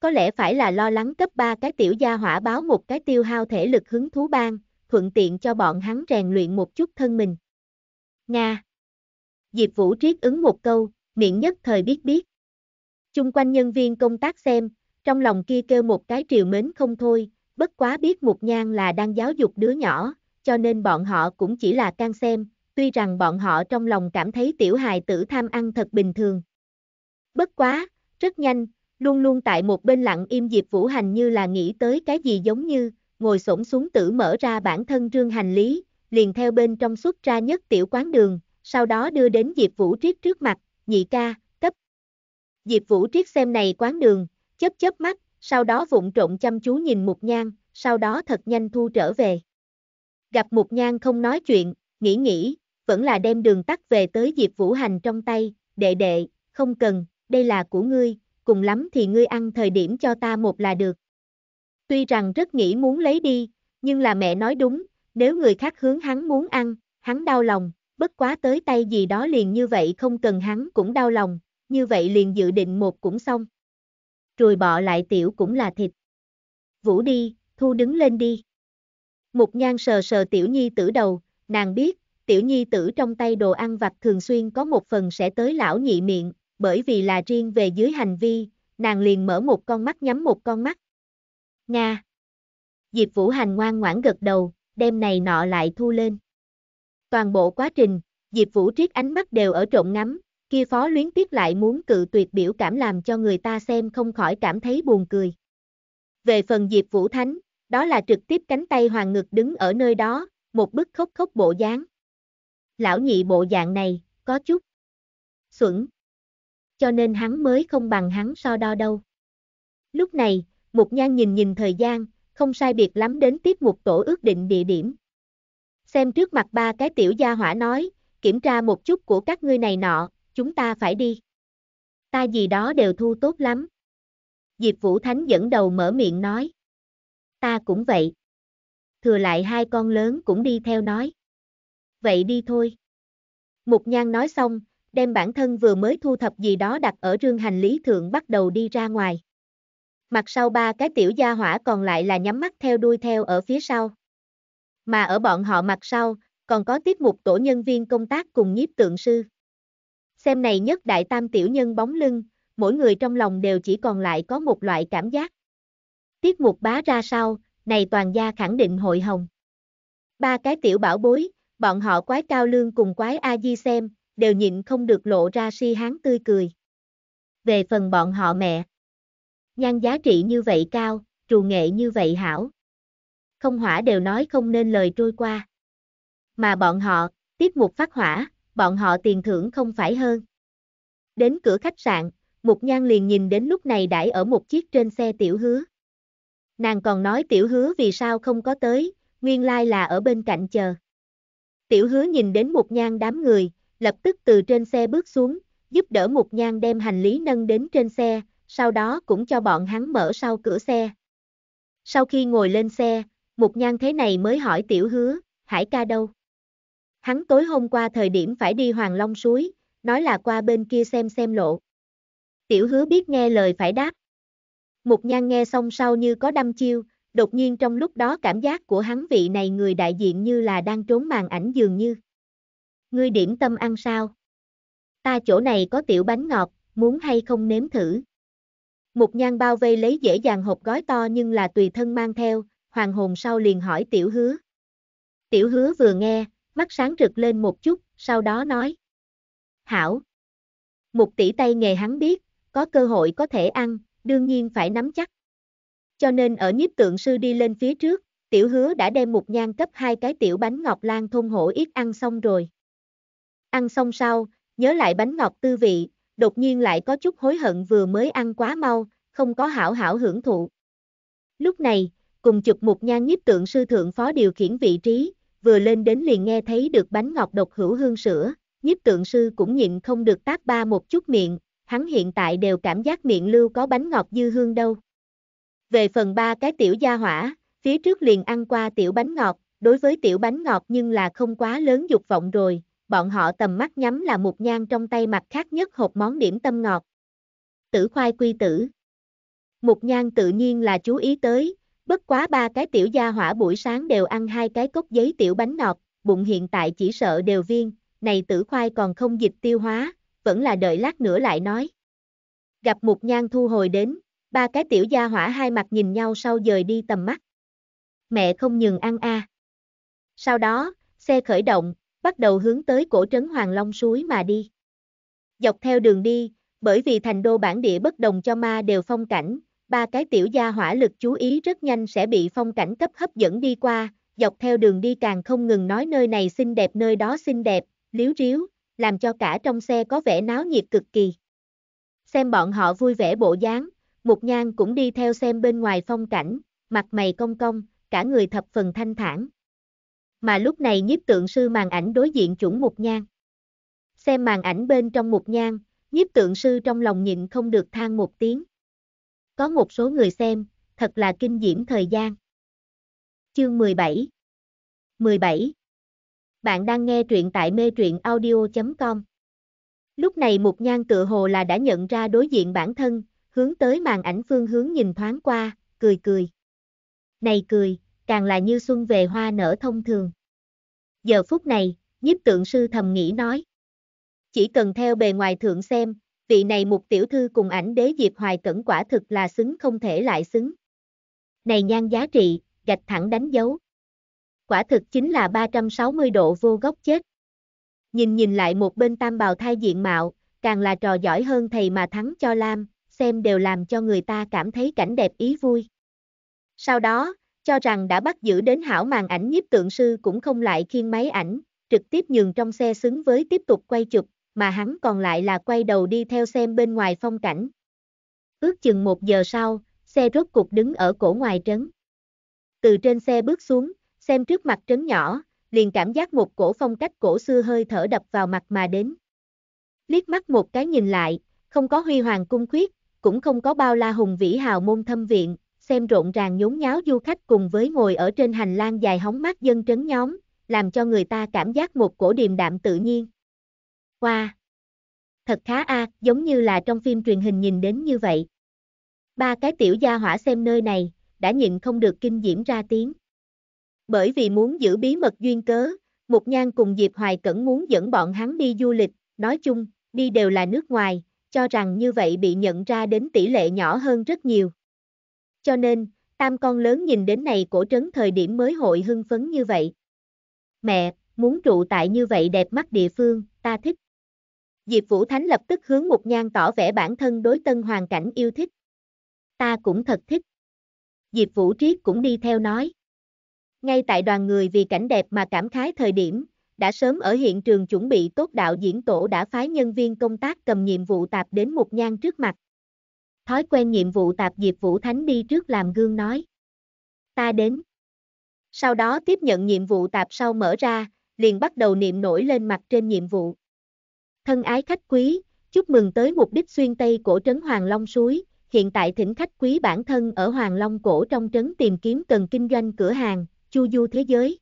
S1: Có lẽ phải là lo lắng cấp ba cái tiểu gia hỏa báo một cái tiêu hao thể lực hứng thú ban, thuận tiện cho bọn hắn rèn luyện một chút thân mình. Nga Diệp Vũ triết ứng một câu, miệng nhất thời biết biết. Chung quanh nhân viên công tác xem, trong lòng kia kêu một cái triều mến không thôi, bất quá biết một nhang là đang giáo dục đứa nhỏ, cho nên bọn họ cũng chỉ là can xem, tuy rằng bọn họ trong lòng cảm thấy tiểu hài tử tham ăn thật bình thường. Bất quá, rất nhanh, luôn luôn tại một bên lặng im Diệp Vũ Hành như là nghĩ tới cái gì giống như, ngồi xổm xuống tử mở ra bản thân trương hành lý, liền theo bên trong xuất ra nhất tiểu quán đường, sau đó đưa đến Diệp Vũ Triết trước mặt, nhị ca, cấp. Diệp Vũ Triết xem này quán đường, chớp chớp mắt, sau đó vụng trộn chăm chú nhìn Mục Nhan, sau đó thật nhanh thu trở về. Gặp Mục Nhan không nói chuyện, nghĩ nghĩ, vẫn là đem đường tắt về tới Diệp Vũ Hành trong tay, đệ đệ, không cần, đây là của ngươi, cùng lắm thì ngươi ăn thời điểm cho ta một là được. Tuy rằng rất nghĩ muốn lấy đi, nhưng là mẹ nói đúng, nếu người khác hướng hắn muốn ăn, hắn đau lòng, bất quá tới tay gì đó liền như vậy không cần hắn cũng đau lòng, như vậy liền dự định một cũng xong rồi bọ lại tiểu cũng là thịt. Vũ đi, thu đứng lên đi. Mục nhan sờ sờ tiểu nhi tử đầu, nàng biết, tiểu nhi tử trong tay đồ ăn vặt thường xuyên có một phần sẽ tới lão nhị miệng, bởi vì là riêng về dưới hành vi, nàng liền mở một con mắt nhắm một con mắt. Nga. Diệp Vũ Hành ngoan ngoãn gật đầu, đem này nọ lại thu lên. Toàn bộ quá trình, Diệp Vũ Triết ánh mắt đều ở trộn ngắm, Kia phó luyến tiếp lại muốn cự tuyệt biểu cảm làm cho người ta xem không khỏi cảm thấy buồn cười. Về phần Diệp Vũ Thánh, đó là trực tiếp cánh tay hoàng ngực đứng ở nơi đó, một bức khóc khóc bộ dáng. Lão nhị bộ dạng này, có chút xuẩn. Cho nên hắn mới không bằng hắn so đo đâu. Lúc này, Mục Nhan nhìn nhìn thời gian, không sai biệt lắm đến tiếp mục tổ ước định địa điểm. Xem trước mặt ba cái tiểu gia hỏa nói, kiểm tra một chút của các ngươi này nọ, chúng ta phải đi. Ta gì đó đều thu tốt lắm. Diệp Vũ Thánh dẫn đầu mở miệng nói. Ta cũng vậy. Thừa lại hai con lớn cũng đi theo nói. Vậy đi thôi. Mục Nhan nói xong, đem bản thân vừa mới thu thập gì đó đặt ở rương hành lý thượng bắt đầu đi ra ngoài. Mặt sau ba cái tiểu gia hỏa còn lại là nhắm mắt theo đuôi theo ở phía sau. Mà ở bọn họ mặt sau, còn có tiết mục tổ nhân viên công tác cùng nhiếp tượng sư. Xem này nhất đại tam tiểu nhân bóng lưng, mỗi người trong lòng đều chỉ còn lại có một loại cảm giác. Tiết mục bá ra sau, này toàn gia khẳng định hội hồng. Ba cái tiểu bảo bối, bọn họ quái cao lương cùng quái a di xem, đều nhịn không được lộ ra si hán tươi cười. Về phần bọn họ mẹ, nhan giá trị như vậy cao, trù nghệ như vậy hảo. Không hỏa đều nói không nên lời trôi qua. Mà bọn họ, tiết mục phát hỏa, bọn họ tiền thưởng không phải hơn. Đến cửa khách sạn, Mục Nhan liền nhìn đến lúc này đãi ở một chiếc trên xe tiểu hứa. Nàng còn nói tiểu hứa vì sao không có tới, nguyên lai là ở bên cạnh chờ. Tiểu hứa nhìn đến Mục Nhan đám người, lập tức từ trên xe bước xuống, giúp đỡ Mục Nhan đem hành lý nâng đến trên xe, sau đó cũng cho bọn hắn mở sau cửa xe. Sau khi ngồi lên xe, Mục Nhan thế này mới hỏi tiểu hứa, Hải ca đâu? Hắn tối hôm qua thời điểm phải đi Hoàng Long suối, nói là qua bên kia xem xem lộ. Tiểu hứa biết nghe lời phải đáp. Mục nhan nghe xong sau như có đâm chiêu, đột nhiên trong lúc đó cảm giác của hắn vị này người đại diện như là đang trốn màn ảnh dường như. Ngươi điểm tâm ăn sao? Ta chỗ này có tiểu bánh ngọt, muốn hay không nếm thử? Mục nhan bao vây lấy dễ dàng hộp gói to nhưng là tùy thân mang theo, hoàng hồn sau liền hỏi tiểu hứa. Tiểu hứa vừa nghe, mắt sáng rực lên một chút, sau đó nói. Hảo. Một tỷ tay nghề hắn biết, có cơ hội có thể ăn, đương nhiên phải nắm chắc. Cho nên ở nhiếp tượng sư đi lên phía trước, tiểu hứa đã đem một nhang cấp hai cái tiểu bánh ngọt lan thôn hổ ít ăn xong rồi. Ăn xong sau, nhớ lại bánh ngọt tư vị, đột nhiên lại có chút hối hận vừa mới ăn quá mau, không có hảo hảo hưởng thụ. Lúc này, cùng chụp một nhang nhiếp tượng sư thượng phó điều khiển vị trí, vừa lên đến liền nghe thấy được bánh ngọt độc hữu hương sữa, nhiếp tượng sư cũng nhịn không được tác ba một chút miệng, hắn hiện tại đều cảm giác miệng lưu có bánh ngọt dư hương đâu. Về phần ba cái tiểu gia hỏa, phía trước liền ăn qua tiểu bánh ngọt, đối với tiểu bánh ngọt nhưng là không quá lớn dục vọng rồi, bọn họ tầm mắt nhắm là một nhang trong tay mặt khác nhất hộp món điểm tâm ngọt. Tử khoai quy tử Mục nhang tự nhiên là chú ý tới, Bất quá ba cái tiểu gia hỏa buổi sáng đều ăn hai cái cốc giấy tiểu bánh ngọt, bụng hiện tại chỉ sợ đều viên, này tử khoai còn không dịch tiêu hóa, vẫn là đợi lát nữa lại nói. Gặp một nhan thu hồi đến, ba cái tiểu gia hỏa hai mặt nhìn nhau sau dời đi tầm mắt. Mẹ không nhường ăn a. À. Sau đó, xe khởi động, bắt đầu hướng tới cổ trấn Hoàng Long suối mà đi. Dọc theo đường đi, bởi vì thành đô bản địa bất đồng cho ma đều phong cảnh, ba cái tiểu gia hỏa lực chú ý rất nhanh sẽ bị phong cảnh cấp hấp dẫn đi qua, dọc theo đường đi càng không ngừng nói nơi này xinh đẹp nơi đó xinh đẹp, liếu riếu, làm cho cả trong xe có vẻ náo nhiệt cực kỳ. Xem bọn họ vui vẻ bộ dáng, Mục Nhan cũng đi theo xem bên ngoài phong cảnh, mặt mày cong cong, cả người thập phần thanh thản. Mà lúc này nhiếp tượng sư màn ảnh đối diện chủng Mục Nhan. Xem màn ảnh bên trong Mục Nhan, nhiếp tượng sư trong lòng nhịn không được than một tiếng. Có một số người xem, thật là kinh diễm thời gian. Chương 17 17 Bạn đang nghe truyện tại mê truyện audio.com Lúc này một Nhan tựa hồ là đã nhận ra đối diện bản thân, hướng tới màn ảnh phương hướng nhìn thoáng qua, cười cười. Này cười, càng là như xuân về hoa nở thông thường. Giờ phút này, nhiếp tượng sư thầm nghĩ nói. Chỉ cần theo bề ngoài thượng xem, vị này một tiểu thư cùng ảnh đế Diệp Hoài Cẩn quả thực là xứng không thể lại xứng. Này nhan giá trị, gạch thẳng đánh dấu. Quả thực chính là 360 độ vô góc chết. Nhìn nhìn lại một bên tam bào thai diện mạo, càng là trò giỏi hơn thầy mà thắng cho Lam, xem đều làm cho người ta cảm thấy cảnh đẹp ý vui. Sau đó, cho rằng đã bắt giữ đến hảo màn ảnh nhiếp tượng sư cũng không lại khiên máy ảnh, trực tiếp nhường trong xe xứng với tiếp tục quay chụp, mà hắn còn lại là quay đầu đi theo xem bên ngoài phong cảnh. Ước chừng một giờ sau, xe rốt cục đứng ở cổ ngoài trấn. Từ trên xe bước xuống, xem trước mặt trấn nhỏ, liền cảm giác một cổ phong cách cổ xưa hơi thở đập vào mặt mà đến. Liếc mắt một cái nhìn lại, không có huy hoàng cung khuyết, cũng không có bao la hùng vĩ hào môn thâm viện, xem rộn ràng nhốn nháo du khách cùng với ngồi ở trên hành lang dài hóng mát dân trấn nhóm, làm cho người ta cảm giác một cổ điềm đạm tự nhiên. Hoa. Thật khá a, à, giống như là trong phim truyền hình nhìn đến như vậy. Ba cái tiểu gia hỏa xem nơi này, đã nhịn không được kinh diễm ra tiếng. Bởi vì muốn giữ bí mật duyên cớ, Mục Nhan cùng Diệp Hoài Cẩn muốn dẫn bọn hắn đi du lịch, nói chung, đi đều là nước ngoài, cho rằng như vậy bị nhận ra đến tỷ lệ nhỏ hơn rất nhiều. Cho nên, tam con lớn nhìn đến này cổ trấn thời điểm mới hội hưng phấn như vậy. Mẹ, muốn trụ tại như vậy đẹp mắt địa phương, ta thích. Diệp Vũ Thánh lập tức hướng Mục Nhan tỏ vẻ bản thân đối tân hoàn cảnh yêu thích. Ta cũng thật thích. Diệp Vũ Triết cũng đi theo nói. Ngay tại đoàn người vì cảnh đẹp mà cảm khái thời điểm, đã sớm ở hiện trường chuẩn bị tốt đạo diễn tổ đã phái nhân viên công tác cầm nhiệm vụ tạp đến Mục Nhan trước mặt. Thói quen nhiệm vụ tạp Diệp Vũ Thánh đi trước làm gương nói. Ta đến. Sau đó tiếp nhận nhiệm vụ tạp sau mở ra, liền bắt đầu niệm nổi lên mặt trên nhiệm vụ. Thân ái khách quý, chúc mừng tới mục đích xuyên Tây cổ trấn Hoàng Long Suối, hiện tại thỉnh khách quý bản thân ở Hoàng Long Cổ trong trấn tìm kiếm cần kinh doanh cửa hàng, chu du thế giới.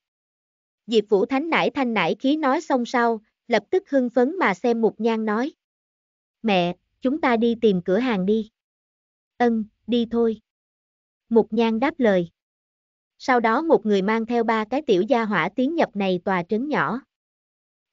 S1: Diệp Vũ Thánh nải thanh nải khí nói xong sau, lập tức hưng phấn mà xem Mục Nhan nói. Mẹ, chúng ta đi tìm cửa hàng đi. Ân, đi thôi. Mục Nhan đáp lời. Sau đó một người mang theo ba cái tiểu gia hỏa tiến nhập này tòa trấn nhỏ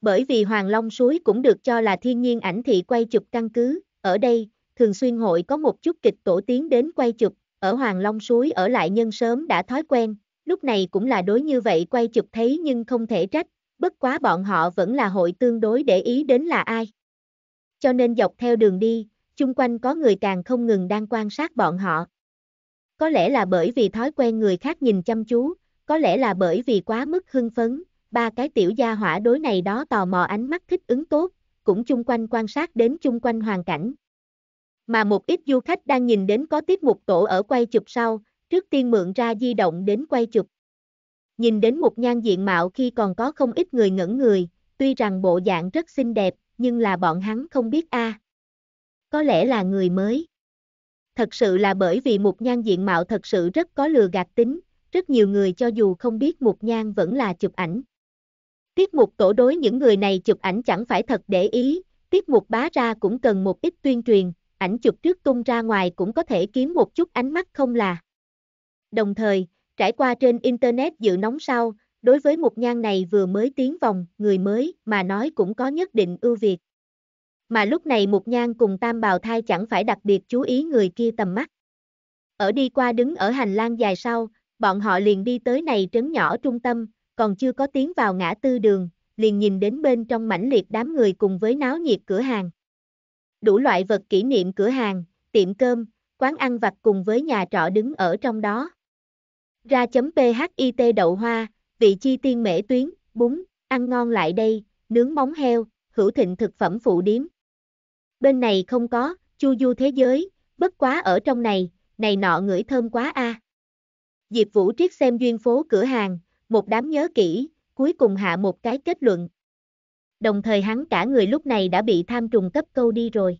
S1: bởi vì Hoàng Long Suối cũng được cho là thiên nhiên ảnh thị quay chụp căn cứ, ở đây, thường xuyên hội có một chút kịch tổ tiến đến quay chụp, ở Hoàng Long Suối ở lại nhân sớm đã thói quen, lúc này cũng là đối như vậy quay chụp thấy nhưng không thể trách, bất quá bọn họ vẫn là hội tương đối để ý đến là ai. Cho nên dọc theo đường đi, chung quanh có người càng không ngừng đang quan sát bọn họ. Có lẽ là bởi vì thói quen người khác nhìn chăm chú, có lẽ là bởi vì quá mức hưng phấn, ba cái tiểu gia hỏa đối này đó tò mò ánh mắt thích ứng tốt, cũng chung quanh quan sát đến chung quanh hoàn cảnh. Mà một ít du khách đang nhìn đến có tiết mục tổ ở quay chụp sau, trước tiên mượn ra di động đến quay chụp. Nhìn đến một nhan diện mạo khi còn có không ít người ngẩn người, tuy rằng bộ dạng rất xinh đẹp, nhưng là bọn hắn không biết a. À. Có lẽ là người mới. Thật sự là bởi vì một nhan diện mạo thật sự rất có lừa gạt tính, rất nhiều người cho dù không biết một nhan vẫn là chụp ảnh. Tiết mục tổ đối những người này chụp ảnh chẳng phải thật để ý, tiết mục bá ra cũng cần một ít tuyên truyền, ảnh chụp trước tung ra ngoài cũng có thể kiếm một chút ánh mắt không là. Đồng thời, trải qua trên Internet dự nóng sau, đối với một nhan này vừa mới tiến vòng, người mới mà nói cũng có nhất định ưu việt. Mà lúc này một Nhan cùng Tam Bào Thai chẳng phải đặc biệt chú ý người kia tầm mắt. Ở đi qua đứng ở hành lang dài sau, bọn họ liền đi tới này trấn nhỏ trung tâm, còn chưa có tiến vào ngã tư đường, liền nhìn đến bên trong mảnh liệt đám người cùng với náo nhiệt cửa hàng. Đủ loại vật kỷ niệm cửa hàng, tiệm cơm, quán ăn vặt cùng với nhà trọ đứng ở trong đó. Ra.phit chấm đậu hoa, vị chi tiên mễ tuyến, bún, ăn ngon lại đây, nướng móng heo, hữu thịnh thực phẩm phụ điếm. Bên này không có, chu du thế giới, bất quá ở trong này, này nọ ngửi thơm quá a. À. Diệp Vũ Triết xem duyên phố cửa hàng, một đám nhớ kỹ, cuối cùng hạ một cái kết luận. Đồng thời hắn cả người lúc này đã bị tham trùng cấp câu đi rồi.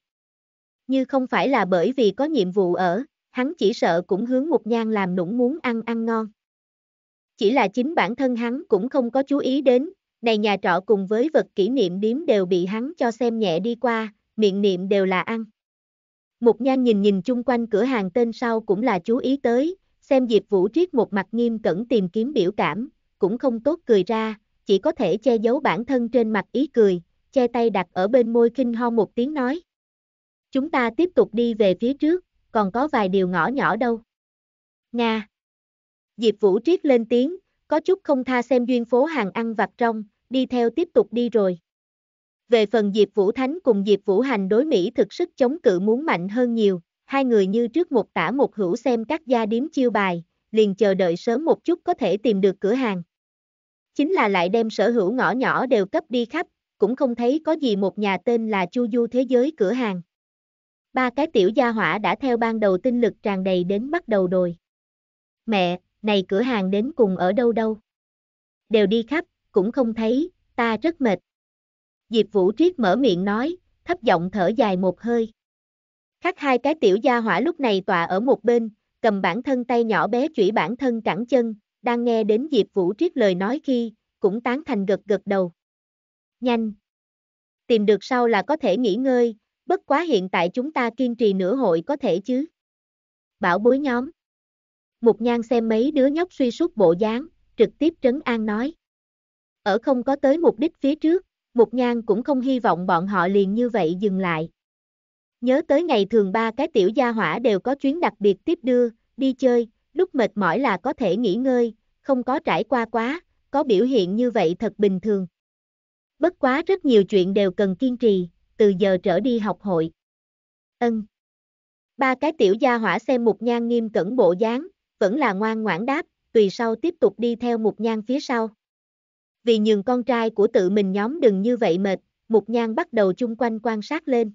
S1: Như không phải là bởi vì có nhiệm vụ ở, hắn chỉ sợ cũng hướng Mục Nhan làm nũng muốn ăn ăn ngon. Chỉ là chính bản thân hắn cũng không có chú ý đến, này nhà trọ cùng với vật kỷ niệm điếm đều bị hắn cho xem nhẹ đi qua, miệng niệm đều là ăn. Mục Nhan nhìn nhìn chung quanh cửa hàng tên sau cũng là chú ý tới, xem Diệp Vũ Triết một mặt nghiêm cẩn tìm kiếm biểu cảm, cũng không tốt cười ra, chỉ có thể che giấu bản thân trên mặt ý cười, che tay đặt ở bên môi kinh ho một tiếng nói. Chúng ta tiếp tục đi về phía trước, còn có vài điều ngõ nhỏ đâu. Nga. Diệp Vũ triết lên tiếng, có chút không tha xem duyên phố hàng ăn vặt trong, đi theo tiếp tục đi rồi. Về phần Diệp Vũ Thánh cùng Diệp Vũ Hành đối Mỹ thực sức chống cự muốn mạnh hơn nhiều, hai người như trước một tả một hữu xem các gia điếm chiêu bài, liền chờ đợi sớm một chút có thể tìm được cửa hàng chính là lại đem sở hữu ngõ nhỏ đều cấp đi khắp, cũng không thấy có gì một nhà tên là Chu Du Thế Giới cửa hàng. Ba cái tiểu gia hỏa đã theo ban đầu tinh lực tràn đầy đến bắt đầu đồi. Mẹ, này cửa hàng đến cùng ở đâu đâu? Đều đi khắp, cũng không thấy, ta rất mệt. Diệp Vũ Triết mở miệng nói, thấp giọng thở dài một hơi. Khác hai cái tiểu gia hỏa lúc này tọa ở một bên, cầm bản thân tay nhỏ bé chủy bản thân cẳng chân, đang nghe đến Diệp Vũ Triết lời nói khi, cũng tán thành gật gật đầu. Nhanh! Tìm được sau là có thể nghỉ ngơi, bất quá hiện tại chúng ta kiên trì nửa hội có thể chứ. Bảo bối nhóm. Mục nhan xem mấy đứa nhóc suy suốt bộ dáng, trực tiếp trấn an nói. Ở không có tới mục đích phía trước, mục nhan cũng không hy vọng bọn họ liền như vậy dừng lại. Nhớ tới ngày thường ba cái tiểu gia hỏa đều có chuyến đặc biệt tiếp đưa, đi chơi, lúc mệt mỏi là có thể nghỉ ngơi, không có trải qua quá, có biểu hiện như vậy thật bình thường. Bất quá rất nhiều chuyện đều cần kiên trì, từ giờ trở đi học hội. Ân. Ba cái tiểu gia hỏa xem mục nhan nghiêm cẩn bộ dáng, vẫn là ngoan ngoãn đáp, tùy sau tiếp tục đi theo mục nhan phía sau. Vì nhường con trai của tự mình nhóm đừng như vậy mệt, mục nhan bắt đầu chung quanh quan sát lên.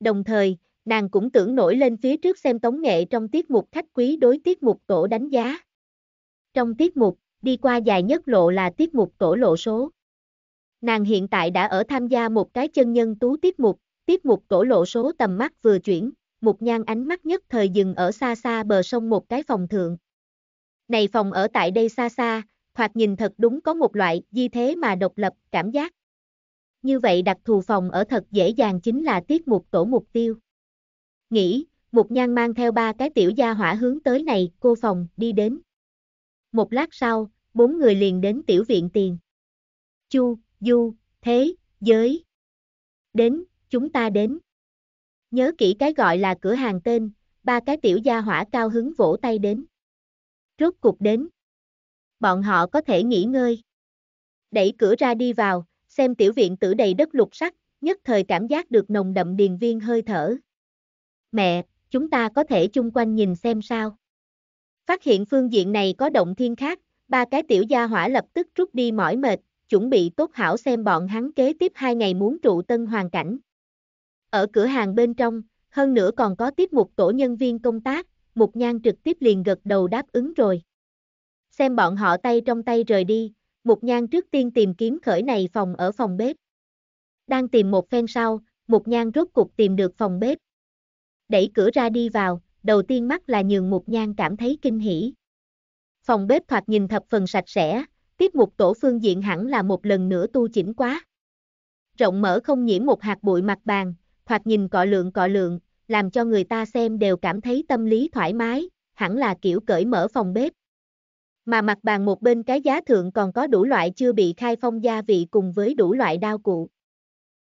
S1: Đồng thời, nàng cũng tưởng nổi lên phía trước xem tống nghệ trong tiết mục khách quý đối tiết mục tổ đánh giá. Trong tiết mục, đi qua dài nhất lộ là tiết mục tổ lộ số. Nàng hiện tại đã ở tham gia một cái chân nhân tú tiết mục, tiết mục tổ lộ số tầm mắt vừa chuyển, một nhan ánh mắt nhất thời dừng ở xa xa bờ sông một cái phòng thượng. Này phòng ở tại đây xa xa, thoạt nhìn thật đúng có một loại di thế mà độc lập cảm giác. Như vậy đặc thù phòng ở thật dễ dàng chính là tiết mục tổ mục tiêu. Nghĩ, Mục Nhan mang theo ba cái tiểu gia hỏa hướng tới này, cô phòng, đi đến. Một lát sau, bốn người liền đến tiểu viện tiền. Chu, Du, Thế, Giới. Đến, chúng ta đến. Nhớ kỹ cái gọi là cửa hàng tên, ba cái tiểu gia hỏa cao hứng vỗ tay đến. Rốt cuộc đến. Bọn họ có thể nghỉ ngơi. Đẩy cửa ra đi vào, xem tiểu viện tử đầy đất lục sắc, nhất thời cảm giác được nồng đậm điền viên hơi thở mẹ, chúng ta có thể chung quanh nhìn xem sao. Phát hiện phương diện này có động thiên khác, ba cái tiểu gia hỏa lập tức rút đi mỏi mệt, chuẩn bị tốt hảo xem bọn hắn kế tiếp hai ngày muốn trụ tân hoàn cảnh. Ở cửa hàng bên trong, hơn nữa còn có tiếp một tổ nhân viên công tác, mục nhan trực tiếp liền gật đầu đáp ứng rồi. Xem bọn họ tay trong tay rời đi, mục nhan trước tiên tìm kiếm khởi này phòng ở phòng bếp. Đang tìm một phen sau, mục nhan rốt cục tìm được phòng bếp, đẩy cửa ra đi vào, đầu tiên mắt là nhường Mục Nhan cảm thấy kinh hỉ. Phòng bếp thoạt nhìn thập phần sạch sẽ, tiếp mục tổ phương diện hẳn là một lần nữa tu chỉnh quá. Rộng mở không nhiễm một hạt bụi mặt bàn, thoạt nhìn cọ lượng cọ lượng, làm cho người ta xem đều cảm thấy tâm lý thoải mái, hẳn là kiểu cởi mở phòng bếp. Mà mặt bàn một bên cái giá thượng còn có đủ loại chưa bị khai phong gia vị cùng với đủ loại đao cụ.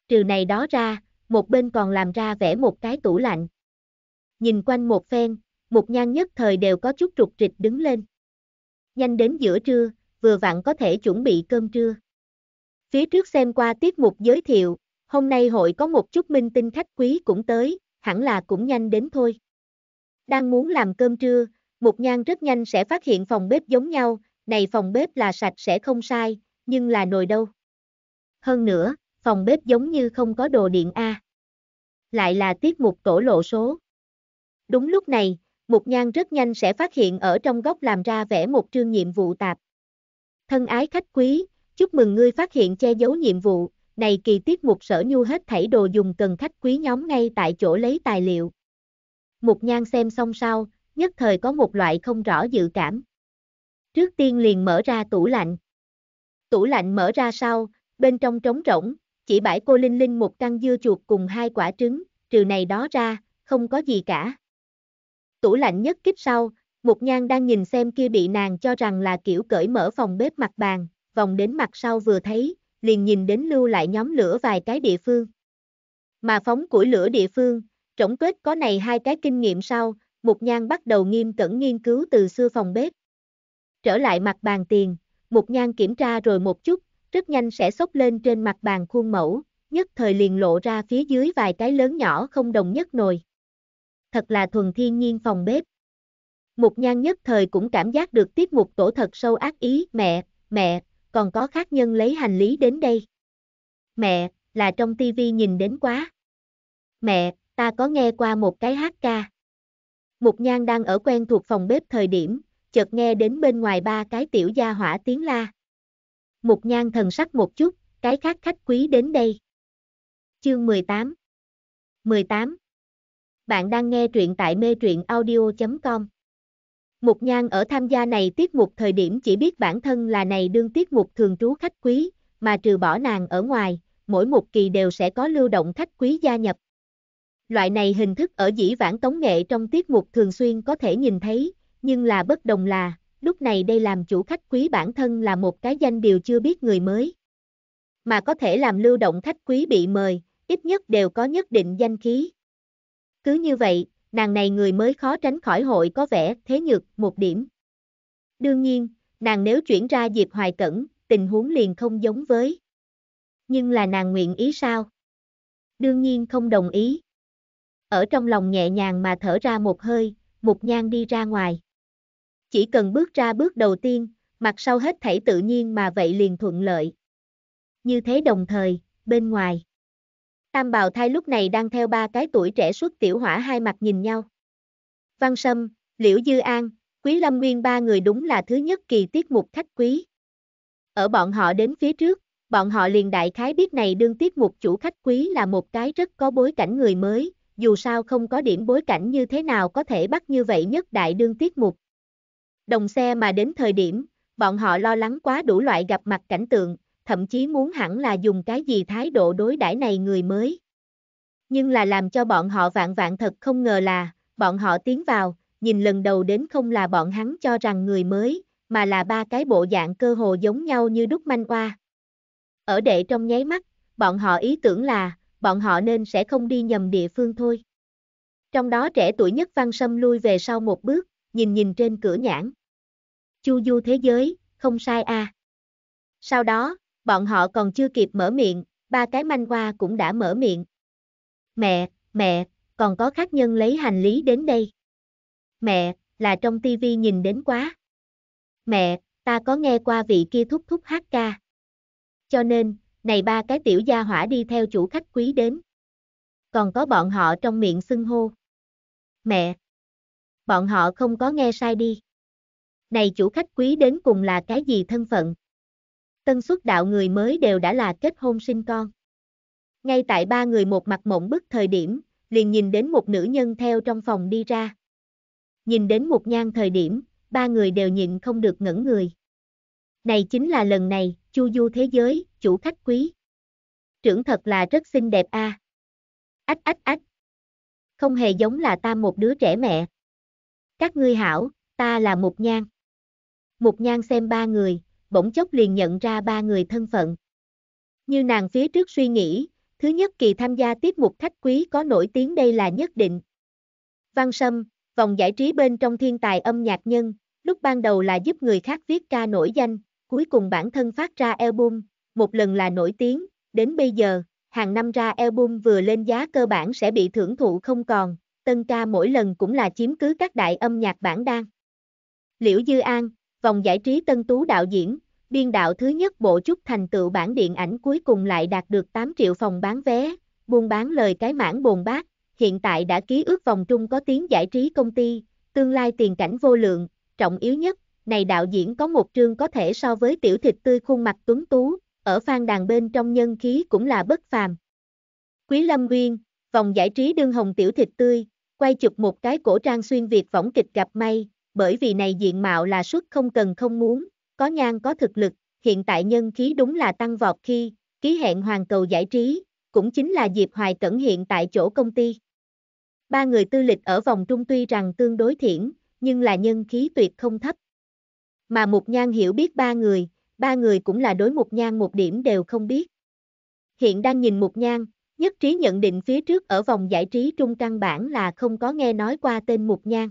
S1: Trừ này đó ra, một bên còn làm ra vẽ một cái tủ lạnh nhìn quanh một phen, một nhan nhất thời đều có chút trục trịch đứng lên. Nhanh đến giữa trưa, vừa vặn có thể chuẩn bị cơm trưa. Phía trước xem qua tiết mục giới thiệu, hôm nay hội có một chút minh tinh khách quý cũng tới, hẳn là cũng nhanh đến thôi. Đang muốn làm cơm trưa, một nhan rất nhanh sẽ phát hiện phòng bếp giống nhau, này phòng bếp là sạch sẽ không sai, nhưng là nồi đâu. Hơn nữa, phòng bếp giống như không có đồ điện A. Lại là tiết mục tổ lộ số. Đúng lúc này, Mục Nhan rất nhanh sẽ phát hiện ở trong góc làm ra vẽ một trương nhiệm vụ tạp. Thân ái khách quý, chúc mừng ngươi phát hiện che giấu nhiệm vụ, này kỳ tiết mục sở nhu hết thảy đồ dùng cần khách quý nhóm ngay tại chỗ lấy tài liệu. Mục Nhan xem xong sau, nhất thời có một loại không rõ dự cảm. Trước tiên liền mở ra tủ lạnh. Tủ lạnh mở ra sau, bên trong trống rỗng, chỉ bãi cô Linh Linh một căn dưa chuột cùng hai quả trứng, trừ này đó ra, không có gì cả. Tủ lạnh nhất kiếp sau, Mục Nhan đang nhìn xem kia bị nàng cho rằng là kiểu cởi mở phòng bếp mặt bàn, vòng đến mặt sau vừa thấy, liền nhìn đến lưu lại nhóm lửa vài cái địa phương. Mà phóng củi lửa địa phương, trổng kết có này hai cái kinh nghiệm sau, Mục Nhan bắt đầu nghiêm cẩn nghiên cứu từ xưa phòng bếp. Trở lại mặt bàn tiền, Mục Nhan kiểm tra rồi một chút, rất nhanh sẽ xốc lên trên mặt bàn khuôn mẫu, nhất thời liền lộ ra phía dưới vài cái lớn nhỏ không đồng nhất nồi thật là thuần thiên nhiên phòng bếp. Mục nhan nhất thời cũng cảm giác được tiết mục tổ thật sâu ác ý, mẹ, mẹ, còn có khác nhân lấy hành lý đến đây. Mẹ, là trong tivi nhìn đến quá. Mẹ, ta có nghe qua một cái hát ca. Mục nhan đang ở quen thuộc phòng bếp thời điểm, chợt nghe đến bên ngoài ba cái tiểu gia hỏa tiếng la. Mục nhan thần sắc một chút, cái khác khách quý đến đây. Chương 18 18 bạn đang nghe truyện tại mê truyện audio.com. Mục Nhan ở tham gia này tiết mục thời điểm chỉ biết bản thân là này đương tiết mục thường trú khách quý, mà trừ bỏ nàng ở ngoài, mỗi một kỳ đều sẽ có lưu động khách quý gia nhập. Loại này hình thức ở dĩ vãng tống nghệ trong tiết mục thường xuyên có thể nhìn thấy, nhưng là bất đồng là, lúc này đây làm chủ khách quý bản thân là một cái danh điều chưa biết người mới. Mà có thể làm lưu động khách quý bị mời, ít nhất đều có nhất định danh khí. Cứ như vậy, nàng này người mới khó tránh khỏi hội có vẻ thế nhược một điểm. Đương nhiên, nàng nếu chuyển ra Diệp Hoài Cẩn, tình huống liền không giống với. Nhưng là nàng nguyện ý sao? Đương nhiên không đồng ý. Ở trong lòng nhẹ nhàng mà thở ra một hơi, một Nhan đi ra ngoài. Chỉ cần bước ra bước đầu tiên, mặt sau hết thảy tự nhiên mà vậy liền thuận lợi. Như thế đồng thời, bên ngoài. Tam bào thai lúc này đang theo ba cái tuổi trẻ xuất tiểu hỏa hai mặt nhìn nhau. Văn Sâm, Liễu Dư An, Quý Lâm Nguyên ba người đúng là thứ nhất kỳ tiết mục khách quý. Ở bọn họ đến phía trước, bọn họ liền đại khái biết này đương tiết mục chủ khách quý là một cái rất có bối cảnh người mới, dù sao không có điểm bối cảnh như thế nào có thể bắt như vậy nhất đại đương tiết mục. Đồng xe mà đến thời điểm, bọn họ lo lắng quá đủ loại gặp mặt cảnh tượng, thậm chí muốn hẳn là dùng cái gì thái độ đối đãi này người mới. Nhưng là làm cho bọn họ vạn vạn thật không ngờ là, bọn họ tiến vào, nhìn lần đầu đến không là bọn hắn cho rằng người mới, mà là ba cái bộ dạng cơ hồ giống nhau như đúc manh oa. Ở đệ trong nháy mắt, bọn họ ý tưởng là, bọn họ nên sẽ không đi nhầm địa phương thôi. Trong đó trẻ tuổi nhất văn sâm lui về sau một bước, nhìn nhìn trên cửa nhãn. Chu du thế giới, không sai a. À. Sau đó, bọn họ còn chưa kịp mở miệng, ba cái manh qua cũng đã mở miệng. Mẹ, mẹ, còn có khách nhân lấy hành lý đến đây. Mẹ, là trong tivi nhìn đến quá. Mẹ, ta có nghe qua vị kia thúc thúc hát ca. Cho nên, này ba cái tiểu gia hỏa đi theo chủ khách quý đến. Còn có bọn họ trong miệng xưng hô. Mẹ, bọn họ không có nghe sai đi. Này chủ khách quý đến cùng là cái gì thân phận? tân xuất đạo người mới đều đã là kết hôn sinh con. Ngay tại ba người một mặt mộng bức thời điểm, liền nhìn đến một nữ nhân theo trong phòng đi ra. Nhìn đến một nhan thời điểm, ba người đều nhịn không được ngẩn người. Này chính là lần này, chu du thế giới, chủ khách quý. Trưởng thật là rất xinh đẹp a. À. Ách ách ách. Không hề giống là ta một đứa trẻ mẹ. Các ngươi hảo, ta là một nhan. Một nhan xem ba người, bỗng chốc liền nhận ra ba người thân phận. Như nàng phía trước suy nghĩ, thứ nhất kỳ tham gia tiết mục khách quý có nổi tiếng đây là nhất định. Văn Sâm, vòng giải trí bên trong thiên tài âm nhạc nhân, lúc ban đầu là giúp người khác viết ca nổi danh, cuối cùng bản thân phát ra album, một lần là nổi tiếng, đến bây giờ, hàng năm ra album vừa lên giá cơ bản sẽ bị thưởng thụ không còn, tân ca mỗi lần cũng là chiếm cứ các đại âm nhạc bản đan. Liễu Dư An, Vòng giải trí tân tú đạo diễn, biên đạo thứ nhất bộ chúc thành tựu bản điện ảnh cuối cùng lại đạt được 8 triệu phòng bán vé, buôn bán lời cái mãn bồn bát, hiện tại đã ký ước vòng trung có tiếng giải trí công ty, tương lai tiền cảnh vô lượng, trọng yếu nhất, này đạo diễn có một trương có thể so với tiểu thịt tươi khuôn mặt tuấn tú, ở phan đàn bên trong nhân khí cũng là bất phàm. Quý Lâm Nguyên, vòng giải trí đương hồng tiểu thịt tươi, quay chụp một cái cổ trang xuyên Việt võng kịch gặp may, bởi vì này diện mạo là suất không cần không muốn, có nhan có thực lực, hiện tại nhân khí đúng là tăng vọt khi, ký hẹn hoàn cầu giải trí, cũng chính là Diệp Hoài Cẩn hiện tại chỗ công ty. Ba người tư lịch ở vòng trung tuy rằng tương đối thiển, nhưng là nhân khí tuyệt không thấp. Mà Mục Nhan hiểu biết ba người, ba người cũng là đối Mục Nhan một điểm đều không biết. Hiện đang nhìn Mục Nhan, nhất trí nhận định phía trước ở vòng giải trí trung căn bản là không có nghe nói qua tên Mục Nhan.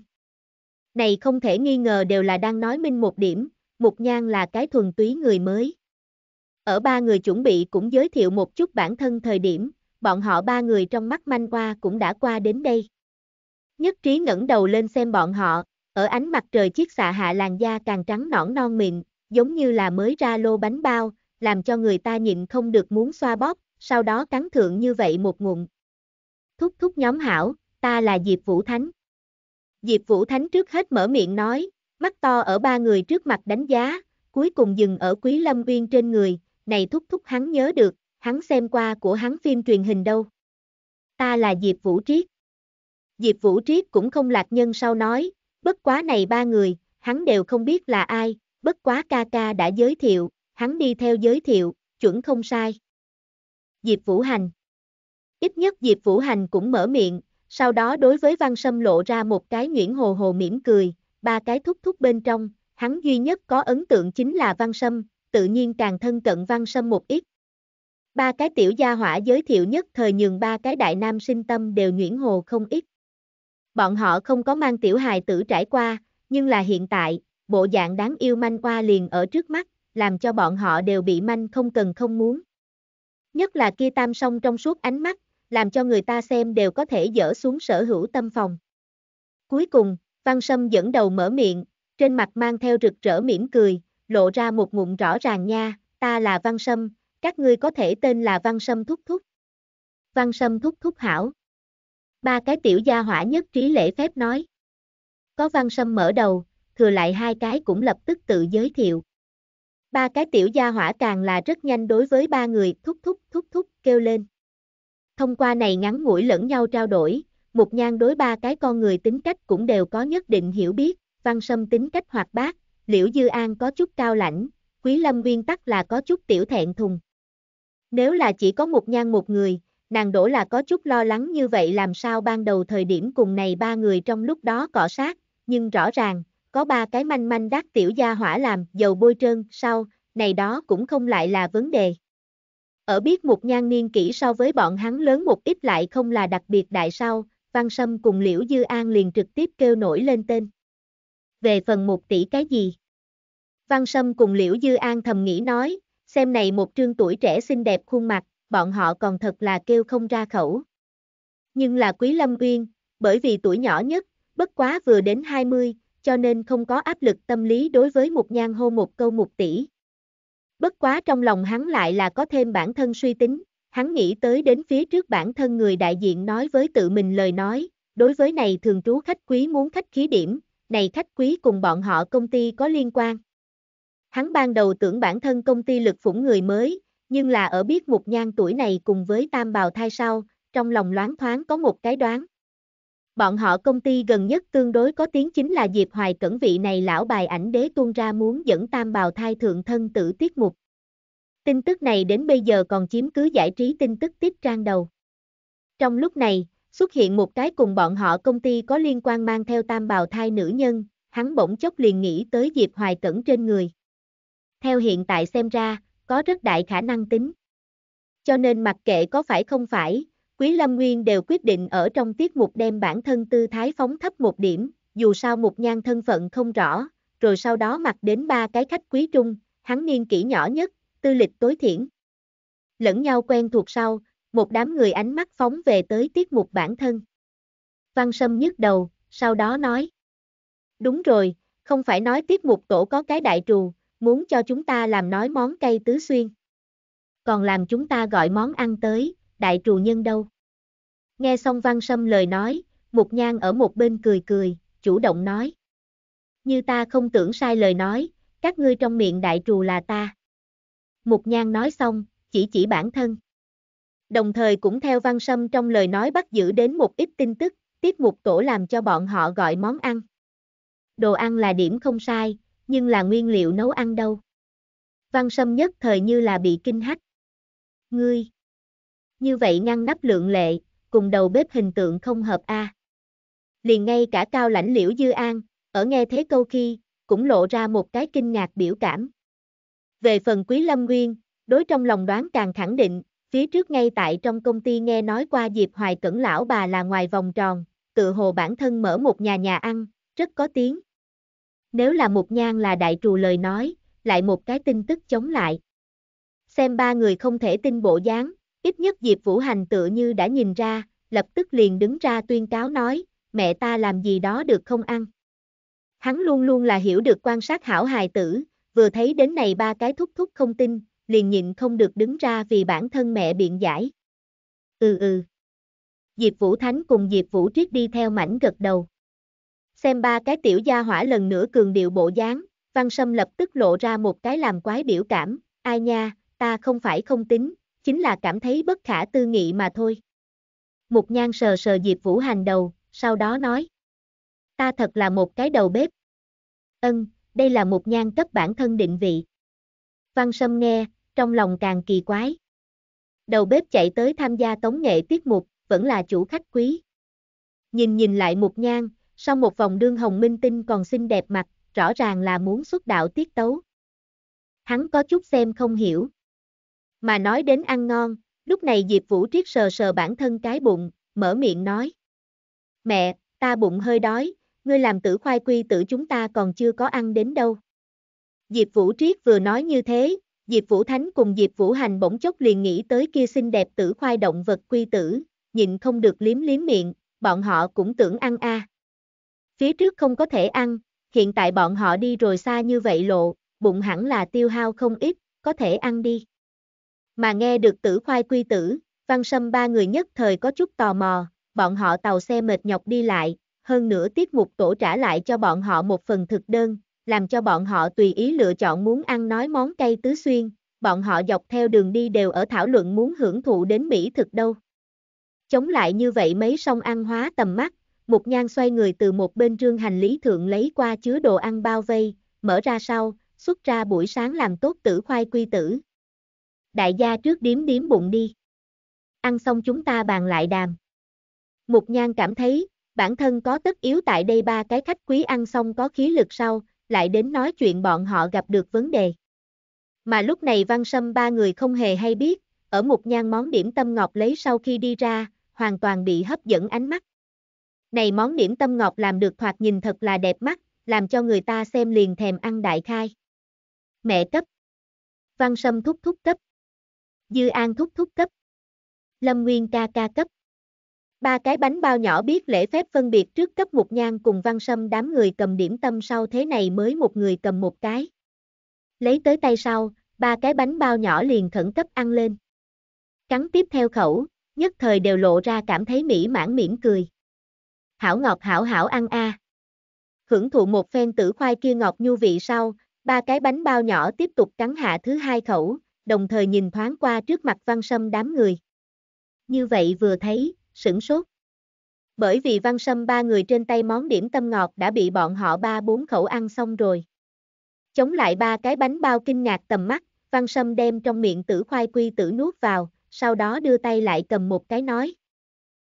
S1: Này không thể nghi ngờ đều là đang nói minh một điểm, Mục Nhan là cái thuần túy người mới. Ở ba người chuẩn bị cũng giới thiệu một chút bản thân thời điểm, bọn họ ba người trong mắt manh qua cũng đã qua đến đây. Nhất trí ngẩng đầu lên xem bọn họ, ở ánh mặt trời chiếc xạ hạ làn da càng trắng nõn non mịn, giống như là mới ra lô bánh bao, làm cho người ta nhịn không được muốn xoa bóp, sau đó cắn thượng như vậy một ngụm. Thúc thúc nhóm hảo, ta là Diệp Vũ Thánh. Diệp Vũ Thánh trước hết mở miệng nói, mắt to ở ba người trước mặt đánh giá, cuối cùng dừng ở Quý Lâm Uyên trên người, này thúc thúc hắn nhớ được, hắn xem qua của hắn phim truyền hình đâu. Ta là Diệp Vũ Triết. Diệp Vũ Triết cũng không lạc nhân sau nói, bất quá này ba người, hắn đều không biết là ai, bất quá ca ca đã giới thiệu, hắn đi theo giới thiệu, chuẩn không sai. Diệp Vũ Hành Ít nhất Diệp Vũ Hành cũng mở miệng, sau đó đối với Văn Sâm lộ ra một cái nhuyễn hồ hồ mỉm cười, ba cái thúc thúc bên trong, hắn duy nhất có ấn tượng chính là Văn Sâm, tự nhiên càng thân cận Văn Sâm một ít. Ba cái tiểu gia hỏa giới thiệu nhất thời nhường ba cái đại nam sinh tâm đều nhuyễn hồ không ít. Bọn họ không có mang tiểu hài tử trải qua, nhưng là hiện tại, bộ dạng đáng yêu manh qua liền ở trước mắt, làm cho bọn họ đều bị manh không cần không muốn. Nhất là kia tam song trong suốt ánh mắt, làm cho người ta xem đều có thể dỡ xuống sở hữu tâm phòng. Cuối cùng, Văn Sâm dẫn đầu mở miệng, trên mặt mang theo rực rỡ mỉm cười, lộ ra một ngụm rõ ràng nha, ta là Văn Sâm, các ngươi có thể tên là Văn Sâm Thúc Thúc. Văn Sâm Thúc Thúc Hảo. Ba cái tiểu gia hỏa nhất trí lễ phép nói. Có Văn Sâm mở đầu, thừa lại hai cái cũng lập tức tự giới thiệu. Ba cái tiểu gia hỏa càng là rất nhanh đối với ba người thúc thúc thúc thúc kêu lên. Thông qua này ngắn ngủi lẫn nhau trao đổi, Mục Nhan đối ba cái con người tính cách cũng đều có nhất định hiểu biết, Văn Sâm tính cách hoạt bát, Liễu Dư An có chút cao lãnh, Quý Lâm Nguyên tắc là có chút tiểu thẹn thùng. Nếu là chỉ có Mục Nhan một người, nàng đổ là có chút lo lắng như vậy làm sao ban đầu thời điểm cùng này ba người trong lúc đó cọ sát, nhưng rõ ràng, có ba cái manh manh đắc tiểu gia hỏa làm dầu bôi trơn sau, này đó cũng không lại là vấn đề. Ở biết một nhan niên kỹ so với bọn hắn lớn một ít lại không là đặc biệt đại sao, Văn Sâm cùng Liễu Dư An liền trực tiếp kêu nổi lên tên. Về phần một tỷ cái gì? Văn Sâm cùng Liễu Dư An thầm nghĩ nói, xem này một trương tuổi trẻ xinh đẹp khuôn mặt, bọn họ còn thật là kêu không ra khẩu. Nhưng là Quý Lâm Uyên, bởi vì tuổi nhỏ nhất, bất quá vừa đến 20, cho nên không có áp lực tâm lý đối với một nhan hô một câu một tỷ. Bất quá trong lòng hắn lại là có thêm bản thân suy tính, hắn nghĩ tới đến phía trước bản thân người đại diện nói với tự mình lời nói, đối với này thường trú khách quý muốn khách khí điểm, này khách quý cùng bọn họ công ty có liên quan. Hắn ban đầu tưởng bản thân công ty lực phủng người mới, nhưng là ở biết một nhan tuổi này cùng với tam bào thai sau, trong lòng loáng thoáng có một cái đoán. Bọn họ công ty gần nhất tương đối có tiếng chính là Diệp Hoài Cẩn vị này lão bài ảnh đế tuôn ra muốn dẫn tam bào thai thượng thân tử tiết mục. Tin tức này đến bây giờ còn chiếm cứ giải trí tin tức tiếp trang đầu. Trong lúc này, xuất hiện một cái cùng bọn họ công ty có liên quan mang theo tam bào thai nữ nhân, hắn bỗng chốc liền nghĩ tới Diệp Hoài Cẩn trên người. Theo hiện tại xem ra, có rất đại khả năng tính. Cho nên mặc kệ có phải không phải, Quý Lâm Nguyên đều quyết định ở trong tiết mục đem bản thân tư thái phóng thấp một điểm, dù sao một nhan thân phận không rõ, rồi sau đó mặc đến ba cái khách quý trung, hắn niên kỷ nhỏ nhất, tư lịch tối thiển. Lẫn nhau quen thuộc sau, một đám người ánh mắt phóng về tới tiết mục bản thân. Văn Sâm nhức đầu, sau đó nói. Đúng rồi, không phải nói tiết mục tổ có cái đại trù, muốn cho chúng ta làm nói món cây tứ xuyên. Còn làm chúng ta gọi món ăn tới, đại trù nhân đâu. Nghe xong văn sâm lời nói, Mục nhang ở một bên cười cười, chủ động nói. Như ta không tưởng sai lời nói, các ngươi trong miệng đại trù là ta. Mục nhang nói xong, chỉ chỉ bản thân. Đồng thời cũng theo văn sâm trong lời nói bắt giữ đến một ít tin tức, tiết mục tổ làm cho bọn họ gọi món ăn. Đồ ăn là điểm không sai, nhưng là nguyên liệu nấu ăn đâu. Văn sâm nhất thời như là bị kinh hách. Ngươi, như vậy ngăn nắp lượng lệ, cùng đầu bếp hình tượng không hợp a. À. Liền ngay cả cao lãnh liễu dư an, ở nghe thế câu khi, cũng lộ ra một cái kinh ngạc biểu cảm. Về phần quý lâm nguyên, đối trong lòng đoán càng khẳng định, phía trước ngay tại trong công ty nghe nói qua Diệp Hoài Cẩn lão bà là ngoài vòng tròn, tự hồ bản thân mở một nhà nhà ăn, rất có tiếng. Nếu là một nhang là đại trù lời nói, lại một cái tin tức chống lại. Xem ba người không thể tin bộ dáng, Ít nhất Diệp Vũ Hành tự như đã nhìn ra, lập tức liền đứng ra tuyên cáo nói, mẹ ta làm gì đó được không ăn. Hắn luôn luôn là hiểu được quan sát hảo hài tử, vừa thấy đến này ba cái thúc thúc không tin, liền nhịn không được đứng ra vì bản thân mẹ biện giải. Ừ ừ. Diệp Vũ Thánh cùng Diệp Vũ Triết đi theo mảnh gật đầu. Xem ba cái tiểu gia hỏa lần nữa cường điệu bộ dáng, Văn Sâm lập tức lộ ra một cái làm quái biểu cảm, ai nha, ta không phải không tính, chính là cảm thấy bất khả tư nghị mà thôi. Mục nhan sờ sờ Diệp Vũ Hành đầu, sau đó nói. Ta thật là một cái đầu bếp. Ân, đây là mục nhan cấp bản thân định vị. Văn Sâm nghe, trong lòng càng kỳ quái. Đầu bếp chạy tới tham gia tống nghệ tiết mục, vẫn là chủ khách quý. Nhìn nhìn lại mục nhan, sau một vòng đương hồng minh tinh còn xinh đẹp mặt, rõ ràng là muốn xuất đạo tiết tấu. Hắn có chút xem không hiểu. Mà nói đến ăn ngon, lúc này Diệp Vũ Triết sờ sờ bản thân cái bụng, mở miệng nói. Mẹ, ta bụng hơi đói, ngươi làm tử khoai quy tử chúng ta còn chưa có ăn đến đâu. Diệp Vũ Triết vừa nói như thế, Diệp Vũ Thánh cùng Diệp Vũ Hành bỗng chốc liền nghĩ tới kia xinh đẹp tử khoai động vật quy tử, nhịn không được liếm liếm miệng, bọn họ cũng tưởng ăn a. Phía trước không có thể ăn, hiện tại bọn họ đi rồi xa như vậy lộ, bụng hẳn là tiêu hao không ít, có thể ăn đi mà nghe được tử khoai quy tử, văn sâm ba người nhất thời có chút tò mò, bọn họ tàu xe mệt nhọc đi lại, hơn nữa tiết mục tổ trả lại cho bọn họ một phần thực đơn, làm cho bọn họ tùy ý lựa chọn muốn ăn nói món cây tứ xuyên, bọn họ dọc theo đường đi đều ở thảo luận muốn hưởng thụ đến Mỹ thực đâu. Chống lại như vậy mấy song ăn hóa tầm mắt, một nhan xoay người từ một bên trương hành lý thượng lấy qua chứa đồ ăn bao vây, mở ra sau, xuất ra buổi sáng làm tốt tử khoai quy tử, đại gia trước điếm điếm bụng đi. Ăn xong chúng ta bàn lại đàm. Mục nhan cảm thấy, bản thân có tất yếu tại đây ba cái khách quý ăn xong có khí lực sau, lại đến nói chuyện bọn họ gặp được vấn đề. Mà lúc này văn sâm ba người không hề hay biết, ở mục nhan món điểm tâm ngọc lấy sau khi đi ra, hoàn toàn bị hấp dẫn ánh mắt. Này món điểm tâm ngọc làm được thoạt nhìn thật là đẹp mắt, làm cho người ta xem liền thèm ăn đại khai. Mẹ cấp. Văn sâm thúc thúc cấp. Dư An thúc thúc cấp. Lâm Nguyên ca ca cấp. Ba cái bánh bao nhỏ biết lễ phép phân biệt trước cấp một nhang cùng văn sâm đám người cầm điểm tâm sau thế này mới một người cầm một cái. Lấy tới tay sau, ba cái bánh bao nhỏ liền khẩn cấp ăn lên. Cắn tiếp theo khẩu, nhất thời đều lộ ra cảm thấy mỹ mãn mỉm cười. Hảo ngọt hảo hảo ăn a. À. Hưởng thụ một phen tử khoai kia ngọt nhu vị sau, ba cái bánh bao nhỏ tiếp tục cắn hạ thứ hai khẩu, đồng thời nhìn thoáng qua trước mặt văn sâm đám người. Như vậy vừa thấy, sửng sốt. Bởi vì văn sâm ba người trên tay món điểm tâm ngọt đã bị bọn họ ba bốn khẩu ăn xong rồi. Chống lại ba cái bánh bao kinh ngạc tầm mắt, văn sâm đem trong miệng tử khoai quy tử nuốt vào, sau đó đưa tay lại cầm một cái nói.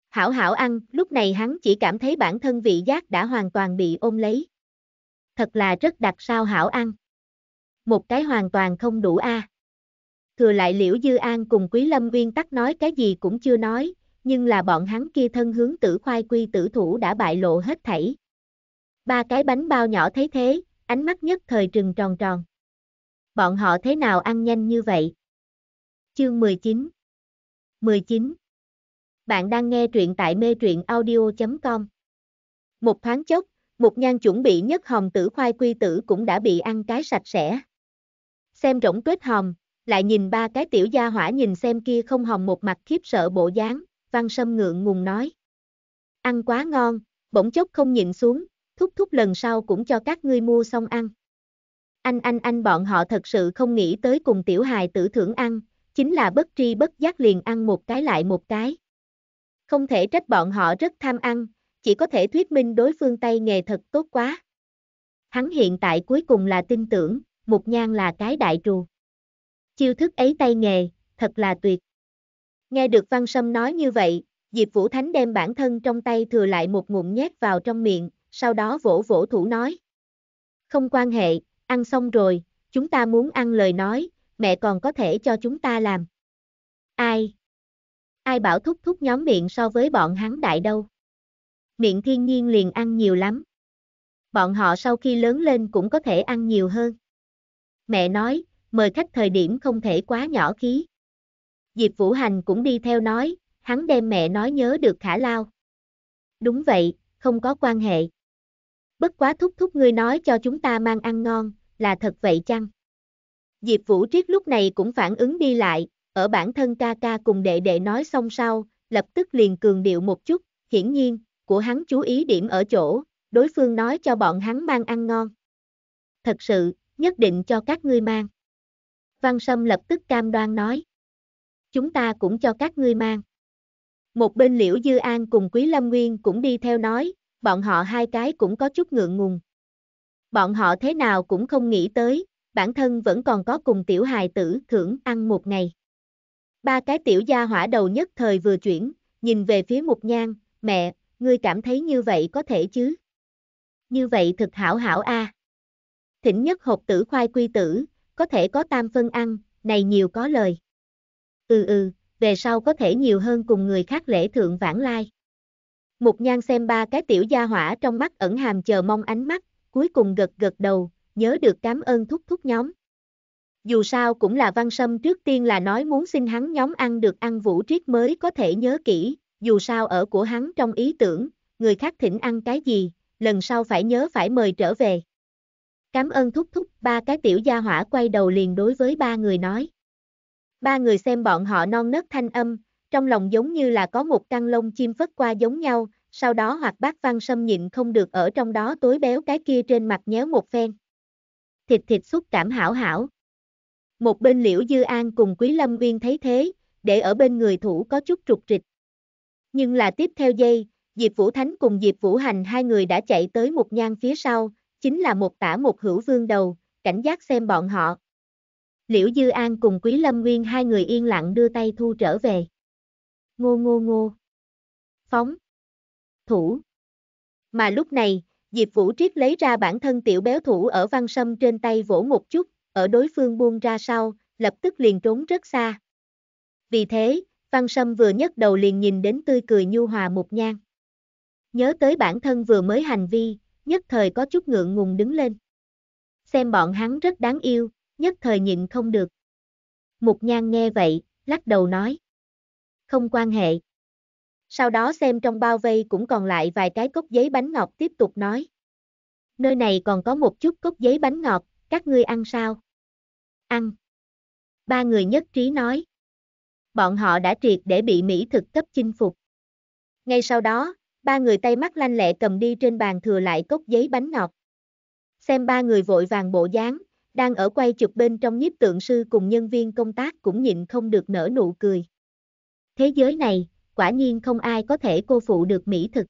S1: Hảo hảo ăn, lúc này hắn chỉ cảm thấy bản thân vị giác đã hoàn toàn bị ôm lấy. Thật là rất đặc sao hảo ăn. Một cái hoàn toàn không đủ a. À thừa lại Liễu Dư An cùng Quý Lâm Uyên tắc nói cái gì cũng chưa nói, nhưng là bọn hắn kia thân hướng tử khoai quy tử thủ đã bại lộ hết thảy. Ba cái bánh bao nhỏ thấy thế, ánh mắt nhất thời trừng tròn tròn. Bọn họ thế nào ăn nhanh như vậy? Chương 19 19 Bạn đang nghe truyện tại mê truyện audio.com Một thoáng chốc, một nhan chuẩn bị nhất hồng tử khoai quy tử cũng đã bị ăn cái sạch sẽ. Xem rỗng tuyết hồng, lại nhìn ba cái tiểu gia hỏa nhìn xem kia không hồng một mặt khiếp sợ bộ dáng, văn sâm ngượng ngùng nói. Ăn quá ngon, bỗng chốc không nhịn xuống, thúc thúc lần sau cũng cho các ngươi mua xong ăn. Anh anh anh bọn họ thật sự không nghĩ tới cùng tiểu hài tử thưởng ăn, chính là bất tri bất giác liền ăn một cái lại một cái. Không thể trách bọn họ rất tham ăn, chỉ có thể thuyết minh đối phương tay nghề thật tốt quá. Hắn hiện tại cuối cùng là tin tưởng, Mục nhang là cái đại trù. Chiêu thức ấy tay nghề, thật là tuyệt. Nghe được Văn Sâm nói như vậy, Diệp Vũ Thánh đem bản thân trong tay thừa lại một ngụm nhét vào trong miệng, sau đó vỗ vỗ thủ nói. Không quan hệ, ăn xong rồi, chúng ta muốn ăn lời nói, mẹ còn có thể cho chúng ta làm. Ai? Ai bảo thúc thúc nhóm miệng so với bọn hắn đại đâu? Miệng thiên nhiên liền ăn nhiều lắm. Bọn họ sau khi lớn lên cũng có thể ăn nhiều hơn. Mẹ nói, mời khách thời điểm không thể quá nhỏ khí. Diệp Vũ Hành cũng đi theo nói, hắn đem mẹ nói nhớ được khả lao. Đúng vậy, không có quan hệ. Bất quá thúc thúc ngươi nói cho chúng ta mang ăn ngon, là thật vậy chăng? Diệp Vũ Triết lúc này cũng phản ứng đi lại, ở bản thân ca ca cùng đệ đệ nói xong sau, lập tức liền cường điệu một chút, hiển nhiên, của hắn chú ý điểm ở chỗ, đối phương nói cho bọn hắn mang ăn ngon. Thật sự, nhất định cho các ngươi mang. Văn Sâm lập tức cam đoan nói. Chúng ta cũng cho các ngươi mang. Một bên Liễu Dư An cùng Quý Lâm Nguyên cũng đi theo nói, bọn họ hai cái cũng có chút ngượng ngùng. Bọn họ thế nào cũng không nghĩ tới, bản thân vẫn còn có cùng tiểu hài tử thưởng ăn một ngày. Ba cái tiểu gia hỏa đầu nhất thời vừa chuyển, nhìn về phía mục nhan, mẹ, ngươi cảm thấy như vậy có thể chứ? Như vậy thực hảo hảo a. À. Thỉnh nhất hộp tử khoai quy tử, có thể có tam phân ăn, này nhiều có lời. Ừ ừ, về sau có thể nhiều hơn cùng người khác lễ thượng vãng lai. Mục nhan xem ba cái tiểu gia hỏa trong mắt ẩn hàm chờ mong ánh mắt, cuối cùng gật gật đầu, nhớ được cảm ơn thúc thúc nhóm. Dù sao cũng là văn sâm trước tiên là nói muốn xin hắn nhóm ăn được ăn vũ triết mới có thể nhớ kỹ, dù sao ở của hắn trong ý tưởng, người khác thỉnh ăn cái gì, lần sau phải nhớ phải mời trở về cảm ơn thúc thúc, ba cái tiểu gia hỏa quay đầu liền đối với ba người nói. Ba người xem bọn họ non nớt thanh âm, trong lòng giống như là có một căn lông chim phất qua giống nhau, sau đó hoặc bác văn xâm nhịn không được ở trong đó tối béo cái kia trên mặt nhéo một phen. Thịt thịt xúc cảm hảo hảo. Một bên liễu dư an cùng quý lâm uyên thấy thế, để ở bên người thủ có chút trục trịch. Nhưng là tiếp theo dây Diệp Vũ Thánh cùng Diệp Vũ Hành hai người đã chạy tới một nhang phía sau, chính là một tả một hữu vương đầu, cảnh giác xem bọn họ. Liễu Dư An cùng Quý Lâm Nguyên hai người yên lặng đưa tay thu trở về. Ngô ngô ngô. Phóng. Thủ. Mà lúc này, Diệp Vũ Triết lấy ra bản thân tiểu béo thủ ở văn sâm trên tay vỗ một chút, ở đối phương buông ra sau, lập tức liền trốn rất xa. Vì thế, văn sâm vừa nhấc đầu liền nhìn đến tươi cười nhu hòa một nhang. Nhớ tới bản thân vừa mới hành vi, nhất thời có chút ngượng ngùng đứng lên. Xem bọn hắn rất đáng yêu, nhất thời nhịn không được. Mục nhan nghe vậy, lắc đầu nói. Không quan hệ. Sau đó xem trong bao vây cũng còn lại vài cái cốc giấy bánh ngọt tiếp tục nói. Nơi này còn có một chút cốc giấy bánh ngọt, các ngươi ăn sao? Ăn. Ba người nhất trí nói. Bọn họ đã triệt để bị mỹ thực cấp chinh phục. Ngay sau đó, ba người tay mắt lanh lẹ cầm đi trên bàn thừa lại cốc giấy bánh ngọt. Xem ba người vội vàng bộ dáng, đang ở quay chụp bên trong nhiếp tượng sư cùng nhân viên công tác cũng nhịn không được nở nụ cười. Thế giới này, quả nhiên không ai có thể cô phụ được mỹ thực.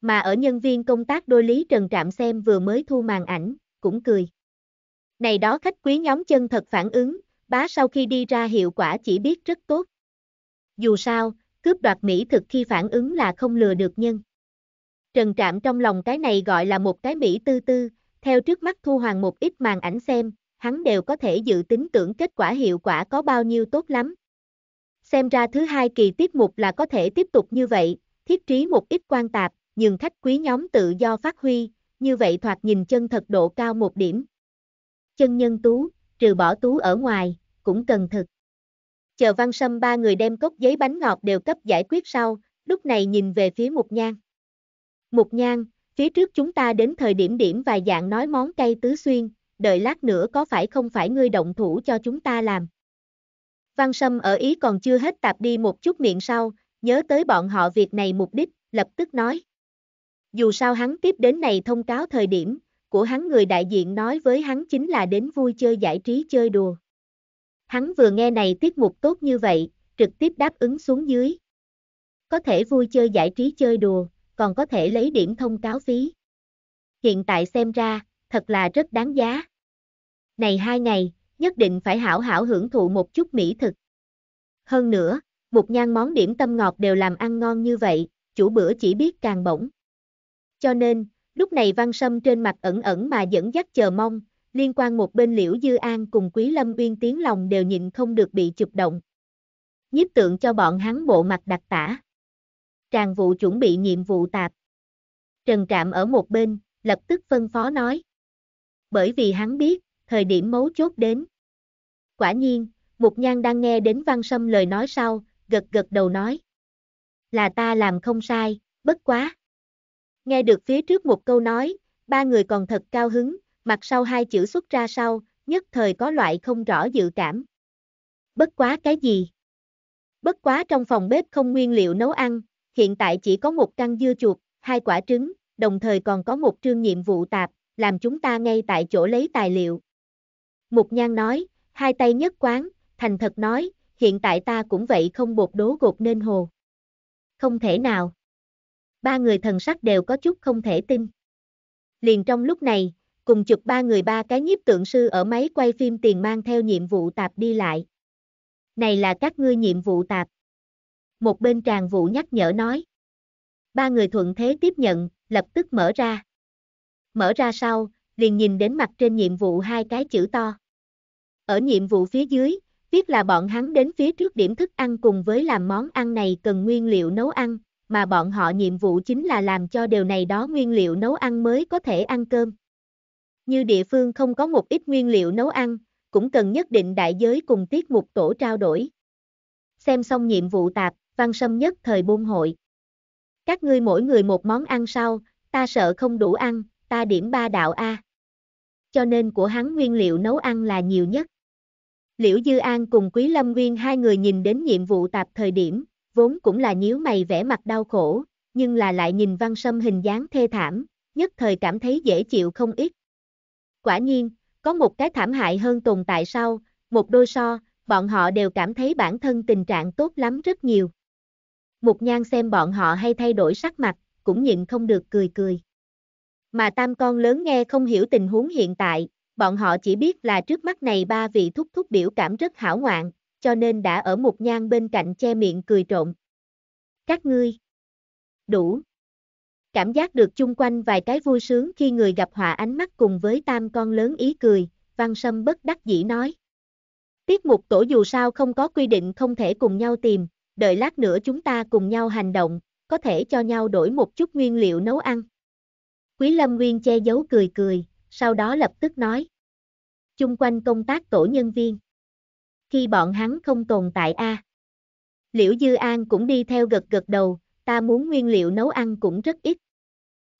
S1: Mà ở nhân viên công tác đôi lý trần trạm xem vừa mới thu màn ảnh, cũng cười. Này đó khách quý nhóm chân thật phản ứng, bá sau khi đi ra hiệu quả chỉ biết rất tốt. Dù sao, cướp đoạt mỹ thực khi phản ứng là không lừa được nhân. Trần Trạm trong lòng cái này gọi là một cái mỹ tư tư, theo trước mắt Thu Hoàng một ít màn ảnh xem, hắn đều có thể dự tính tưởng kết quả hiệu quả có bao nhiêu tốt lắm. Xem ra thứ hai kỳ tiết mục là có thể tiếp tục như vậy, thiết trí một ít quan tạp, nhường khách quý nhóm tự do phát huy, như vậy thoạt nhìn chân thật độ cao một điểm. Chân nhân tú, trừ bỏ tú ở ngoài, cũng cần thực. Chờ văn sâm ba người đem cốc giấy bánh ngọt đều cấp giải quyết sau, lúc này nhìn về phía mục nhan. Mục nhan, phía trước chúng ta đến thời điểm điểm vài dạng nói món cây tứ xuyên, đợi lát nữa có phải không phải ngươi động thủ cho chúng ta làm. Văn Sâm ở Ý còn chưa hết tạp đi một chút miệng sau, nhớ tới bọn họ việc này mục đích, lập tức nói. Dù sao hắn tiếp đến này thông cáo thời điểm, của hắn người đại diện nói với hắn chính là đến vui chơi giải trí chơi đùa. Hắn vừa nghe này tiết mục tốt như vậy, trực tiếp đáp ứng xuống dưới. Có thể vui chơi giải trí chơi đùa, còn có thể lấy điểm thông cáo phí. Hiện tại xem ra, thật là rất đáng giá. Này hai ngày, nhất định phải hảo hảo hưởng thụ một chút mỹ thực. Hơn nữa, một nhan món điểm tâm ngọt đều làm ăn ngon như vậy, chủ bữa chỉ biết càng bổng. Cho nên, lúc này Văn Sâm trên mặt ẩn ẩn mà dẫn dắt chờ mong, liên quan một bên Liễu Dư An cùng Quý Lâm Uyên tiếng lòng đều nhịn không được bị chụp động. Nhiếp tượng cho bọn hắn bộ mặt đặc tả. Tràng vụ chuẩn bị nhiệm vụ tạp. Trần Trạm ở một bên, lập tức phân phó nói. Bởi vì hắn biết, thời điểm mấu chốt đến. Quả nhiên, Mục Nhan đang nghe đến Văn Sâm lời nói sau, gật gật đầu nói. Là ta làm không sai, bất quá. Nghe được phía trước một câu nói, ba người còn thật cao hứng, mặt sau hai chữ xuất ra sau, nhất thời có loại không rõ dự cảm. Bất quá cái gì? Bất quá trong phòng bếp không nguyên liệu nấu ăn, hiện tại chỉ có một căn dưa chuột, hai quả trứng, đồng thời còn có một trương nhiệm vụ tạp, làm chúng ta ngay tại chỗ lấy tài liệu. Mục Nhan nói, hai tay nhất quán, thành thật nói, hiện tại ta cũng vậy không bột đố gột nên hồ. Không thể nào. Ba người thần sắc đều có chút không thể tin. Liền trong lúc này, cùng chụp ba người ba cái nhiếp tượng sư ở máy quay phim tiền mang theo nhiệm vụ tạp đi lại. Này là các ngươi nhiệm vụ tạp. Một bên tràng vụ nhắc nhở nói. Ba người thuận thế tiếp nhận, lập tức mở ra. Mở ra sau, liền nhìn đến mặt trên nhiệm vụ hai cái chữ to. Ở nhiệm vụ phía dưới, viết là bọn hắn đến phía trước điểm thức ăn cùng với làm món ăn này cần nguyên liệu nấu ăn, mà bọn họ nhiệm vụ chính là làm cho điều này đó nguyên liệu nấu ăn mới có thể ăn cơm. Như địa phương không có một ít nguyên liệu nấu ăn, cũng cần nhất định đại giới cùng tiết mục tổ trao đổi. Xem xong nhiệm vụ tạp, văn sâm nhất thời buôn hội. Các ngươi mỗi người một món ăn sau, ta sợ không đủ ăn, ta điểm ba đạo A. Cho nên của hắn nguyên liệu nấu ăn là nhiều nhất. Liễu Dư An cùng Quý Lâm Nguyên hai người nhìn đến nhiệm vụ tạp thời điểm, vốn cũng là nhíu mày vẻ mặt đau khổ, nhưng là lại nhìn văn sâm hình dáng thê thảm, nhất thời cảm thấy dễ chịu không ít, Quả nhiên, có một cái thảm hại hơn tồn tại sau, một đôi so, bọn họ đều cảm thấy bản thân tình trạng tốt lắm rất nhiều. Mục nhan xem bọn họ hay thay đổi sắc mặt, cũng nhịn không được cười cười. Mà tam con lớn nghe không hiểu tình huống hiện tại, bọn họ chỉ biết là trước mắt này ba vị thúc thúc biểu cảm rất hảo ngoạn, cho nên đã ở mục nhan bên cạnh che miệng cười trộn. Các ngươi, đủ, cảm giác được chung quanh vài cái vui sướng khi người gặp họa ánh mắt cùng với tam con lớn ý cười, văn sâm bất đắc dĩ nói. Tiết mục tổ dù sao không có quy định không thể cùng nhau tìm, đợi lát nữa chúng ta cùng nhau hành động, có thể cho nhau đổi một chút nguyên liệu nấu ăn. Quý Lâm Nguyên che giấu cười cười, sau đó lập tức nói. Chung quanh công tác tổ nhân viên. Khi bọn hắn không tồn tại a. Liễu Dư An cũng đi theo gật gật đầu, ta muốn nguyên liệu nấu ăn cũng rất ít.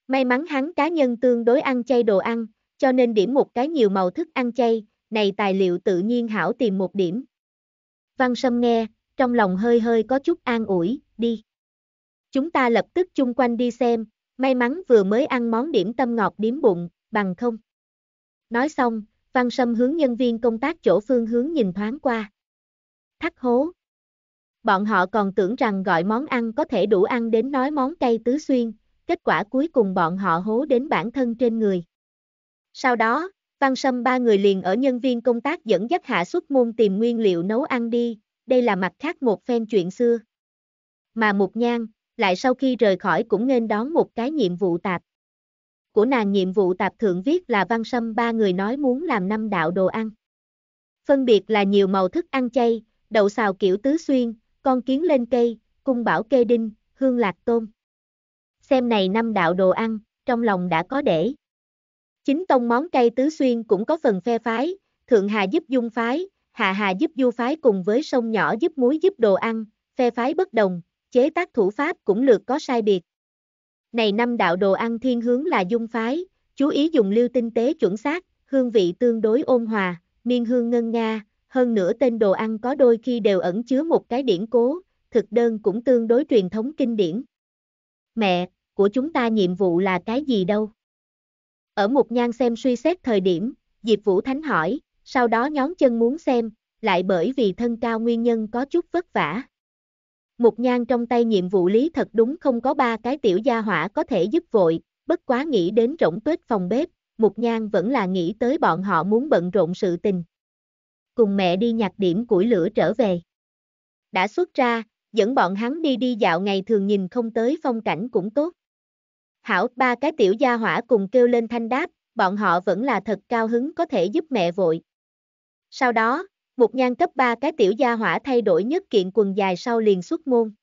S1: May mắn hắn cá nhân tương đối ăn chay đồ ăn, cho nên điểm một cái nhiều màu thức ăn chay, này tài liệu tự nhiên hảo tìm một điểm. Văn Sâm nghe, trong lòng hơi hơi có chút an ủi, đi. Chúng ta lập tức chung quanh đi xem, may mắn vừa mới ăn món điểm tâm ngọt điếm bụng, bằng không. Nói xong, Văn Sâm hướng nhân viên công tác chỗ phương hướng nhìn thoáng qua. thắc hố. Bọn họ còn tưởng rằng gọi món ăn có thể đủ ăn đến nói món cây tứ xuyên, kết quả cuối cùng bọn họ hố đến bản thân trên người. Sau đó, Văn Sâm ba người liền ở nhân viên công tác dẫn dắt hạ xuất môn tìm nguyên liệu nấu ăn đi, đây là mặt khác một phen chuyện xưa. Mà Mục Nhan, lại sau khi rời khỏi cũng nên đón một cái nhiệm vụ tạp. Của nàng nhiệm vụ tạp thượng viết là Văn Sâm ba người nói muốn làm năm đạo đồ ăn. Phân biệt là nhiều màu thức ăn chay, đậu xào kiểu tứ xuyên, con kiến lên cây, cung bảo kê đinh, hương lạc tôm xem này năm đạo đồ ăn, trong lòng đã có để. Chính tông món cây tứ xuyên cũng có phần phe phái, Thượng Hà giúp dung phái, hà Hà giúp du phái cùng với sông nhỏ giúp muối giúp đồ ăn, phe phái bất đồng, chế tác thủ pháp cũng lược có sai biệt. Này năm đạo đồ ăn thiên hướng là dung phái, chú ý dùng lưu tinh tế chuẩn xác, hương vị tương đối ôn hòa, miên hương ngân nga, hơn nữa tên đồ ăn có đôi khi đều ẩn chứa một cái điển cố, thực đơn cũng tương đối truyền thống kinh điển mẹ, của chúng ta nhiệm vụ là cái gì đâu? Ở một nhan xem suy xét thời điểm, Diệp Vũ Thánh hỏi, sau đó nhón chân muốn xem, lại bởi vì thân cao nguyên nhân có chút vất vả. Một nhan trong tay nhiệm vụ lý thật đúng không có ba cái tiểu gia hỏa có thể giúp vội, bất quá nghĩ đến rỗng tuyết phòng bếp, một Nhan vẫn là nghĩ tới bọn họ muốn bận rộn sự tình. Cùng mẹ đi nhặt điểm củi lửa trở về. Đã xuất ra, dẫn bọn hắn đi đi dạo ngày thường nhìn không tới phong cảnh cũng tốt. Hảo, ba cái tiểu gia hỏa cùng kêu lên thanh đáp, bọn họ vẫn là thật cao hứng có thể giúp mẹ vội. Sau đó, một nhan cấp ba cái tiểu gia hỏa thay đổi nhất kiện quần dài sau liền xuất môn.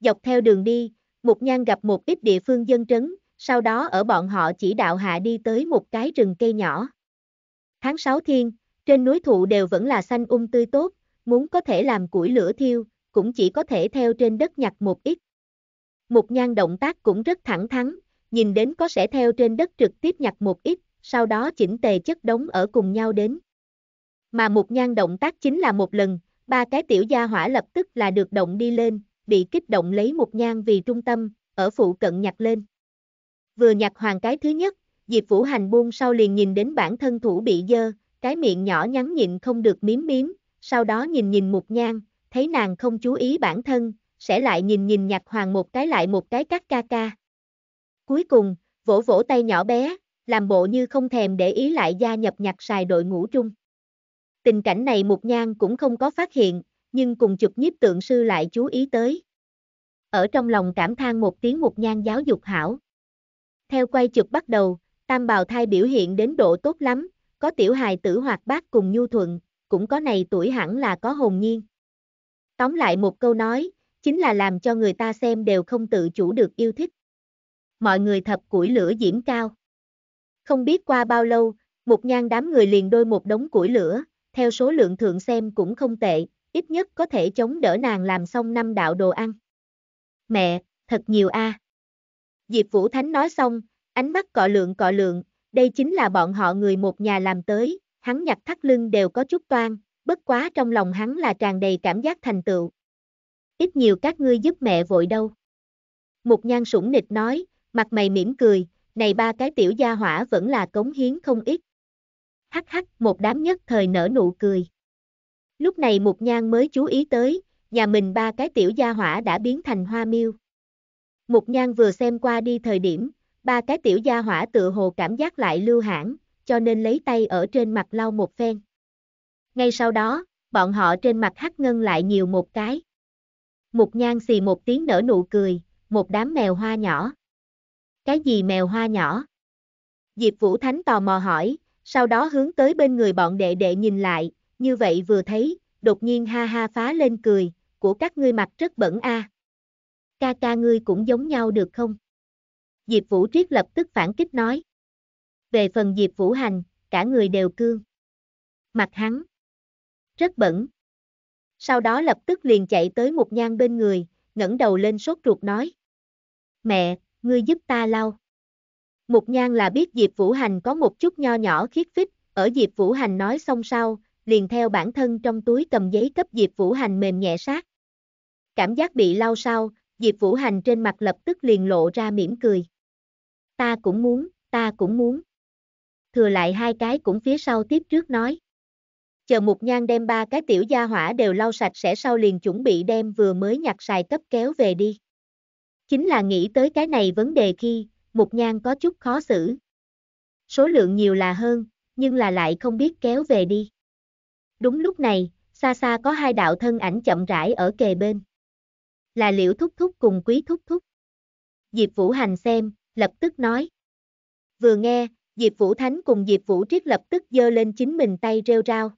S1: Dọc theo đường đi, một nhan gặp một ít địa phương dân trấn, sau đó ở bọn họ chỉ đạo hạ đi tới một cái rừng cây nhỏ. Tháng 6 thiên, trên núi thụ đều vẫn là xanh um tươi tốt, muốn có thể làm củi lửa thiêu, cũng chỉ có thể theo trên đất nhặt một ít. Mục nhan động tác cũng rất thẳng thắn, nhìn đến có sẽ theo trên đất trực tiếp nhặt một ít, sau đó chỉnh tề chất đống ở cùng nhau đến. Mà mục nhan động tác chính là một lần, ba cái tiểu gia hỏa lập tức là được động đi lên, bị kích động lấy mục nhan vì trung tâm, ở phụ cận nhặt lên. Vừa nhặt hoàn cái thứ nhất, Diệp Vũ Hành buông sau liền nhìn đến bản thân thủ bị dơ, cái miệng nhỏ nhắn nhịn không được miếm miếm, sau đó nhìn nhìn mục nhang thấy nàng không chú ý bản thân, sẽ lại nhìn nhìn nhạc hoàng một cái lại một cái cắt ca ca. Cuối cùng, vỗ vỗ tay nhỏ bé, làm bộ như không thèm để ý lại gia nhập nhạc xài đội ngũ chung. Tình cảnh này một nhang cũng không có phát hiện, nhưng cùng chụp nhiếp tượng sư lại chú ý tới. Ở trong lòng cảm than một tiếng một nhang giáo dục hảo. Theo quay chụp bắt đầu, Tam Bào Thai biểu hiện đến độ tốt lắm, có tiểu hài tử hoạt bát cùng nhu thuận, cũng có này tuổi hẳn là có hồn nhiên. Tóm lại một câu nói, chính là làm cho người ta xem đều không tự chủ được yêu thích. Mọi người thập củi lửa diễm cao. Không biết qua bao lâu, một nhang đám người liền đôi một đống củi lửa, theo số lượng thượng xem cũng không tệ, ít nhất có thể chống đỡ nàng làm xong năm đạo đồ ăn. Mẹ, thật nhiều a. À. Diệp Vũ Thánh nói xong, ánh mắt cọ lượng cọ lượng, đây chính là bọn họ người một nhà làm tới, hắn nhặt thắt lưng đều có chút toan, bất quá trong lòng hắn là tràn đầy cảm giác thành tựu. Ít nhiều các ngươi giúp mẹ vội đâu. Một nhan sủng nịch nói, mặt mày mỉm cười, này ba cái tiểu gia hỏa vẫn là cống hiến không ít. Hắc hắc, một đám nhất thời nở nụ cười. Lúc này Mục Nhan mới chú ý tới, nhà mình ba cái tiểu gia hỏa đã biến thành hoa miêu. Mục Nhan vừa xem qua đi thời điểm, ba cái tiểu gia hỏa tự hồ cảm giác lại lưu hãn, cho nên lấy tay ở trên mặt lau một phen. Ngay sau đó, bọn họ trên mặt hắc ngân lại nhiều một cái. Mục nhan xì một tiếng nở nụ cười, một đám mèo hoa nhỏ. Cái gì mèo hoa nhỏ? Diệp Vũ Thánh tò mò hỏi, sau đó hướng tới bên người bọn đệ đệ nhìn lại, như vậy vừa thấy, đột nhiên ha ha phá lên cười, của các ngươi mặt rất bẩn a. Ca ca ngươi cũng giống nhau được không? Diệp Vũ Triết lập tức phản kích nói. Về phần Diệp Vũ Hành, cả người đều cương. Mặt hắn, rất bẩn. Sau đó lập tức liền chạy tới một nhan bên người, ngẩng đầu lên sốt ruột nói. Mẹ, ngươi giúp ta lau. Mục nhan là biết Diệp Vũ Hành có một chút nho nhỏ khiết phích, ở Diệp Vũ Hành nói xong sau, liền theo bản thân trong túi cầm giấy cấp Diệp Vũ Hành mềm nhẹ sát. Cảm giác bị lau sau, Diệp Vũ Hành trên mặt lập tức liền lộ ra mỉm cười. Ta cũng muốn, ta cũng muốn. Thừa lại hai cái cũng phía sau tiếp trước nói chờ Mục Nhan đem ba cái tiểu gia hỏa đều lau sạch sẽ sau liền chuẩn bị đem vừa mới nhặt xài cấp kéo về đi. Chính là nghĩ tới cái này vấn đề khi, Mục Nhan có chút khó xử. Số lượng nhiều là hơn, nhưng là lại không biết kéo về đi. Đúng lúc này, xa xa có hai đạo thân ảnh chậm rãi ở kề bên. Là liễu thúc thúc cùng quý thúc thúc. Diệp Vũ Hành xem, lập tức nói. Vừa nghe, Diệp Vũ Thánh cùng Diệp Vũ Triết lập tức dơ lên chính mình tay rêu rao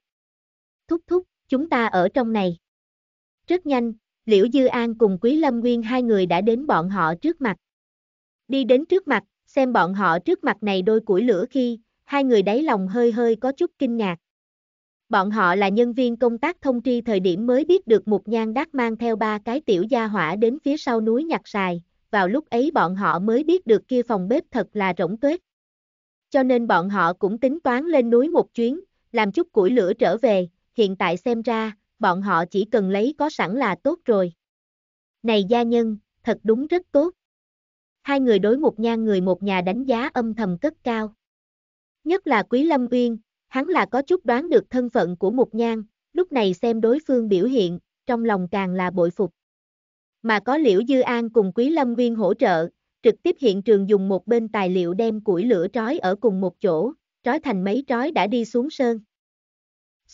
S1: thúc thúc, chúng ta ở trong này. Rất nhanh, Liễu Dư An cùng Quý Lâm Nguyên hai người đã đến bọn họ trước mặt. Đi đến trước mặt, xem bọn họ trước mặt này đôi củi lửa khi, hai người đáy lòng hơi hơi có chút kinh ngạc. Bọn họ là nhân viên công tác thông tri thời điểm mới biết được một Nhan Đắc mang theo ba cái tiểu gia hỏa đến phía sau núi nhặt sài, vào lúc ấy bọn họ mới biết được kia phòng bếp thật là rỗng tuếch. Cho nên bọn họ cũng tính toán lên núi một chuyến, làm chút củi lửa trở về, hiện tại xem ra, bọn họ chỉ cần lấy có sẵn là tốt rồi. Này gia nhân, thật đúng rất tốt. Hai người đối một nhan người một nhà đánh giá âm thầm cất cao. Nhất là Quý Lâm Uyên, hắn là có chút đoán được thân phận của một nhan, lúc này xem đối phương biểu hiện, trong lòng càng là bội phục. Mà có Liễu Dư An cùng Quý Lâm Uyên hỗ trợ, trực tiếp hiện trường dùng một bên tài liệu đem củi lửa trói ở cùng một chỗ, trói thành mấy trói đã đi xuống sơn.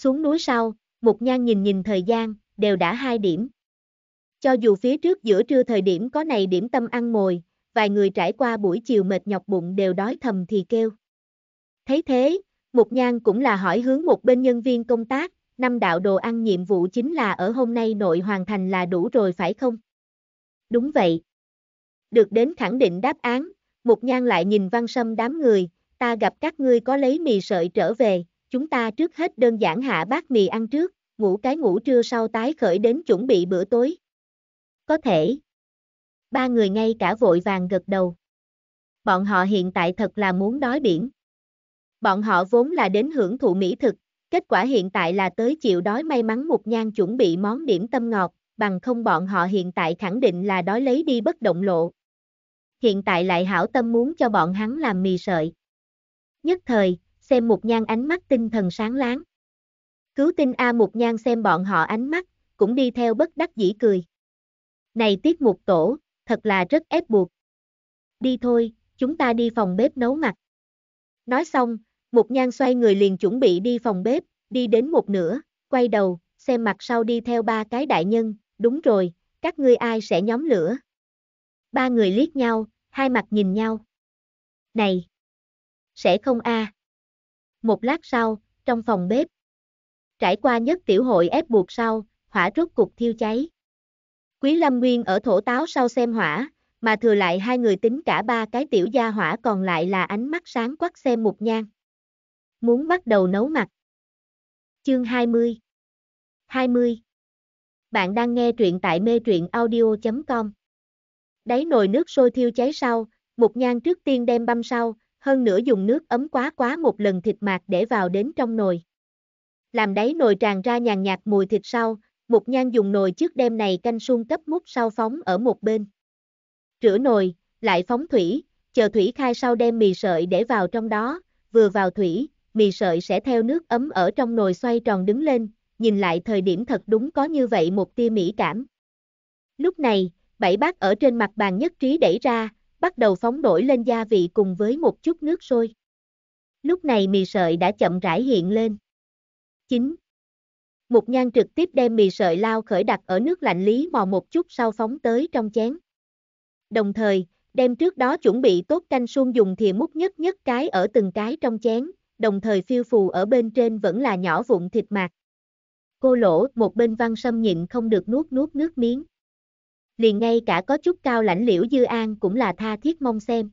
S1: Xuống núi sau, Mục Nhan nhìn nhìn thời gian, đều đã hai điểm. Cho dù phía trước giữa trưa thời điểm có này điểm tâm ăn mồi, vài người trải qua buổi chiều mệt nhọc bụng đều đói thầm thì kêu. Thấy thế, Mục Nhan cũng là hỏi hướng một bên nhân viên công tác, năm đạo đồ ăn nhiệm vụ chính là ở hôm nay nội hoàn thành là đủ rồi phải không? Đúng vậy. Được đến khẳng định đáp án, Mục Nhan lại nhìn văn sâm đám người, ta gặp các ngươi có lấy mì sợi trở về, chúng ta trước hết đơn giản hạ bát mì ăn trước, ngủ cái ngủ trưa sau tái khởi đến chuẩn bị bữa tối. Có thể. Ba người ngay cả vội vàng gật đầu. Bọn họ hiện tại thật là muốn đói biển. Bọn họ vốn là đến hưởng thụ mỹ thực, kết quả hiện tại là tới chịu đói may mắn một nhang chuẩn bị món điểm tâm ngọt, bằng không bọn họ hiện tại khẳng định là đói lấy đi bất động lộ. Hiện tại lại hảo tâm muốn cho bọn hắn làm mì sợi. Nhất thời, xem một nhan ánh mắt tinh thần sáng láng. Cứu tinh A một nhan xem bọn họ ánh mắt, cũng đi theo bất đắc dĩ cười. Này tiết mục tổ, thật là rất ép buộc. Đi thôi, chúng ta đi phòng bếp nấu mặt. Nói xong, một nhan xoay người liền chuẩn bị đi phòng bếp, đi đến một nửa, quay đầu, xem mặt sau đi theo ba cái đại nhân, đúng rồi, các ngươi ai sẽ nhóm lửa. Ba người liếc nhau, hai mặt nhìn nhau. Này! Sẽ không a à. Một lát sau, trong phòng bếp. Trải qua nhất tiểu hội ép buộc sau, hỏa rốt cục thiêu cháy. Quý Lâm Nguyên ở thổ táo sau xem hỏa, mà thừa lại hai người tính cả ba cái tiểu gia hỏa còn lại là ánh mắt sáng quắc xem một nhang. Muốn bắt đầu nấu mặt. Chương 20 20 Bạn đang nghe truyện tại mê truyện audio.com Đáy nồi nước sôi thiêu cháy sau, một nhang trước tiên đem băm sau, hơn nữa dùng nước ấm quá quá một lần thịt mạc để vào đến trong nồi. Làm đáy nồi tràn ra nhàn nhạt mùi thịt sau, một Nhan dùng nồi trước đêm này canh suông cấp mút sau phóng ở một bên. Rửa nồi, lại phóng thủy, chờ thủy khai sau đem mì sợi để vào trong đó, vừa vào thủy, mì sợi sẽ theo nước ấm ở trong nồi xoay tròn đứng lên, nhìn lại thời điểm thật đúng có như vậy một tia mỹ cảm. Lúc này, bảy bác ở trên mặt bàn nhất trí đẩy ra, bắt đầu phóng nổi lên gia vị cùng với một chút nước sôi. Lúc này mì sợi đã chậm rãi hiện lên. 9. Mục nhan trực tiếp đem mì sợi lao khởi đặt ở nước lạnh lý mò một chút sau phóng tới trong chén. Đồng thời, đem trước đó chuẩn bị tốt canh suông dùng thìa múc nhất nhất cái ở từng cái trong chén, đồng thời phiêu phù ở bên trên vẫn là nhỏ vụn thịt mạc. Cô lỗ một bên văn sâm nhịn không được nuốt nuốt nước miếng liền ngay cả có chút cao lãnh liễu dư an cũng là tha thiết mong xem.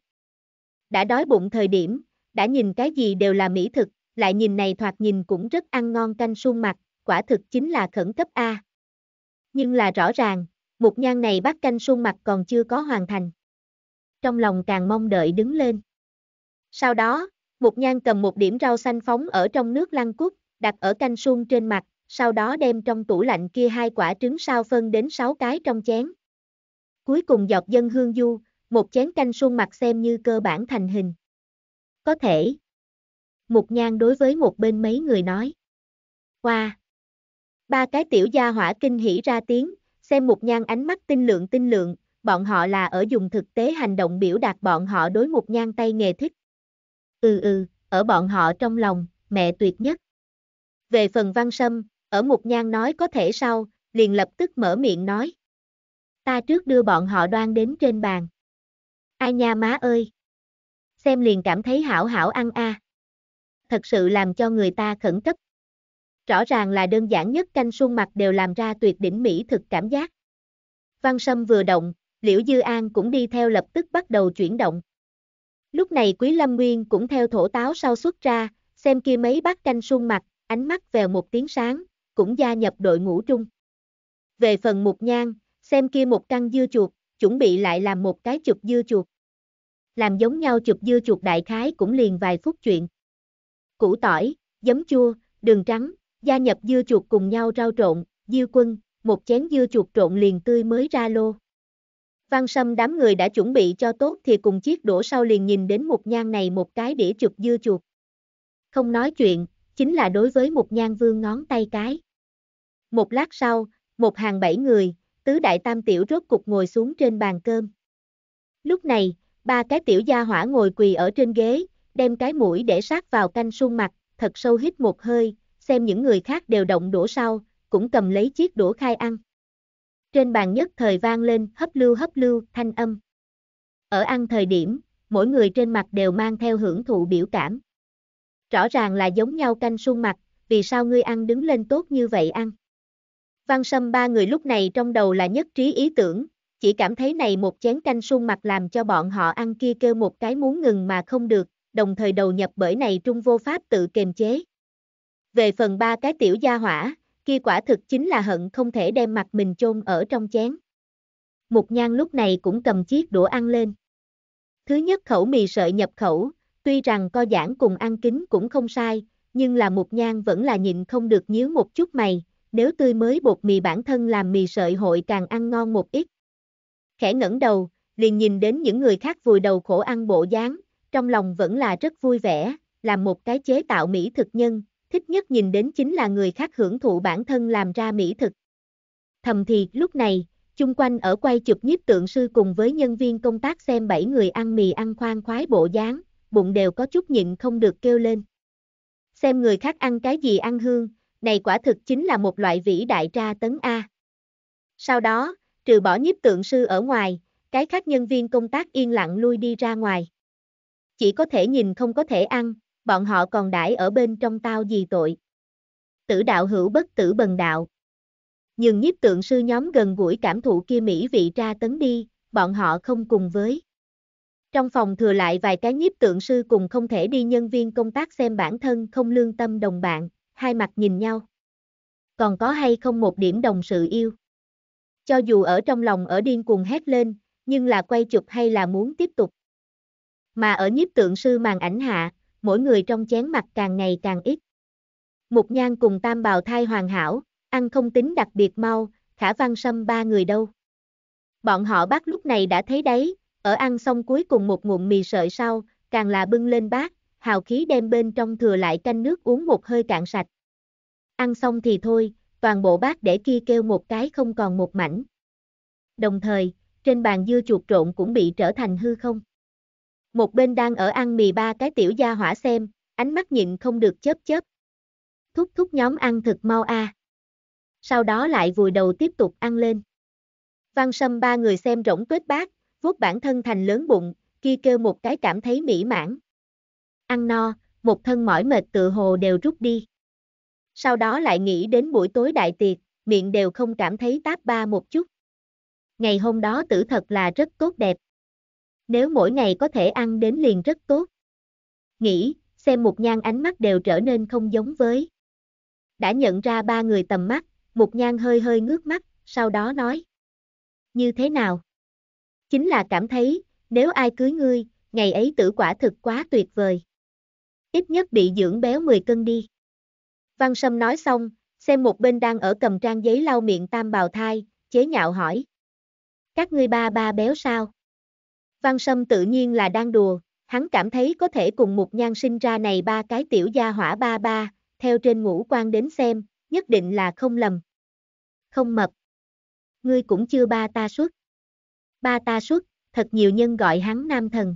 S1: Đã đói bụng thời điểm, đã nhìn cái gì đều là mỹ thực, lại nhìn này thoạt nhìn cũng rất ăn ngon canh suông mặt, quả thực chính là khẩn cấp A. Nhưng là rõ ràng, một nhang này bắt canh suông mặt còn chưa có hoàn thành. Trong lòng càng mong đợi đứng lên. Sau đó, một nhang cầm một điểm rau xanh phóng ở trong nước lăn cút, đặt ở canh suông trên mặt, sau đó đem trong tủ lạnh kia hai quả trứng sao phân đến sáu cái trong chén. Cuối cùng giọt dân hương du, một chén canh sung mặt xem như cơ bản thành hình. Có thể. Mục nhan đối với một bên mấy người nói. Qua. Ba cái tiểu gia hỏa kinh hỉ ra tiếng, xem mục nhan ánh mắt tinh lượng tinh lượng, bọn họ là ở dùng thực tế hành động biểu đạt bọn họ đối mục nhan tay nghề thích. Ừ ừ, ở bọn họ trong lòng, mẹ tuyệt nhất. Về phần văn sâm, ở mục nhan nói có thể sau, liền lập tức mở miệng nói. Ta trước đưa bọn họ đoan đến trên bàn. Ai nha má ơi! Xem liền cảm thấy hảo hảo ăn a. À. Thật sự làm cho người ta khẩn cấp. Rõ ràng là đơn giản nhất canh xuân mặt đều làm ra tuyệt đỉnh mỹ thực cảm giác. Văn Sâm vừa động, Liễu Dư An cũng đi theo lập tức bắt đầu chuyển động. Lúc này Quý Lâm Nguyên cũng theo thổ táo sau xuất ra, xem kia mấy bát canh xuân mặt, ánh mắt vèo một tiếng sáng, cũng gia nhập đội ngũ trung. Về phần mục nhang, xem kia một căn dưa chuột, chuẩn bị lại làm một cái chụp dưa chuột. Làm giống nhau chụp dưa chuột đại khái cũng liền vài phút chuyện. Củ tỏi, giấm chua, đường trắng, gia nhập dưa chuột cùng nhau rau trộn, dưa quân, một chén dưa chuột trộn liền tươi mới ra lô. Văn Sâm đám người đã chuẩn bị cho tốt thì cùng chiếc đũa sau liền nhìn đến một nhang này một cái đĩa chụp dưa chuột. Không nói chuyện, chính là đối với một nhang vương ngón tay cái. Một lát sau, một hàng bảy người, tứ đại tam tiểu rốt cục ngồi xuống trên bàn cơm. Lúc này, ba cái tiểu gia hỏa ngồi quỳ ở trên ghế, đem cái mũi để sát vào canh sung mặt, thật sâu hít một hơi, xem những người khác đều động đũa sau, cũng cầm lấy chiếc đũa khai ăn. Trên bàn nhất thời vang lên hấp lưu hấp lưu thanh âm. Ở ăn thời điểm, mỗi người trên mặt đều mang theo hưởng thụ biểu cảm. Rõ ràng là giống nhau canh sung mặt, vì sao ngươi ăn đứng lên tốt như vậy ăn? Văn Sâm ba người lúc này trong đầu là nhất trí ý tưởng, chỉ cảm thấy này một chén canh sung mặt làm cho bọn họ ăn kia kêu một cái muốn ngừng mà không được, đồng thời đầu nhập bởi này trung vô pháp tự kiềm chế. Về phần ba cái tiểu gia hỏa, kia quả thực chính là hận không thể đem mặt mình chôn ở trong chén. Mục nhan lúc này cũng cầm chiếc đũa ăn lên. Thứ nhất khẩu mì sợi nhập khẩu, tuy rằng co giảng cùng ăn kính cũng không sai, nhưng là mục nhan vẫn là nhịn không được nhíu một chút mày, nếu tươi mới bột mì bản thân làm mì sợi hội càng ăn ngon một ít. Khẽ ngẩng đầu, liền nhìn đến những người khác vùi đầu khổ ăn bộ dáng, trong lòng vẫn là rất vui vẻ, làm một cái chế tạo mỹ thực nhân, thích nhất nhìn đến chính là người khác hưởng thụ bản thân làm ra mỹ thực. Thầm thì lúc này, chung quanh ở quay chụp nhiếp tượng sư cùng với nhân viên công tác xem bảy người ăn mì ăn khoan khoái bộ dáng, bụng đều có chút nhịn không được kêu lên. Xem người khác ăn cái gì ăn hương, này quả thực chính là một loại vĩ đại tra tấn A. Sau đó, trừ bỏ nhiếp tượng sư ở ngoài, cái khác nhân viên công tác yên lặng lui đi ra ngoài. Chỉ có thể nhìn không có thể ăn, bọn họ còn đãi ở bên trong tao gì tội. Tử đạo hữu bất tử bần đạo. Nhưng nhiếp tượng sư nhóm gần gũi cảm thụ kia mỹ vị tra tấn đi, bọn họ không cùng với. Trong phòng thừa lại vài cái nhiếp tượng sư cùng không thể đi nhân viên công tác xem bản thân không lương tâm đồng bạn hai mặt nhìn nhau. Còn có hay không một điểm đồng sự yêu? Cho dù ở trong lòng ở điên cuồng hét lên, nhưng là quay chụp hay là muốn tiếp tục. Mà ở nhiếp tượng sư màn ảnh hạ, mỗi người trong chén mặt càng ngày càng ít. Mục nhan cùng tam bào thai hoàn hảo, ăn không tính đặc biệt mau, khả văn sâm ba người đâu. Bọn họ bắt lúc này đã thấy đấy, ở ăn xong cuối cùng một ngụm mì sợi sau, càng là bưng lên bát, hào khí đem bên trong thừa lại canh nước uống một hơi cạn sạch. Ăn xong thì thôi, toàn bộ bát để kia kêu một cái không còn một mảnh. Đồng thời, trên bàn dưa chuột trộn cũng bị trở thành hư không. Một bên đang ở ăn mì ba cái tiểu gia hỏa xem, ánh mắt nhịn không được chớp chớp. Thúc thúc nhóm ăn thật mau a. À. Sau đó lại vùi đầu tiếp tục ăn lên. Văn Sâm ba người xem rỗng tuyết bát, vuốt bản thân thành lớn bụng, kia kêu một cái cảm thấy mỹ mãn ăn no, một thân mỏi mệt tự hồ đều rút đi. Sau đó lại nghĩ đến buổi tối đại tiệc, miệng đều không cảm thấy táp ba một chút. Ngày hôm đó tử thật là rất tốt đẹp. Nếu mỗi ngày có thể ăn đến liền rất tốt. Nghĩ, xem một nhan ánh mắt đều trở nên không giống với. Đã nhận ra ba người tầm mắt, một nhan hơi hơi ngước mắt, sau đó nói. Như thế nào? Chính là cảm thấy, nếu ai cưới ngươi, ngày ấy tử quả thực quá tuyệt vời ít nhất bị dưỡng béo 10 cân đi. Văn Sâm nói xong, xem một bên đang ở cầm trang giấy lau miệng tam bào thai, chế nhạo hỏi. Các ngươi ba ba béo sao? Văn Sâm tự nhiên là đang đùa, hắn cảm thấy có thể cùng một nhan sinh ra này ba cái tiểu gia hỏa ba ba, theo trên ngũ quan đến xem, nhất định là không lầm. Không mập. Ngươi cũng chưa ba ta xuất. Ba ta xuất, thật nhiều nhân gọi hắn nam thần.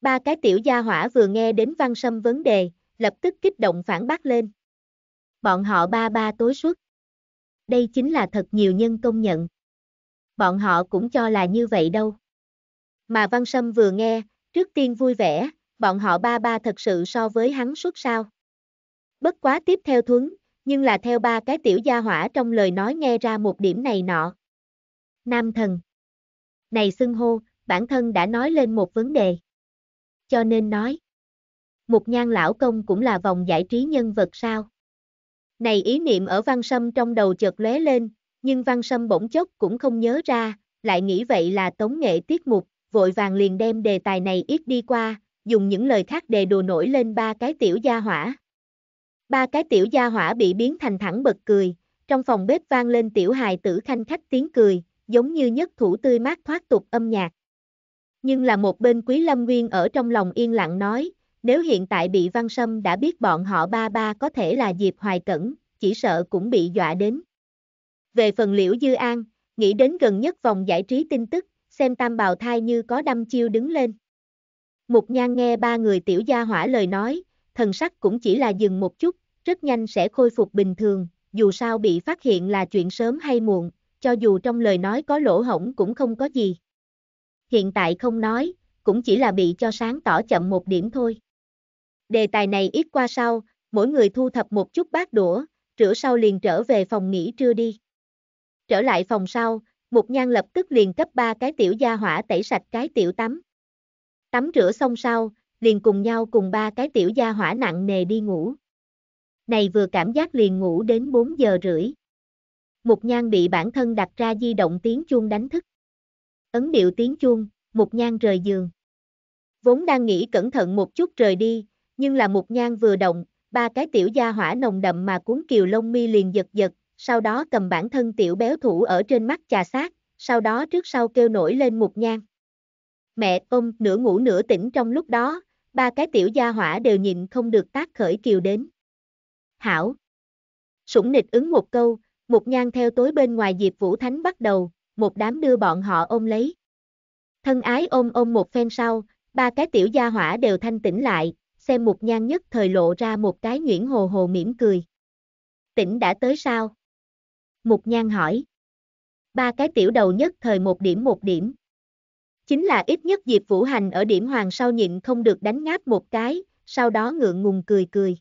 S1: Ba cái tiểu gia hỏa vừa nghe đến văn sâm vấn đề, lập tức kích động phản bác lên. Bọn họ ba ba tối suốt. Đây chính là thật nhiều nhân công nhận. Bọn họ cũng cho là như vậy đâu. Mà văn sâm vừa nghe, trước tiên vui vẻ, bọn họ ba ba thật sự so với hắn suốt sao. Bất quá tiếp theo thuấn, nhưng là theo ba cái tiểu gia hỏa trong lời nói nghe ra một điểm này nọ. Nam thần. Này xưng hô, bản thân đã nói lên một vấn đề cho nên nói. Một nhan lão công cũng là vòng giải trí nhân vật sao. Này ý niệm ở văn sâm trong đầu chợt lóe lên, nhưng văn sâm bỗng chốc cũng không nhớ ra, lại nghĩ vậy là tống nghệ tiết mục, vội vàng liền đem đề tài này ít đi qua, dùng những lời khác đề đồ nổi lên ba cái tiểu gia hỏa. Ba cái tiểu gia hỏa bị biến thành thẳng bật cười, trong phòng bếp vang lên tiểu hài tử khanh khách tiếng cười, giống như nhất thủ tươi mát thoát tục âm nhạc. Nhưng là một bên Quý Lâm Nguyên ở trong lòng yên lặng nói, nếu hiện tại bị Văn Sâm đã biết bọn họ ba ba có thể là Diệp Hoài Cẩn, chỉ sợ cũng bị dọa đến. Về phần liễu Dư An, nghĩ đến gần nhất vòng giải trí tin tức, xem tam bào thai như có đâm chiêu đứng lên. Mục nhan nghe ba người tiểu gia hỏa lời nói, thần sắc cũng chỉ là dừng một chút, rất nhanh sẽ khôi phục bình thường, dù sao bị phát hiện là chuyện sớm hay muộn, cho dù trong lời nói có lỗ hổng cũng không có gì hiện tại không nói, cũng chỉ là bị cho sáng tỏ chậm một điểm thôi. Đề tài này ít qua sau, mỗi người thu thập một chút bát đũa, rửa sau liền trở về phòng nghỉ trưa đi. Trở lại phòng sau, Mục Nhan lập tức liền cấp ba cái tiểu gia hỏa tẩy sạch cái tiểu tắm. Tắm rửa xong sau, liền cùng nhau cùng ba cái tiểu gia hỏa nặng nề đi ngủ. Này vừa cảm giác liền ngủ đến 4 giờ rưỡi. Mục Nhan bị bản thân đặt ra di động tiếng chuông đánh thức. Ấn điệu tiếng chuông, Mục Nhan rời giường. Vốn đang nghĩ cẩn thận một chút rời đi, nhưng là Mục Nhan vừa động, ba cái tiểu gia hỏa nồng đậm mà cuốn kiều lông mi liền giật giật, sau đó cầm bản thân tiểu béo thủ ở trên mắt trà sát, sau đó trước sau kêu nổi lên Mục Nhan. Mẹ ôm nửa ngủ nửa tỉnh trong lúc đó, ba cái tiểu gia hỏa đều nhịn không được tác khởi kiều đến. Hảo! Sủng nịch ứng một câu, Mục Nhan theo tối bên ngoài Diệp Vũ Thánh bắt đầu, một đám đưa bọn họ ôm lấy. Thân ái ôm ôm một phen sau, ba cái tiểu gia hỏa đều thanh tĩnh lại, xem một nhan nhất thời lộ ra một cái nhuyễn hồ hồ mỉm cười. Tỉnh đã tới sao? Mục nhan hỏi. Ba cái tiểu đầu nhất thời một điểm một điểm. Chính là ít nhất Diệp Vũ Hành ở điểm hoàng sau nhịn không được đánh ngáp một cái, sau đó ngượng ngùng cười cười.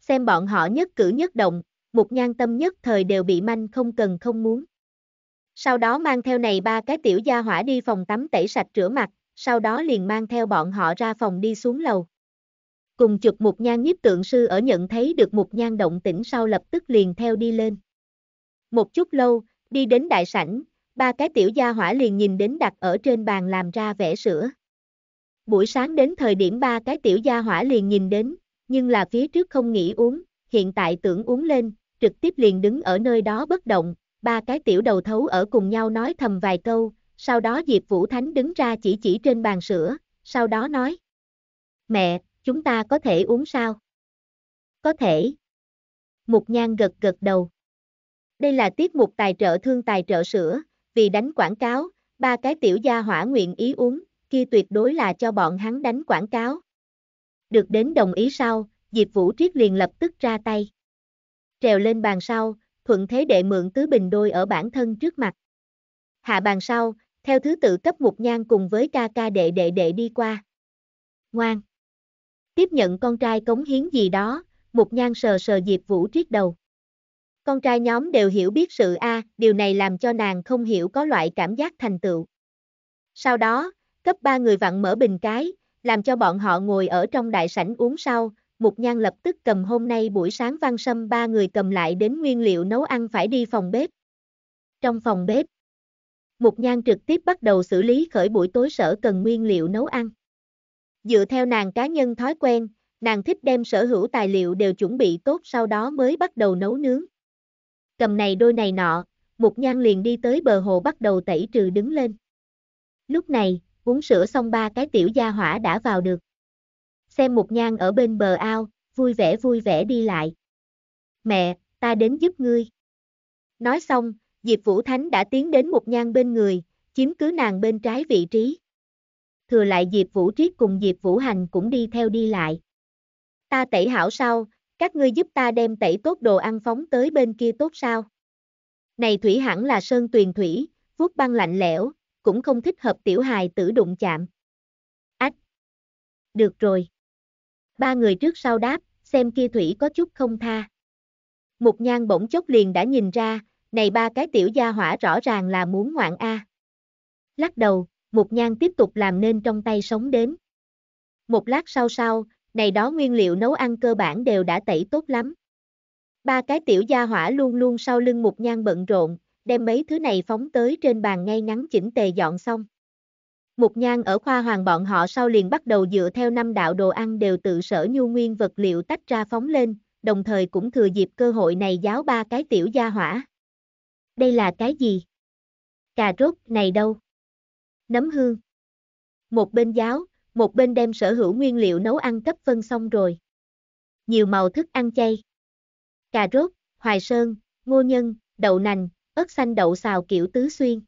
S1: Xem bọn họ nhất cử nhất động, một nhan tâm nhất thời đều bị manh không cần không muốn sau đó mang theo này ba cái tiểu gia hỏa đi phòng tắm tẩy sạch rửa mặt, sau đó liền mang theo bọn họ ra phòng đi xuống lầu. Cùng chụp một nhan nhiếp tượng sư ở nhận thấy được một nhan động tĩnh sau lập tức liền theo đi lên. Một chút lâu, đi đến đại sảnh, ba cái tiểu gia hỏa liền nhìn đến đặt ở trên bàn làm ra vẽ sữa. Buổi sáng đến thời điểm ba cái tiểu gia hỏa liền nhìn đến, nhưng là phía trước không nghĩ uống, hiện tại tưởng uống lên, trực tiếp liền đứng ở nơi đó bất động, ba cái tiểu đầu thấu ở cùng nhau nói thầm vài câu, sau đó Diệp Vũ Thánh đứng ra chỉ chỉ trên bàn sữa, sau đó nói. Mẹ, chúng ta có thể uống sao? Có thể. Mục Nhan gật gật đầu. Đây là tiết mục tài trợ thương tài trợ sữa, vì đánh quảng cáo, ba cái tiểu gia hỏa nguyện ý uống, kia tuyệt đối là cho bọn hắn đánh quảng cáo. Được đến đồng ý sau, Diệp Vũ Triết liền lập tức ra tay. Trèo lên bàn sau, thuận thế đệ mượn tứ bình đôi ở bản thân trước mặt. Hạ bàn sau, theo thứ tự cấp mục nhang cùng với ca ca đệ đệ đệ đi qua. Ngoan! Tiếp nhận con trai cống hiến gì đó, mục nhang sờ sờ Diệp Vũ triết đầu. Con trai nhóm đều hiểu biết sự A, à, điều này làm cho nàng không hiểu có loại cảm giác thành tựu. Sau đó, cấp ba người vặn mở bình cái, làm cho bọn họ ngồi ở trong đại sảnh uống sau, Mục Nhan lập tức cầm hôm nay buổi sáng văn sâm ba người cầm lại đến nguyên liệu nấu ăn phải đi phòng bếp. Trong phòng bếp, Mục Nhan trực tiếp bắt đầu xử lý khởi buổi tối sở cần nguyên liệu nấu ăn. Dựa theo nàng cá nhân thói quen, nàng thích đem sở hữu tài liệu đều chuẩn bị tốt sau đó mới bắt đầu nấu nướng. Cầm này đôi này nọ, Mục Nhan liền đi tới bờ hồ bắt đầu tẩy trừ đứng lên. Lúc này, uống sữa xong ba cái tiểu gia hỏa đã vào được xem một nhang ở bên bờ ao, vui vẻ vui vẻ đi lại. Mẹ, ta đến giúp ngươi. Nói xong, Diệp Vũ Thánh đã tiến đến một nhang bên người, chiếm cứ nàng bên trái vị trí. Thừa lại Diệp Vũ Triết cùng Diệp Vũ Hành cũng đi theo đi lại. Ta tẩy hảo sau, các ngươi giúp ta đem tẩy tốt đồ ăn phóng tới bên kia tốt sao? Này thủy hẳn là sơn tuyền thủy, vuốt băng lạnh lẽo, cũng không thích hợp tiểu hài tử đụng chạm. Ách! Được rồi ba người trước sau đáp, xem kia thủy có chút không tha. Mục nhan bỗng chốc liền đã nhìn ra, này ba cái tiểu gia hỏa rõ ràng là muốn ngoạn A. Lắc đầu, mục nhan tiếp tục làm nên trong tay sống đến. Một lát sau sau, này đó nguyên liệu nấu ăn cơ bản đều đã tẩy tốt lắm. Ba cái tiểu gia hỏa luôn luôn sau lưng mục nhan bận rộn, đem mấy thứ này phóng tới trên bàn ngay ngắn chỉnh tề dọn xong. Mục nhang ở khoa hoàng bọn họ sau liền bắt đầu dựa theo năm đạo đồ ăn đều tự sở nhu nguyên vật liệu tách ra phóng lên, đồng thời cũng thừa dịp cơ hội này giáo ba cái tiểu gia hỏa. Đây là cái gì? Cà rốt này đâu? Nấm hương. Một bên giáo, một bên đem sở hữu nguyên liệu nấu ăn cấp phân xong rồi. Nhiều màu thức ăn chay. Cà rốt, hoài sơn, ngô nhân, đậu nành, ớt xanh đậu xào kiểu tứ xuyên.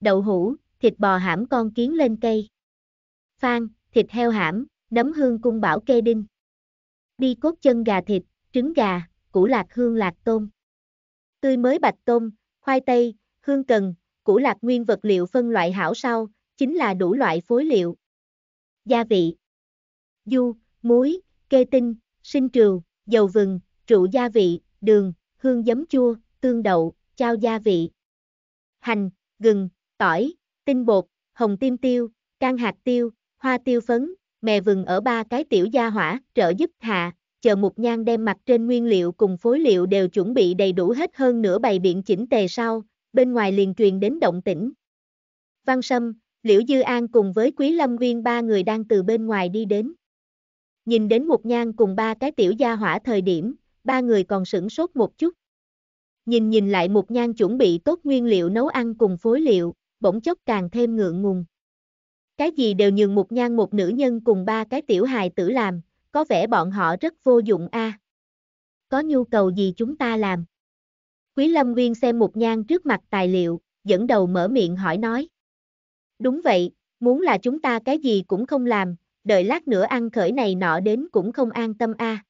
S1: Đậu hũ, thịt bò hãm con kiến lên cây. Phan, thịt heo hãm, nấm hương cung bảo kê đinh. Đi cốt chân gà thịt, trứng gà, củ lạc hương lạc tôm. Tươi mới bạch tôm, khoai tây, hương cần, củ lạc nguyên vật liệu phân loại hảo sau, chính là đủ loại phối liệu. Gia vị Du, muối, kê tinh, sinh trường, dầu vừng, rượu gia vị, đường, hương giấm chua, tương đậu, chao gia vị. Hành, gừng, tỏi, tinh bột, hồng tim tiêu, can hạt tiêu, hoa tiêu phấn, mè vừng ở ba cái tiểu gia hỏa, trợ giúp hạ, chờ một nhang đem mặt trên nguyên liệu cùng phối liệu đều chuẩn bị đầy đủ hết hơn nửa bày biện chỉnh tề sau, bên ngoài liền truyền đến động tĩnh. Văn Sâm, Liễu Dư An cùng với Quý Lâm Nguyên ba người đang từ bên ngoài đi đến. Nhìn đến một nhang cùng ba cái tiểu gia hỏa thời điểm, ba người còn sửng sốt một chút. Nhìn nhìn lại một nhang chuẩn bị tốt nguyên liệu nấu ăn cùng phối liệu, bỗng chốc càng thêm ngượng ngùng. Cái gì đều nhường một nhan một nữ nhân cùng ba cái tiểu hài tử làm, có vẻ bọn họ rất vô dụng a. À. Có nhu cầu gì chúng ta làm? Quý Lâm Nguyên xem một nhan trước mặt tài liệu, dẫn đầu mở miệng hỏi nói. Đúng vậy, muốn là chúng ta cái gì cũng không làm, đợi lát nữa ăn khởi này nọ đến cũng không an tâm a. À.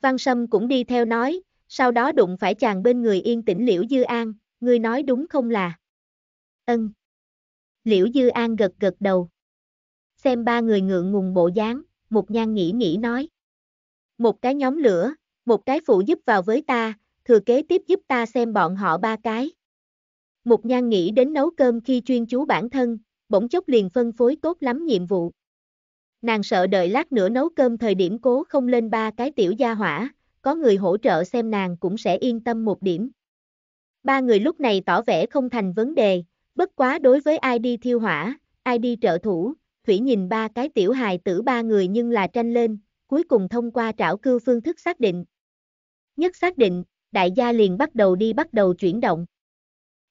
S1: Văn Sâm cũng đi theo nói, sau đó đụng phải chàng bên người yên tĩnh Liễu Dư An, người nói đúng không là? Ân. Liễu Dư An gật gật đầu. Xem ba người ngượng ngùng bộ dáng, Mục Nhan nghĩ nghĩ nói. Một cái nhóm lửa, một cái phụ giúp vào với ta, thừa kế tiếp giúp ta xem bọn họ ba cái. Mục Nhan nghĩ đến nấu cơm khi chuyên chú bản thân, bỗng chốc liền phân phối tốt lắm nhiệm vụ. Nàng sợ đợi lát nữa nấu cơm thời điểm cố không lên ba cái tiểu gia hỏa, có người hỗ trợ xem nàng cũng sẽ yên tâm một điểm. Ba người lúc này tỏ vẻ không thành vấn đề, Bất quá đối với ai đi thiêu hỏa, ai đi trợ thủ, Thủy nhìn ba cái tiểu hài tử ba người nhưng là tranh lên, cuối cùng thông qua trảo cư phương thức xác định. Nhất xác định, đại gia liền bắt đầu đi bắt đầu chuyển động.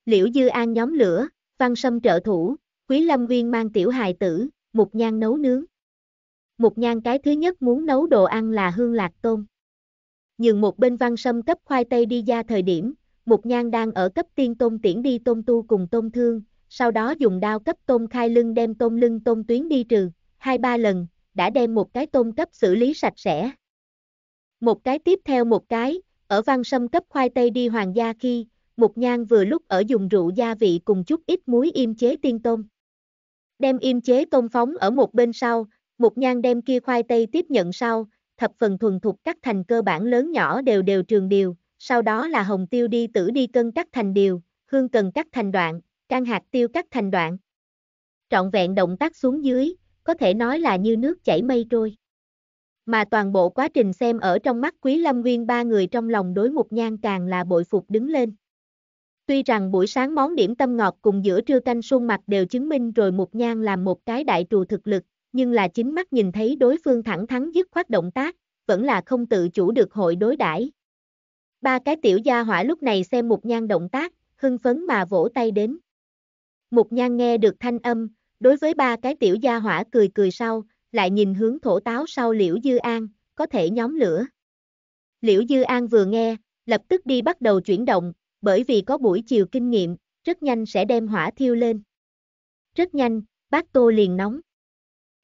S1: Liễu Dư An nhóm lửa, văn sâm trợ thủ, Quý Lâm viên mang tiểu hài tử, một nhan nấu nướng. một nhan cái thứ nhất muốn nấu đồ ăn là hương lạc tôm. nhường một bên văn sâm cấp khoai tây đi ra thời điểm, một Nhan đang ở cấp tiên Tôn Tiễn đi Tôn Tu cùng Tôn Thương, sau đó dùng đao cấp Tôn Khai Lưng đem Tôn Lưng Tôn Tuyến đi trừ, hai ba lần, đã đem một cái tôn cấp xử lý sạch sẽ. Một cái tiếp theo một cái, ở văn sâm cấp khoai tây đi hoàng gia khi, một Nhan vừa lúc ở dùng rượu gia vị cùng chút ít muối im chế tiên tôn, Đem im chế tôn phóng ở một bên sau, một Nhan đem kia khoai tây tiếp nhận sau, thập phần thuần thục cắt thành cơ bản lớn nhỏ đều đều trường điều, sau đó là hồng tiêu đi tử đi cân cắt thành điều, hương cần cắt thành đoạn, can hạt tiêu cắt thành đoạn. Trọn vẹn động tác xuống dưới, có thể nói là như nước chảy mây trôi. Mà toàn bộ quá trình xem ở trong mắt Quý Lâm Nguyên ba người trong lòng đối một Nhan càng là bội phục đứng lên. Tuy rằng buổi sáng món điểm tâm ngọt cùng giữa trưa canh xuân mặt đều chứng minh rồi một Nhan làm một cái đại trù thực lực, nhưng là chính mắt nhìn thấy đối phương thẳng thắn dứt khoát động tác, vẫn là không tự chủ được hội đối đãi Ba cái tiểu gia hỏa lúc này xem một Nhan động tác, hưng phấn mà vỗ tay đến. một Nhan nghe được thanh âm, đối với ba cái tiểu gia hỏa cười cười sau, lại nhìn hướng thổ táo sau Liễu Dư An, có thể nhóm lửa. Liễu Dư An vừa nghe, lập tức đi bắt đầu chuyển động, bởi vì có buổi chiều kinh nghiệm, rất nhanh sẽ đem hỏa thiêu lên. Rất nhanh, bát tô liền nóng.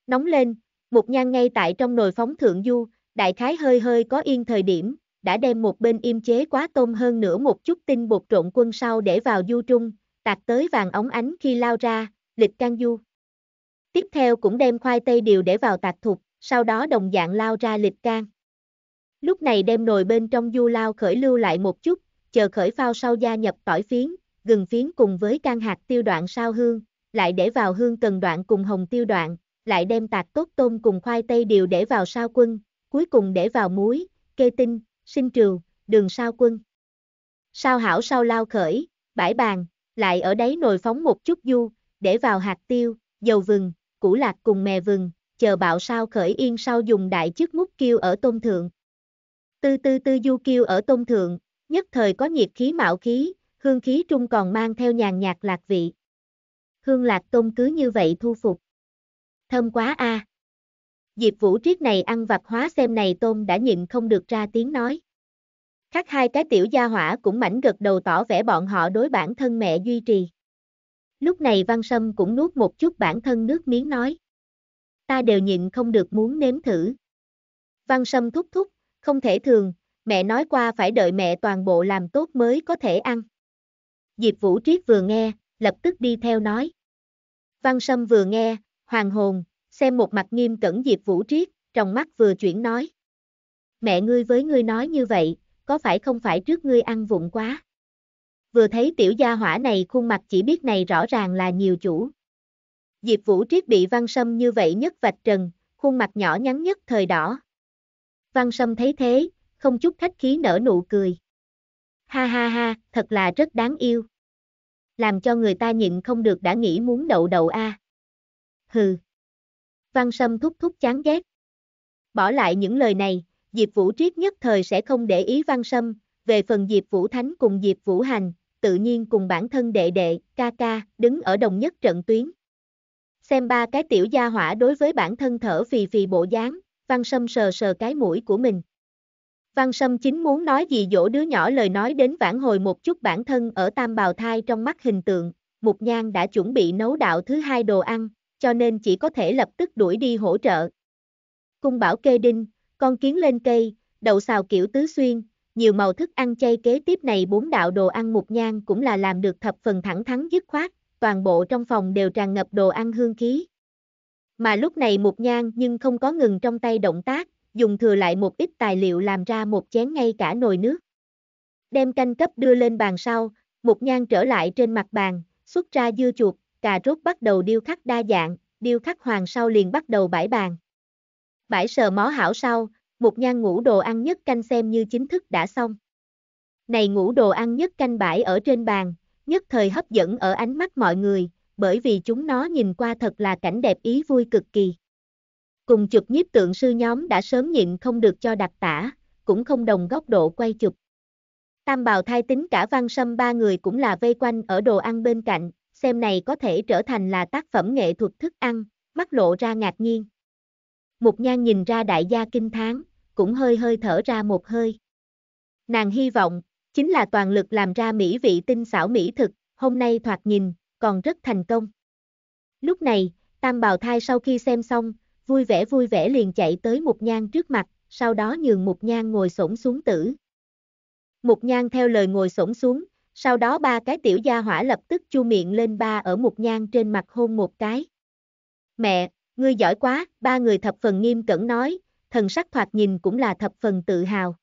S1: Nóng lên, một Nhan ngay tại trong nồi phóng thượng du, đại khái hơi hơi có yên thời điểm, đã đem một bên im chế quá tôm hơn nửa một chút tinh bột trộn quân sau để vào du trung, tạt tới vàng ống ánh khi lao ra, lịch can du. Tiếp theo cũng đem khoai tây điều để vào tạt thục, sau đó đồng dạng lao ra lịch can. Lúc này đem nồi bên trong du lao khởi lưu lại một chút, chờ khởi phao sau gia nhập tỏi phiến, gừng phiến cùng với can hạt tiêu đoạn sao hương, lại để vào hương cần đoạn cùng hồng tiêu đoạn, lại đem tạt tốt tôm cùng khoai tây điều để vào sao quân, cuối cùng để vào muối, kê tinh, sinh trừu, đường sao quân. Sao hảo sao lao khởi, bãi bàn, lại ở đấy nồi phóng một chút du, để vào hạt tiêu, dầu vừng, củ lạc cùng mè vừng, chờ bạo sao khởi yên sau dùng đại chức múc kêu ở tôn thượng. Tư tư tư du kêu ở tôn thượng, nhất thời có nhiệt khí mạo khí, hương khí trung còn mang theo nhàn nhạt lạc vị. Hương lạc tôm cứ như vậy thu phục. Thơm quá a. À. Diệp Vũ Triết này ăn vặt hóa xem này tôm đã nhịn không được ra tiếng nói. Khác hai cái tiểu gia hỏa cũng mảnh gật đầu tỏ vẻ bọn họ đối bản thân mẹ duy trì. Lúc này Văn Sâm cũng nuốt một chút bản thân nước miếng nói. Ta đều nhịn không được muốn nếm thử. Văn Sâm thúc thúc, không thể thường, mẹ nói qua phải đợi mẹ toàn bộ làm tốt mới có thể ăn. Diệp Vũ Triết vừa nghe, lập tức đi theo nói. Văn Sâm vừa nghe, hoàng hồn, xem một mặt nghiêm cẩn Diệp Vũ Triết, trong mắt vừa chuyển nói. Mẹ ngươi với ngươi nói như vậy, có phải không phải trước ngươi ăn vụng quá? Vừa thấy tiểu gia hỏa này khuôn mặt chỉ biết này rõ ràng là nhiều chủ. Diệp Vũ Triết bị văn sâm như vậy nhất vạch trần, khuôn mặt nhỏ nhắn nhất thời đỏ. Văn sâm thấy thế, không chút khách khí nở nụ cười. Ha ha ha, thật là rất đáng yêu. Làm cho người ta nhịn không được đã nghĩ muốn đậu đậu a. À. Hừ. Văn Sâm thúc thúc chán ghét. Bỏ lại những lời này, Diệp Vũ Triết nhất thời sẽ không để ý Văn Sâm, về phần Diệp Vũ Thánh cùng Diệp Vũ Hành, tự nhiên cùng bản thân đệ đệ, ca ca, đứng ở đồng nhất trận tuyến. Xem ba cái tiểu gia hỏa đối với bản thân thở phì phì bộ dáng, Văn Sâm sờ sờ cái mũi của mình. Văn Sâm chính muốn nói gì dỗ đứa nhỏ lời nói đến vãn hồi một chút bản thân ở tam bào thai trong mắt hình tượng, Mục Nhan đã chuẩn bị nấu đạo thứ hai đồ ăn, cho nên chỉ có thể lập tức đuổi đi hỗ trợ. Cung bảo kê đinh, con kiến lên cây, đậu xào kiểu tứ xuyên, nhiều màu thức ăn chay kế tiếp này bốn đạo đồ ăn một nhang cũng là làm được thập phần thẳng thắn dứt khoát, toàn bộ trong phòng đều tràn ngập đồ ăn hương khí. Mà lúc này một nhang nhưng không có ngừng trong tay động tác, dùng thừa lại một ít tài liệu làm ra một chén ngay cả nồi nước. Đem canh cấp đưa lên bàn sau, một nhang trở lại trên mặt bàn, xuất ra dưa chuột, cà rốt bắt đầu điêu khắc đa dạng, điêu khắc hoàng sau liền bắt đầu bãi bàn. Bãi sờ mó hảo sau, một nhan ngũ đồ ăn nhất canh xem như chính thức đã xong. Này ngũ đồ ăn nhất canh bãi ở trên bàn, nhất thời hấp dẫn ở ánh mắt mọi người, bởi vì chúng nó nhìn qua thật là cảnh đẹp ý vui cực kỳ. Cùng chụp nhiếp tượng sư nhóm đã sớm nhịn không được cho đặc tả, cũng không đồng góc độ quay chụp. Tam bào thai tính cả văn sâm ba người cũng là vây quanh ở đồ ăn bên cạnh, xem này có thể trở thành là tác phẩm nghệ thuật thức ăn, mắt lộ ra ngạc nhiên. Mục nhan nhìn ra đại gia kinh tháng, cũng hơi hơi thở ra một hơi. Nàng hy vọng, chính là toàn lực làm ra mỹ vị tinh xảo mỹ thực, hôm nay thoạt nhìn, còn rất thành công. Lúc này, tam bào thai sau khi xem xong, vui vẻ vui vẻ liền chạy tới mục nhan trước mặt, sau đó nhường mục nhan ngồi xổm xuống tử. Mục nhan theo lời ngồi xổm xuống, sau đó ba cái tiểu gia hỏa lập tức chu miệng lên ba ở một nhang trên mặt hôn một cái. Mẹ, ngươi giỏi quá, ba người thập phần nghiêm cẩn nói, thần sắc thoạt nhìn cũng là thập phần tự hào.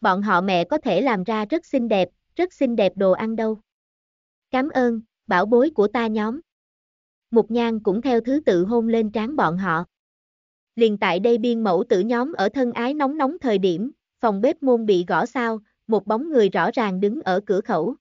S1: Bọn họ mẹ có thể làm ra rất xinh đẹp, rất xinh đẹp đồ ăn đâu. Cảm ơn, bảo bối của ta nhóm. Mục nhang cũng theo thứ tự hôn lên trán bọn họ. Liền tại đây biên mẫu tử nhóm ở thân ái nóng nóng thời điểm, phòng bếp môn bị gõ sao, một bóng người rõ ràng đứng ở cửa khẩu,